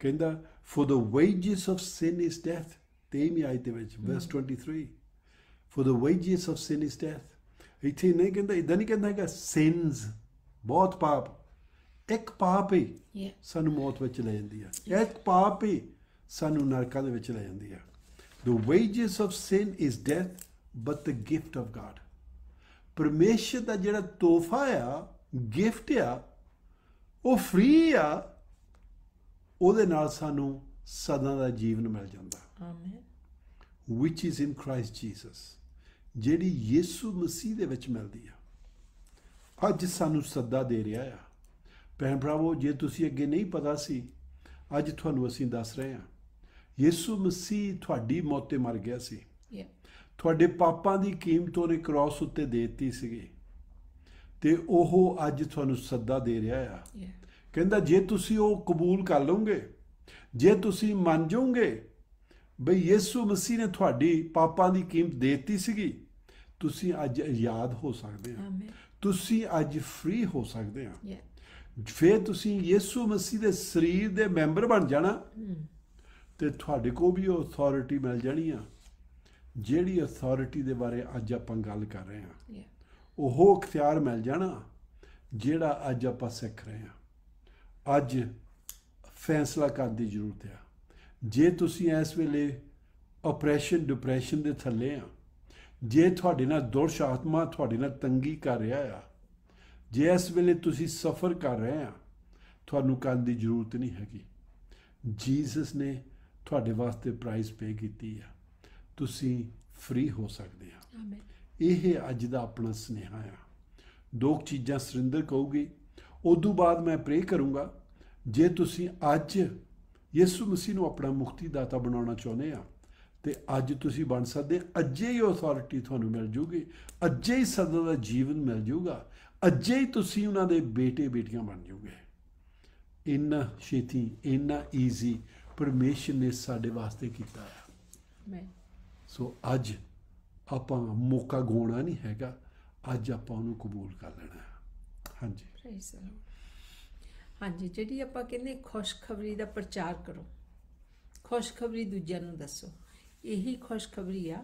ਕਹਿੰਦਾ for the wages of sin is death ਤੇਵੀਂ ਆਇਤੇ ਵਿੱਚ verse 23 for the wages of sin is death ਇੱਥੇ ਨਹੀਂ ਕਹਿੰਦਾ ਇਦਾਂ ਨਹੀਂ ਕਹਿੰਦਾ ਹੈਗਾ ਸਿਨਸ ਬਹੁਤ ਪਾਪ ਇੱਕ ਪਾਪ ਹੀ ਸਾਨੂੰ ਮੌਤ ਵਿੱਚ ਲੈ ਜਾਂਦੀ ਹੈ ਇੱਕ ਪਾਪ ਹੀ ਸਾਨੂੰ ਨਰਕਾਂ ਦੇ ਵਿੱਚ ਲੈ ਜਾਂਦੀ ਹੈ the wages of sin is death but the gift of God ਪਰਮੇਸ਼ਰ ਦਾ ਜਿਹੜਾ ਤੋਹਫਾ ਆ ਗਿਫਟ ਆ ਉਹ ਫ੍ਰੀ ਆ ਉਹਦੇ ਨਾਲ ਸਾਨੂੰ ਸਦਾ ਦਾ ਜੀਵਨ ਮਿਲ ਜਾਂਦਾ amen which is in Christ Jesus. ਜਿਹੜੀ ਯਿਸੂ ਮਸੀਹ ਦੇ ਵਿੱਚ ਮਿਲਦੀ ਆ ਅੱਜ ਸਾਨੂੰ ਸੱਦਾ ਦੇ ਰਿਹਾ ਆ ਭੈਣ ਭਰਾਵੋ ਜੇ ਤੁਸੀਂ ਅੱਗੇ ਨਹੀਂ ਪਤਾ ਸੀ ਅੱਜ ਤੁਹਾਨੂੰ ਅਸੀਂ ਦੱਸ ਰਹੇ ਹਾਂ ਯਿਸੂ ਮਸੀਹ ਤੁਹਾਡੀ ਮੌਤ ਤੇ ਮਰ ਗਿਆ ਸੀ ਤੁਹਾਡੇ ਪਾਪਾਂ ਦੀ ਕੀਮਤ ਉਹਨੇ ਕ੍ਰਾਸ ਉੱਤੇ ਦੇ ਦਿੱਤੀ ਸੀਗੀ ਤੇ ਉਹ ਅੱਜ ਤੁਹਾਨੂੰ ਸੱਦਾ ਦੇ ਰਿਹਾ ਆ ਕਹਿੰਦਾ ਜੇ ਤੁਸੀਂ ਉਹ ਕਬੂਲ ਕਰ ਲਓਗੇ ਜੇ ਤੁਸੀਂ ਮੰਨ ਜਾਓਗੇ ਬਈ ਯਿਸੂ ਮਸੀਹ ਨੇ ਤੁਹਾਡੀ ਪਾਪਾਂ ਦੀ ਕੀਮਤ ਦੇਤੀ ਸੀਗੀ ਤੁਸੀਂ ਅੱਜ ਆਜ਼ਾਦ ਹੋ ਸਕਦੇ ਹੋ ਤੁਸੀਂ ਅੱਜ ਫ੍ਰੀ ਹੋ ਸਕਦੇ ਹੋ ਫਿਰ ਤੁਸੀਂ ਯਿਸੂ ਮਸੀਹ ਦੇ ਸਰੀਰ ਦੇ ਮੈਂਬਰ ਬਣ ਜਾਣਾ ਤੇ ਤੁਹਾਡੇ ਕੋ ਵੀ ਉਹ ਅਥਾਰਟੀ ਮਿਲ ਜਾਣੀ ਆ ਜਿਹੜੀ ਅਥਾਰਟੀ ਦੇ ਬਾਰੇ ਅੱਜ ਆਪਾਂ ਗੱਲ ਕਰ ਰਹੇ ਹਾਂ ਉਹ ਅਖਤਿਆਰ ਮਿਲ ਜਾਣਾ ਜਿਹੜਾ ਅੱਜ ਆਪਾਂ ਸਿੱਖ ਰਹੇ ਹਾਂ ਅੱਜ ਫੈਸਲਾ ਕਰਨ ਦੀ ਜ਼ਰੂਰਤ ਹੈ ਜੇ ਤੁਸੀਂ ਇਸ ਵੇਲੇ ਆਪਰੇਸ਼ਨ ਡਿਪਰੈਸ਼ਨ ਦੇ ਥੱਲੇ ਆ ਜੇ ਤੁਹਾਡੇ ਨਾਲ ਦੁਰਸ਼ ਆਤਮਾ ਤੁਹਾਡੇ ਨਾਲ ਤੰਗੀ ਕਰ ਰਿਹਾ ਆ ਜੇ ਇਸ ਵੇਲੇ ਤੁਸੀਂ ਸਫਰ ਕਰ ਰਹੇ ਆ ਤੁਹਾਨੂੰ ਕੰਨ ਦੀ ਜ਼ਰੂਰਤ ਨਹੀਂ ਹੈਗੀ ਜੀਸਸ ਨੇ ਤੁਹਾਡੇ ਵਾਸਤੇ ਪ੍ਰਾਈਸ ਪੇ ਕੀਤੀ ਆ ਤੁਸੀਂ ਫ੍ਰੀ ਹੋ ਸਕਦੇ ਆ ਆਮੇਨ ਇਹ ਅੱਜ ਦਾ ਆਪਣਾ ਸਨੇਹਾ ਆ ਦੋ ਚੀਜ਼ਾਂ ਸਰਿੰਦਰ ਕਹੂਗੀ ਉਦੋਂ ਬਾਅਦ ਮੈਂ ਪ੍ਰੇ ਕਰੂੰਗਾ ਜੇ ਤੁਸੀਂ ਅੱਜ ਯਿਸੂ ਮਸੀਹ ਨੂੰ ਆਪਣਾ ਮੁਕਤੀ ਦਾਤਾ ਬਣਾਉਣਾ ਚਾਹੁੰਦੇ ਆ ਤੇ ਅੱਜ ਤੁਸੀਂ ਬਣ ਸਕਦੇ ਅੱਜੇ ਹੀ ਅਥਾਰਟੀ ਤੁਹਾਨੂੰ ਮਿਲ ਜੂਗੀ ਅੱਜੇ ਹੀ ਸਦਾ ਦਾ ਜੀਵਨ ਮਿਲ ਜੂਗਾ ਅੱਜੇ ਹੀ ਤੁਸੀਂ ਉਹਨਾਂ ਦੇ ਬੇਟੇ ਬੇਟੀਆਂ ਬਣ ਜੂਗੇ ਇੰਨਾ ਛੇਤੀ ਇੰਨਾ ਈਜ਼ੀ ਪਰਮੇਸ਼ਰ ਨੇ ਸਾਡੇ ਵਾਸਤੇ ਕੀਤਾ ਹੈ ਸੋ ਅੱਜ ਆਪਾਂ ਮੌਕਾ ਗੋਣਾ ਨਹੀਂ ਹੈਗਾ ਅੱਜ ਆਪਾਂ ਉਹਨੂੰ ਕਬੂਲ ਕਰ ਲੈਣਾ ਹੈ ਹਾਂਜੀ ਹਾਂਜੀ ਜਿਹੜੀ ਆਪਾਂ ਕਹਿੰਦੇ ਖੁਸ਼ਖਬਰੀ ਦਾ ਪ੍ਰਚਾਰ ਕਰੋ ਖੁਸ਼ਖਬਰੀ ਦੂਜਿਆਂ ਨੂੰ ਦੱਸੋ ਇਹੀ ਖੁਸ਼ਖਬਰੀ ਆ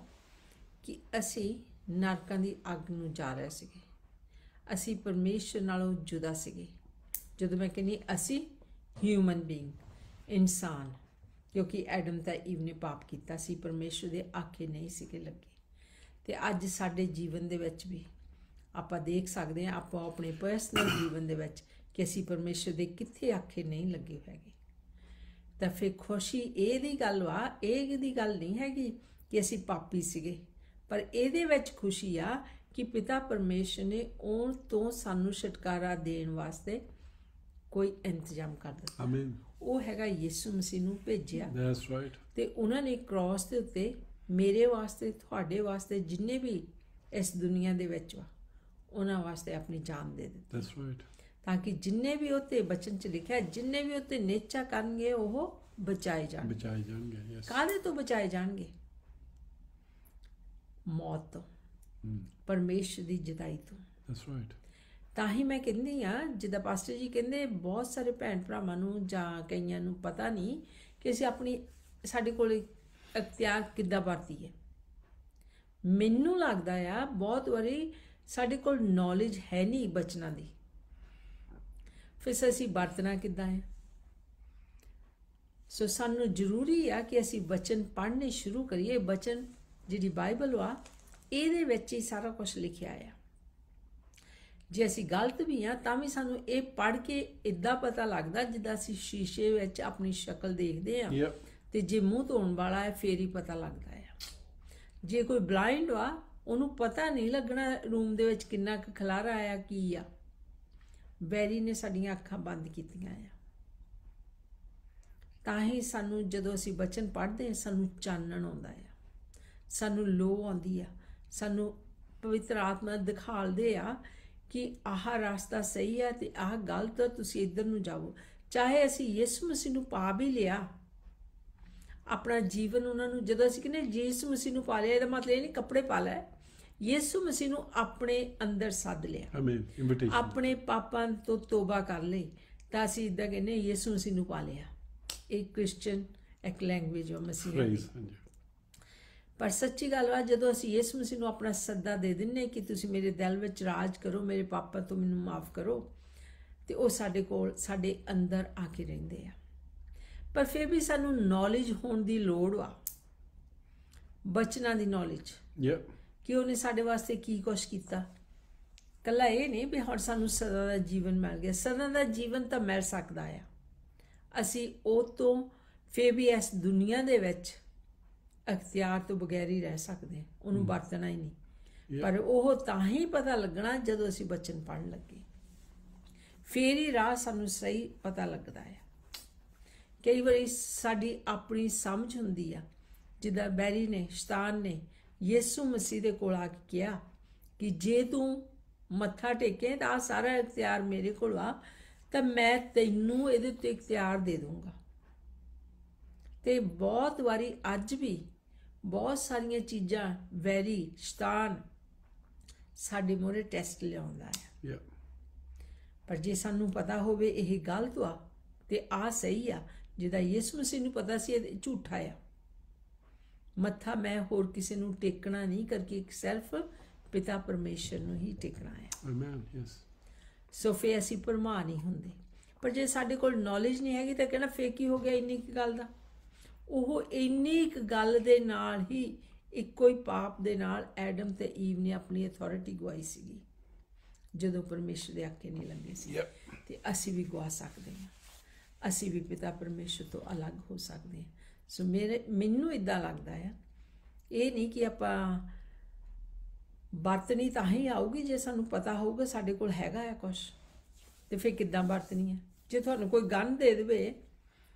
ਕਿ ਅਸੀਂ ਨਰਕਾਂ ਦੀ ਅੱਗ ਨੂੰ ਜਾ ਰਹੇ ਸੀਗੇ ਅਸੀਂ ਪਰਮੇਸ਼ਰ ਨਾਲੋਂ ਜੁਦਾ ਸੀਗੇ ਜਦੋਂ ਮੈਂ ਕਹਿੰਨੀ ਅਸੀਂ ਹਿਊਮਨ ਬੀਇੰਗ ਇਨਸਾਨ ਕਿਉਂਕਿ ਐਡਮ ਤਾਂ ਈਵ ਨੇ ਪਾਪ ਕੀਤਾ ਸੀ ਪਰਮੇਸ਼ਰ ਦੇ ਆਖੇ ਨਹੀਂ ਸੀਗੇ ਲੱਗੇ ਤੇ ਅੱਜ ਸਾਡੇ ਜੀਵਨ ਦੇ ਵਿੱਚ ਵੀ ਆਪਾਂ ਦੇਖ ਸਕਦੇ ਆ ਆਪਾਂ ਆਪਣੇ ਪਰਸਨਲ ਜੀਵਨ ਦੇ ਵਿੱਚ ਕਿ ਅਸੀਂ ਪਰਮੇਸ਼ਰ ਦੇ ਕਿੱਥੇ ਆਖੇ ਨਹੀਂ ਲੱਗੇ ਹੈਗੇ ਤਾਂ ਫੇ ਖੁਸ਼ੀ ਇਹ ਦੀ ਗੱਲ ਵਾ ਇਹ ਦੀ ਗੱਲ ਨਹੀਂ ਹੈਗੀ ਕਿ ਅਸੀਂ ਪਾਪੀ ਸੀਗੇ ਪਰ ਇਹਦੇ ਵਿੱਚ ਖੁਸ਼ੀ ਆ ਕਿ ਪਿਤਾ ਪਰਮੇਸ਼ਰ ਨੇ ਉਹ ਤੋਂ ਸਾਨੂੰ ਛਟਕਾਰਾ ਦੇਣ ਵਾਸਤੇ ਕੋਈ ਇੰਤਜ਼ਾਮ ਕਰ ਦਿੱਤਾ ਆਮੀਨ ਉਹ ਹੈਗਾ ਯਿਸੂ ਮਸੀਹ ਨੂੰ ਭੇਜਿਆ ਦੈਟਸ ਰਾਈਟ ਤੇ ਉਹਨਾਂ ਨੇ ਕ੍ਰਾਸ ਦੇ ਉੱਤੇ ਮੇਰੇ ਵਾਸਤੇ ਤੁਹਾਡੇ ਵਾਸਤੇ ਜਿੰਨੇ ਵੀ ਇਸ ਦੁਨੀਆ ਦੇ ਵਿੱਚ ਵਾ ਉਹਨਾਂ ਵਾਸਤੇ ਆਪਣੀ ਜਾਨ ਦੇ ਦਿੱਤੀ ਦੈਟਸ ਰਾਈਟ ਤਾਂ ਕਿ ਜਿੰਨੇ ਵੀ ਉਹਤੇ ਬਚਨ ਚ ਲਿਖਿਆ ਜਿੰਨੇ ਵੀ ਉਹਤੇ ਨੇਚਾ ਕਰਨਗੇ ਉਹ ਬਚਾਏ ਜਾਣਗੇ ਬਚਾਏ ਜਾਣਗੇ ਯਸ ਕਾਹਦੇ ਤੋਂ ਬਚਾਏ ਜਾਣਗੇ ਮੌਤ ਤੋਂ ਪਰਮੇਸ਼ਰ ਦੀ ਜਿਦਾਈ ਤੋਂ ਦੈਟਸ ਰਾਈਟ ਤਾਂ ਹੀ ਮੈਂ ਕਹਿੰਦੀ ਆ ਜਿੱਦਾਂ ਪਾਸਟਰ ਜੀ ਕਹਿੰਦੇ ਬਹੁਤ ਸਾਰੇ ਭੈਣ ਭਰਾਵਾਂ ਨੂੰ ਜਾਂ ਕਈਆਂ ਨੂੰ ਪਤਾ ਨਹੀਂ ਕਿ ਅਸੀਂ ਆਪਣੀ ਸਾਡੇ ਕੋਲ ਅਖਤਿਆਰ ਕਿੱਦਾਂ ਹੈ ਮੈਨੂੰ ਲੱਗਦਾ ਆ ਬਹੁਤ ਵਾਰੀ ਸਾਡੇ ਕੋਲ ਨੌਲੇਜ ਹੈ ਨਹੀਂ ਬਚਨਾਂ ਦੀ ਫਿਰ ਅਸੀਂ ਵਰਤਣਾ ਕਿੱਦਾਂ ਹੈ ਸੋ ਸਾਨੂੰ ਜ਼ਰੂਰੀ ਆ ਕਿ ਅਸੀਂ ਬਚਨ ਪੜ੍ਹਨੇ ਸ਼ੁਰੂ ਕਰੀਏ ਬਚਨ ਜਿਹੜੀ ਬਾਈਬਲ ਆ ਇਹਦੇ ਵਿੱਚ ਹੀ ਸਾਰਾ ਕੁਝ ਲਿਖਿਆ ਆ ਜੇ ਅਸੀਂ ਗਲਤ ਵੀ ਆ ਤਾਂ ਵੀ ਸਾਨੂੰ ਇਹ ਪੜ੍ਹ ਕੇ ਇਦਾਂ ਪਤਾ ਲੱਗਦਾ ਜਿੱਦਾਂ ਅਸੀਂ ਸ਼ੀਸ਼ੇ ਵਿੱਚ ਆਪਣੀ ਸ਼ਕਲ ਦੇਖਦੇ ਆ ਤੇ ਜੇ ਮੂੰਹ ਧੋਣ ਵਾਲਾ ਹੈ ਫੇਰ ਹੀ ਪਤਾ ਲੱਗਦਾ ਆ ਜੇ ਕੋਈ ਬਲਾਈਂਡ ਆ ਉਹਨੂੰ ਪਤਾ ਨਹੀਂ ਲੱਗਣਾ ਰੂਮ ਦੇ ਵਿੱਚ ਕਿੰਨਾ ਖਲਾਰਾ ਆਇਆ ਕੀ ਆ ਵੈਰੀ ਨੇ ਸਾਡੀਆਂ ਅੱਖਾਂ ਬੰਦ ਕੀਤੀਆਂ ਆ ਤਾਂ ਹੀ ਸਾਨੂੰ ਜਦੋਂ ਅਸੀਂ ਬਚਨ ਪੜ੍ਹਦੇ ਹਾਂ ਸਾਨੂੰ ਚਾਨਣ ਆਉਂਦਾ ਆ ਸਾਨੂੰ ਲੋ ਆਉਂਦੀ ਆ ਸਾਨੂੰ ਪਵਿੱਤਰ ਆਤਮਾ ਦਿਖਾਲਦੇ ਆ ਕਿ ਆਹ ਰਸਤਾ ਸਹੀ ਆ ਤੇ ਆਹ ਗਲਤ ਆ ਤੁਸੀਂ ਇੱਧਰ ਨੂੰ ਜਾਓ ਚਾਹੇ ਅਸੀਂ ਯਿਸੂ ਮਸੀਹ ਨੂੰ ਪਾ ਵੀ ਲਿਆ ਆਪਣਾ ਜੀਵਨ ਉਹਨਾਂ ਨੂੰ ਜਦੋਂ ਅਸੀਂ ਕਹਿੰਦੇ ਯਿਸੂ ਮਸੀਹ ਨੂੰ ਪਾ ਲਿਆ ਇਹਦਾ ਮਤਲਬ ਇਹ ਨਹੀਂ ਕੱਪੜੇ ਪਾ ਲਿਆ ਯਿਸੂ ਮਸੀਹ ਨੂੰ ਆਪਣੇ ਅੰਦਰ ਸੱਦ ਲਿਆ ਆਮੇਨ ਇਨਵੀਟੇਸ਼ਨ ਆਪਣੇ ਪਾਪਾਂ ਤੋਂ ਤੋਬਾ ਕਰ ਲਈ ਤਾਂ ਅਸੀਂ ਇਦਾਂ ਕਹਿੰਦੇ ਯਿਸੂ ਮਸੀਹ ਨੂੰ ਪਾ ਲਿਆ ਇੱਕ ਕ੍ਰਿਸਚੀਅਨ ਇੱਕ ਲੈਂਗੁਏਜ ਉਹ ਮਸੀਹ ਦੀ ਪਰ ਸੱਚੀ ਗੱਲ ਵਾ ਜਦੋਂ ਅਸੀਂ ਯਿਸੂ ਮਸੀਹ ਨੂੰ ਆਪਣਾ ਸੱਦਾ ਦੇ ਦਿੰਨੇ ਕਿ ਤੁਸੀਂ ਮੇਰੇ ਦਿਲ ਵਿੱਚ ਰਾਜ ਕਰੋ ਮੇਰੇ ਪਾਪਾਂ ਤੋਂ ਮੈਨੂੰ ਮਾਫ ਕਰੋ ਤੇ ਉਹ ਸਾਡੇ ਕੋਲ ਸਾਡੇ ਅੰਦਰ ਆ ਕੇ ਰਹਿੰਦੇ ਆ ਪਰ ਫਿਰ ਵੀ ਸਾਨੂੰ ਨੌਲੇਜ ਹੋਣ ਦੀ ਲੋੜ ਆ ਬਚਨਾਂ ਦੀ ਨੌਲੇਜ ਯਾ ਕਿ ਉਹਨੇ ਸਾਡੇ ਵਾਸਤੇ ਕੀ ਕੁਛ ਕੀਤਾ ਕੱਲਾ ਇਹ ਨਹੀਂ ਵੀ ਹੁਣ ਸਾਨੂੰ ਸਦਾ ਦਾ ਜੀਵਨ ਮਿਲ ਗਿਆ ਸਦਾ ਦਾ ਜੀਵਨ ਤਾਂ ਮਿਲ ਸਕਦਾ ਆ ਅਸੀਂ ਉਹ ਤੋਂ ਫੇ ਵੀ ਇਸ ਦੁਨੀਆ ਦੇ ਵਿੱਚ ਅਖਤਿਆਰ ਤੋਂ ਬਗੈਰ ਹੀ ਰਹਿ ਸਕਦੇ ਉਹਨੂੰ ਵਰਤਣਾ ਹੀ ਨਹੀਂ ਪਰ ਉਹ ਤਾਂ ਹੀ ਪਤਾ ਲੱਗਣਾ ਜਦੋਂ ਅਸੀਂ ਬਚਨ ਪੜਨ ਲੱਗੇ ਫੇਰ ਹੀ ਰਾਹ ਸਾਨੂੰ ਸਹੀ ਪਤਾ ਲੱਗਦਾ ਹੈ ਕਈ ਵਾਰੀ ਸਾਡੀ ਆਪਣੀ ਸਮਝ ਹੁੰਦੀ ਆ ਜਿੱਦਾਂ ਬੈਰੀ ਨੇ ਸ਼ਤਾਨ ਨੇ ਯਿਸੂ ਮਸੀਹ ਦੇ ਕੋਲ ਆ ਕੇ ਕਿਹਾ ਕਿ ਜੇ ਤੂੰ ਮੱਥਾ ਟੇਕੇ ਤਾਂ ਸਾਰਾ ਇਖਤਿਆਰ ਮੇਰੇ ਕੋਲ ਆ ਤਾਂ ਮੈਂ ਤੈਨੂੰ ਇਹਦੇ ਤੇ ਇਖਤਿਆਰ ਦੇ ਦੂੰਗਾ ਤੇ ਬਹੁਤ ਵਾਰੀ ਅੱਜ ਵੀ ਬਹੁਤ ਸਾਰੀਆਂ ਚੀਜ਼ਾਂ ਵੈਰੀ ਸ਼ਤਾਨ ਸਾਡੇ ਮੋਰੇ ਟੈਸਟ ਲਿਆਉਂਦਾ ਹੈ ਪਰ ਜੇ ਸਾਨੂੰ ਪਤਾ ਹੋਵੇ ਇਹ ਗਲਤ ਆ ਤੇ ਆ ਸਹੀ ਆ ਜਿਹਦਾ ਯਿਸੂ ਮਸੀਹ ਨੂੰ ਪਤਾ ਸੀ ਇਹ ਝੂਠਾ ਆ ਮੱਥਾ ਮੈਂ ਹੋਰ ਕਿਸੇ ਨੂੰ ਟੇਕਣਾ ਨਹੀਂ ਕਰਕੇ ਸੈਲਫ ਪਿਤਾ ਪਰਮੇਸ਼ਰ ਨੂੰ ਹੀ ਟੇਕਣਾ ਹੈ ਅਮਨ ਯੈਸ ਸੋ ਫੇ ਅਸੀਂ ਪਰਮਾ ਨਹੀਂ ਹੁੰਦੇ ਪਰ ਜੇ ਸਾਡੇ ਕੋਲ ਨੌਲੇਜ ਨਹੀਂ ਹੈਗੀ ਤਾਂ ਕਹਿੰਦਾ ਫੇ ਕੀ ਹੋ ਗਿਆ ਇੰਨੀ ਕੀ ਗੱਲ ਦਾ ਉਹ ਇੰਨੀ ਇੱਕ ਗੱਲ ਦੇ ਨਾਲ ਹੀ ਇੱਕੋ ਹੀ ਪਾਪ ਦੇ ਨਾਲ ਐਡਮ ਤੇ ਈਵ ਨੇ ਆਪਣੀ ਅਥਾਰਟੀ ਗਵਾਈ ਸੀਗੀ ਜਦੋਂ ਪਰਮੇਸ਼ਰ ਦੇ ਆਕੇ ਨਹੀਂ ਲੰਗੇ ਸੀ ਤੇ ਅਸੀਂ ਵੀ ਗਵਾ ਸਕਦੇ ਹਾਂ ਅਸੀਂ ਵੀ ਪਿਤਾ ਪਰਮੇਸ਼ਰ ਤੋਂ ਅਲੱਗ ਹੋ ਸਕਦੇ ਹਾਂ ਸੋ ਮੇਰੇ ਮੈਨੂੰ ਇਦਾਂ ਲੱਗਦਾ ਹੈ ਇਹ ਨਹੀਂ ਕਿ ਆਪਾਂ ਵਰਤਨੀ ਤਾਂ ਹੀ ਆਊਗੀ ਜੇ ਸਾਨੂੰ ਪਤਾ ਹੋਊਗਾ ਸਾਡੇ ਕੋਲ ਹੈਗਾ ਹੈ ਕੁਝ ਤੇ ਫਿਰ ਕਿੱਦਾਂ ਵਰਤਨੀ ਹੈ ਜੇ ਤੁਹਾਨੂੰ ਕੋਈ ਗਨ ਦੇ ਦੇਵੇ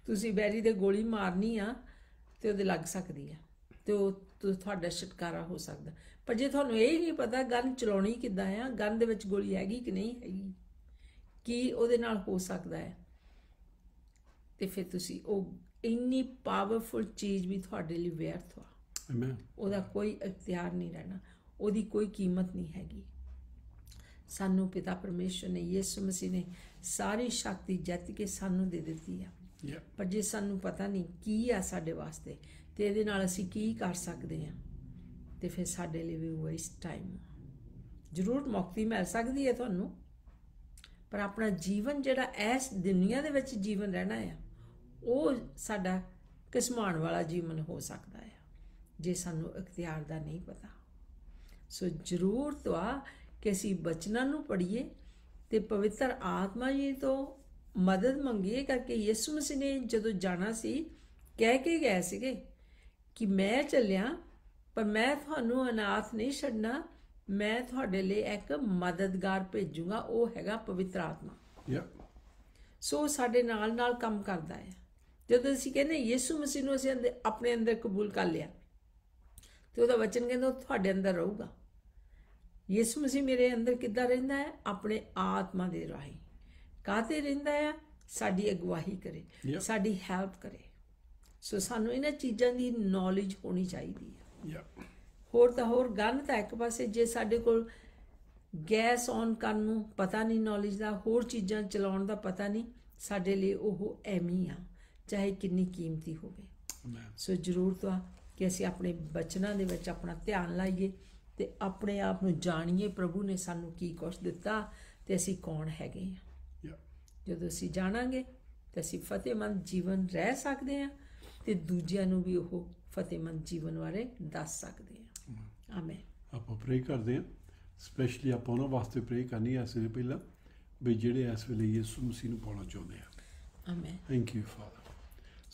ਤੁਸੀਂ ਬੈਰੀ ਦੇ ਗੋਲੀ ਮਾਰਨੀ ਆ ਤੇ ਉਹਦੇ ਲੱਗ ਸਕਦੀ ਆ ਤੇ ਉਹ ਤੁਹਾਡਾ ਛਟਕਾਰਾ ਹੋ ਸਕਦਾ ਪਰ ਜੇ ਤੁਹਾਨੂੰ ਇਹ ਨਹੀਂ ਪਤਾ ਗਨ ਚਲਾਉਣੀ ਕਿੱਦਾਂ ਆ ਗਨ ਦੇ ਵਿੱਚ ਗੋਲੀ ਹੈਗੀ ਕਿ ਨਹੀਂ ਹੈਗੀ ਕੀ ਉਹਦੇ ਨਾਲ ਹੋ ਸਕਦਾ ਹੈ ਤੇ ਫਿਰ ਤੁਸੀਂ ਉਹ ਇੰਨੀ ਪਾਵਰਫੁਲ ਚੀਜ਼ ਵੀ ਤੁਹਾਡੇ ਲਈ ਵਿਅਰਥ ਆ ਆਮੇਨ ਉਹਦਾ ਕੋਈ ਇਖਤਿਆਰ ਨਹੀਂ ਰਹਿਣਾ ਉਹਦੀ ਕੋਈ ਕੀਮਤ ਨਹੀਂ ਹੈਗੀ ਸਾਨੂੰ ਪਿਤਾ ਪਰਮੇਸ਼ਰ ਨੇ ਯਿਸੂ ਮਸੀਹ ਨੇ ਸਾਰੀ ਸ਼ਕਤੀ ਜਿੱਤ ਕੇ ਸਾਨੂੰ ਦੇ ਦਿੱਤੀ ਆ ਪਰ ਜੇ ਸਾਨੂੰ ਪਤਾ ਨਹੀਂ ਕੀ ਆ ਸਾਡੇ ਵਾਸਤੇ ਤੇ ਇਹਦੇ ਨਾਲ ਅਸੀਂ ਕੀ ਕਰ ਸਕਦੇ ਆ ਤੇ ਫਿਰ ਸਾਡੇ ਲਈ ਵੀ ਇਸ ਟਾਈਮ ਜ਼ਰੂਰ ਮੁਕਤੀ ਮਿਲ ਸਕਦੀ ਹੈ ਤੁਹਾਨੂੰ ਪਰ ਆਪਣਾ ਜੀਵਨ ਜਿਹੜਾ ਇਸ ਦੁਨੀਆ ਦੇ ਵਿੱਚ ਜੀਵਨ ਰਹਿਣਾ ਹੈ ਉਹ ਸਾਡਾ ਕਿਸਮਾਨ ਵਾਲਾ ਜੀਵਨ ਹੋ ਸਕਦਾ ਹੈ ਜੇ ਸਾਨੂੰ ਇਖਤਿਆਰ ਦਾ ਨਹੀਂ ਪਤਾ ਸੋ ਜ਼ਰੂਰ ਤਵਾ ਕਿ ਅਸੀਂ ਬਚਨਾਂ ਨੂੰ ਪੜੀਏ ਤੇ ਪਵਿੱਤਰ ਆਤਮਾ ਜੀ ਤੋਂ ਮਦਦ ਮੰਗੀਏ ਕਰਕੇ ਯਿਸੂ ਮਸੀਹ ਨੇ ਜਦੋਂ ਜਾਣਾ ਸੀ ਕਹਿ ਕੇ ਗਏ ਸੀਗੇ ਕਿ ਮੈਂ ਚੱਲਿਆ ਪਰ ਮੈਂ ਤੁਹਾਨੂੰ ਅਨਾਥ ਨਹੀਂ ਛੱਡਣਾ ਮੈਂ ਤੁਹਾਡੇ ਲਈ ਇੱਕ ਮਦਦਗਾਰ ਭੇਜੂਗਾ ਉਹ ਹੈਗਾ ਪਵਿੱਤਰ ਆਤਮਾ ਯਾ ਸੋ ਸਾਡੇ ਨਾਲ ਨਾਲ ਕੰਮ ਕਰਦਾ ਹੈ ਜਦ ਅਸੀਂ ਕਹਿੰਦੇ ਯਿਸੂ ਮਸੀਹ ਨੂੰ ਅਸੀਂ ਆਪਣੇ ਅੰਦਰ ਕਬੂਲ ਕਰ ਲਿਆ ਤੇ ਉਹਦਾ ਵਚਨ ਕਹਿੰਦਾ ਤੁਹਾਡੇ ਅੰਦਰ ਰਹੂਗਾ ਯਿਸੂ ਮਸੀਹ ਮੇਰੇ ਅੰਦਰ ਕਿੱਦਾਂ ਰਹਿੰਦਾ ਹੈ ਆਪਣੇ ਆਤਮਾ ਦੇ ਰਾਹੀਂ ਕਾਤੇ ਰਹਿੰਦਾ ਹੈ ਸਾਡੀ ਅਗਵਾਹੀ ਕਰੇ ਸਾਡੀ ਹੈਲਪ ਕਰੇ ਸੋ ਸਾਨੂੰ ਇਹਨਾਂ ਚੀਜ਼ਾਂ ਦੀ ਨੌਲੇਜ ਹੋਣੀ ਚਾਹੀਦੀ ਹੈ ਹੋਰ ਤਾਂ ਹੋਰ ਗੱਲ ਤਾਂ ਇੱਕ ਪਾਸੇ ਜੇ ਸਾਡੇ ਕੋਲ ਗੈਸ ਔਨ ਕਰਨ ਨੂੰ ਪਤਾ ਨਹੀਂ ਨੌਲੇਜ ਦਾ ਹੋਰ ਚੀਜ਼ਾਂ ਚਲਾਉਣ ਦਾ ਪਤਾ ਨਹੀਂ ਸਾਡੇ ਲਈ ਉਹ ਐਮੀ ਆ ਚਾਹੇ ਕਿੰਨੀ ਕੀਮਤੀ ਹੋਵੇ ਸੋ ਜ਼ਰੂਰ ਤਾਂ ਕਿ ਅਸੀਂ ਆਪਣੇ ਬਚਨਾਂ ਦੇ ਵਿੱਚ ਆਪਣਾ ਧਿਆਨ ਲਾਈਏ ਤੇ ਆਪਣੇ ਆਪ ਨੂੰ ਜਾਣੀਏ ਪ੍ਰਭੂ ਨੇ ਸਾਨੂੰ ਕੀ ਕੁਝ ਦਿੱਤਾ ਤੇ ਅਸੀਂ ਕੌਣ ਹੈਗੇ ਆ ਜਦੋਂ ਅਸੀਂ ਜਾਣਾਂਗੇ ਤੇ ਅਸੀਂ ਫਤਿਹਮੰਦ ਜੀਵਨ ਰਹਿ ਸਕਦੇ ਆ ਤੇ ਦੂਜਿਆਂ ਨੂੰ ਵੀ ਉਹ ਫਤਿਹਮੰਦ ਜੀਵਨ ਬਾਰੇ ਦੱਸ ਸਕਦੇ ਆ ਆਮੇਨ ਆਪਾਂ ਪ੍ਰੇ ਕਰਦੇ ਆ ਸਪੈਸ਼ਲੀ ਆਪਾਂ ਉਹਨਾਂ ਵਾਸਤੇ ਪ੍ਰੇ ਕਰਨੀ ਆ ਸਿਰ ਪਹਿਲਾਂ ਵੀ ਜਿਹੜੇ ਇਸ ਵੇਲੇ ਯਿਸੂ ਮਸੀਹ ਨੂੰ ਪਾਉਣਾ ਚਾਹੁੰਦੇ ਆ ਆਮੇਨ ਥੈਂਕ ਯੂ ਫਾਦਰ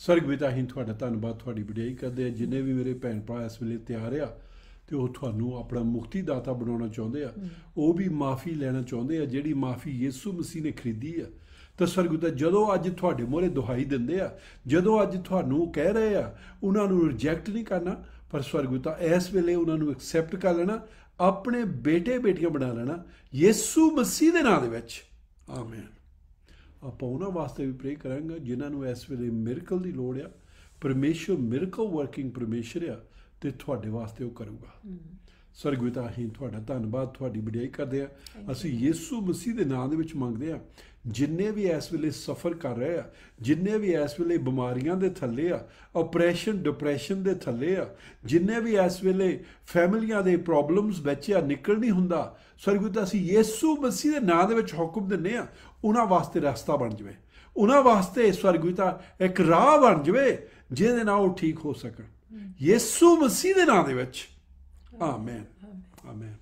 ਸਰਗ ਵਿਦਾ ਹੀ ਤੁਹਾਡਾ ਧੰਨਵਾਦ ਤੁਹਾਡੀ ਵਿਡਿਆਈ ਕਰਦੇ ਆ ਜਿੰਨੇ ਵੀ ਮੇਰੇ ਭੈਣ ਭਰਾ ਇਸ ਵੇਲੇ ਤਿਆਰ ਆ ਤੇ ਉਹ ਤੁਹਾਨੂੰ ਆਪਣਾ ਮੁਕਤੀ ਦਾਤਾ ਬਣਾਉਣਾ ਚਾਹੁੰਦੇ ਆ ਉਹ ਵੀ ਮਾਫੀ ਲੈਣਾ ਚਾਹੁੰਦੇ ਆ ਜਿਹੜੀ ਮਾਫੀ ਯਿਸੂ ਮਸੀਹ ਨੇ ਖਰੀਦੀ ਆ ਤਾਂ ਸਰਗੁਦਾ ਜਦੋਂ ਅੱਜ ਤੁਹਾਡੇ ਮੋਰੇ ਦੁਹਾਈ ਦਿੰਦੇ ਆ ਜਦੋਂ ਅੱਜ ਤੁਹਾਨੂੰ ਕਹਿ ਰਹੇ ਆ ਉਹਨਾਂ ਨੂੰ ਰਿਜੈਕਟ ਨਹੀਂ ਕਰਨਾ ਪਰ ਸਰਗੁਦਾ ਇਸ ਵੇਲੇ ਉਹਨਾਂ ਨੂੰ ਐਕਸੈਪਟ ਕਰ ਲੈਣਾ ਆਪਣੇ ਬੇਟੇ ਬੇਟੀਆਂ ਬਣਾ ਲੈਣਾ ਯਿਸੂ ਮਸੀਹ ਦੇ ਨਾਮ ਦੇ ਵਿੱਚ ਆਮੇਨ ਆਪਾਂ ਉਹਨਾਂ ਵਾਸਤੇ ਵੀ ਪ੍ਰੇ ਕਰਾਂਗੇ ਜਿਨ੍ਹਾਂ ਨੂੰ ਇਸ ਵੇਲੇ ਮਿਰਕਲ ਦੀ ਲੋੜ ਆ ਪਰਮੇਸ਼ਰ ਮਿਰਕਲ ਵਰਕਿੰਗ ਪਰਮੇਸ਼ਰ ਆ ਤੇ ਤੁਹਾਡੇ ਵਾਸਤੇ ਉਹ ਕਰੂਗਾ ਸਵਰਗ ਪਿਤਾ ਤੁਹਾਡਾ ਧੰਨਵਾਦ ਤੁਹਾਡੀ ਵਡਿਆਈ ਕਰਦੇ ਆ ਅਸੀਂ ਯੀਸੂ ਮਸੀਹ ਦੇ ਨਾਮ ਦੇ ਵਿੱਚ ਮੰਗਦੇ ਆ ਜਿੰਨੇ ਵੀ ਇਸ ਵੇਲੇ ਸਫਰ ਕਰ ਰਹੇ ਆ ਜਿੰਨੇ ਵੀ ਇਸ ਵੇਲੇ ਬਿਮਾਰੀਆਂ ਦੇ ਥੱਲੇ ਆ ਆਪਰੇਸ਼ਨ ਡਿਪਰੈਸ਼ਨ ਦੇ ਥੱਲੇ ਆ ਜਿੰਨੇ ਵੀ ਇਸ ਵੇਲੇ ਫੈਮਲੀਆਂ ਦੇ ਪ੍ਰੋਬਲਮਸ ਵਿੱਚ ਆ ਨਿਕਲ ਨਹੀਂ ਹੁੰਦਾ ਸਰਗੁਤਾ ਅਸੀਂ ਯੀਸੂ ਮਸੀਹ ਦੇ ਨਾਮ ਦੇ ਵਿੱਚ ਹੁਕਮ ਦਿੰਨੇ ਆ ਉਹਨਾਂ ਵਾਸਤੇ ਰਸਤਾ ਬਣ ਜਵੇ ਉਹਨਾਂ ਵਾਸਤੇ ਸਰਗੁਤਾ ਇੱਕ ਰਾਹ ਬਣ ਜਵੇ ਜਿਹਦੇ ਨਾਲ ਉਹ ਠੀਕ ਹੋ ਸਕਣ ਯੀਸੂ ਮਸੀਹ ਦੇ ਨਾਮ ਦੇ ਵਿੱਚ amen amen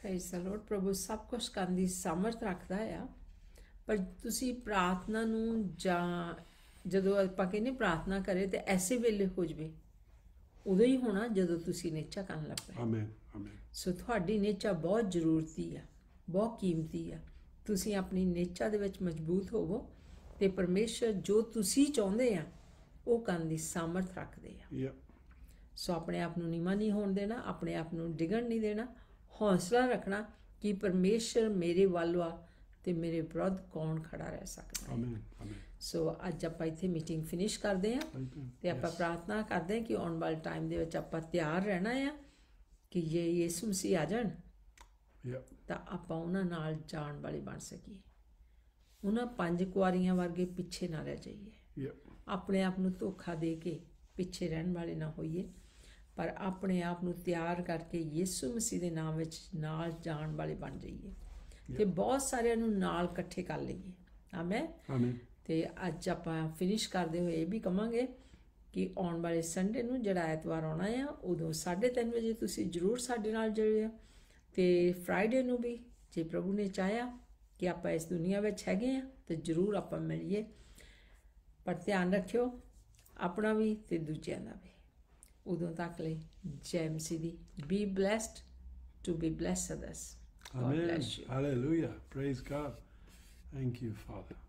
praise the lord ਪ੍ਰਭੂ ਸਭ ਕੁਝ ਕਰਨ ਦੀ ਸਮਰਥ ਰੱਖਦਾ ਆ ਪਰ ਤੁਸੀਂ ਪ੍ਰਾਰਥਨਾ ਨੂੰ ਜਾਂ ਜਦੋਂ ਆਪਾਂ ਕਹਿੰਦੇ ਪ੍ਰਾਰਥਨਾ ਕਰੇ ਤੇ ਐਸੇ ਵੇਲੇ ਹੋ ਜਵੇ ਉਦੋਂ ਹੀ ਹੋਣਾ ਜਦੋਂ ਤੁਸੀਂ ਨੇਚਾ ਕਰਨ ਲੱਗ ਪਏ ਆਮੇਨ ਆਮੇਨ ਸੋ ਤੁਹਾਡੀ ਨੇਚਾ ਬਹੁਤ ਜ਼ਰੂਰਤੀ ਆ ਬਹੁਤ ਕੀਮਤੀ ਆ ਤੁਸੀਂ ਆਪਣੀ ਨੇਚਾ ਦੇ ਵਿੱਚ ਮਜ਼ਬੂਤ ਹੋਵੋ ਤੇ ਪਰਮੇਸ਼ਰ ਜੋ ਤੁਸੀਂ ਚਾਹੁੰਦੇ ਆ ਉਹ ਕਰਨ ਦੀ ਸਮਰਥ ਰੱਖਦੇ ਆ ਯਾ ਸੋ ਆਪਣੇ ਆਪ ਨੂੰ ਨੀਮਾ ਨਹੀਂ ਹੋਣ ਦੇਣਾ ਆਪਣੇ ਆਪ ਨੂੰ ਡਿਗਣ ਨਹੀਂ ਦੇਣਾ ਹੌਸਲਾ ਰੱਖਣਾ ਕਿ ਪਰਮੇਸ਼ਰ ਮੇਰੇ ਵੱਲ ਆ ਤੇ ਮੇਰੇ ਵਿਰੁੱਧ ਕੌਣ ਖੜਾ ਰਹਿ ਸਕਦਾ ਹੈ ਆਮੀਨ ਆਮੀਨ ਸੋ ਅੱਜ ਆਪਾਂ ਇੱਥੇ ਮੀਟਿੰਗ ਫਿਨਿਸ਼ ਕਰਦੇ ਆ ਤੇ ਆਪਾਂ ਪ੍ਰਾਰਥਨਾ ਕਰਦੇ ਆ ਕਿ ਆਉਣ ਵਾਲੇ ਟਾਈਮ ਦੇ ਵਿੱਚ ਆਪਾਂ ਤਿਆਰ ਰਹਿਣਾ ਆ ਕਿ ਇਹ ਯਿਸੂ ਮਸੀਹ ਆ ਜਾਣ ਤਾਂ ਆਪਾਂ ਉਹਨਾਂ ਨਾਲ ਜਾਣ ਵਾਲੇ ਬਣ ਸਕੀਏ ਉਹਨਾਂ ਪੰਜ ਕੁਆਰੀਆਂ ਵਰਗੇ ਪਿੱਛੇ ਨਾ ਰਹਿ ਜਾਈਏ ਆਪਣੇ ਆਪ ਨੂੰ ਧੋਖਾ ਦੇ ਕੇ ਪਿੱਛੇ ਰਹਿਣ ਵਾਲੇ ਨਾ ਹੋਈਏ ਪਰ ਆਪਣੇ ਆਪ ਨੂੰ ਤਿਆਰ ਕਰਕੇ ਯਿਸੂ ਮਸੀਹ ਦੇ ਨਾਮ ਵਿੱਚ ਨਾਲ ਜਾਣ ਵਾਲੇ ਬਣ ਜਾਈਏ ਤੇ ਬਹੁਤ ਸਾਰਿਆਂ ਨੂੰ ਨਾਲ ਇਕੱਠੇ ਕਰ ਲਈਏ ਆਮੇਨ ਆਮੇਨ ਤੇ ਅੱਜ ਆਪਾਂ ਫਿਨਿਸ਼ ਕਰਦੇ ਹੋਏ ਇਹ ਵੀ ਕਵਾਂਗੇ ਕਿ ਆਉਣ ਵਾਲੇ ਸੰਡੇ ਨੂੰ ਜਿਹੜਾ ਐਤਵਾਰ ਆਉਣਾ ਆ ਉਦੋਂ 3:30 ਵਜੇ ਤੁਸੀਂ ਜਰੂਰ ਸਾਡੇ ਨਾਲ ਜੁੜਿਓ ਤੇ ਫਰਡੇ ਨੂੰ ਵੀ ਜੇ ਪ੍ਰਭੂ ਨੇ ਚਾਹਿਆ ਕਿ ਆਪਾਂ ਇਸ ਦੁਨੀਆ ਵਿੱਚ ਹੈਗੇ ਆ ਤੇ ਜਰੂਰ ਆਪਾਂ ਮਿਲੀਏ ਪਰ ਧਿਆਨ ਰੱਖਿਓ ਆਪਣਾ ਵੀ ਤੇ ਦੂਜਿਆਂ ਦਾ ਵੀ Udon takle ਲਈ ਜੈ ਮਸੀਹ ਬੀ to be blessed as God Amen. bless you. Hallelujah. Praise God. Thank you, Father.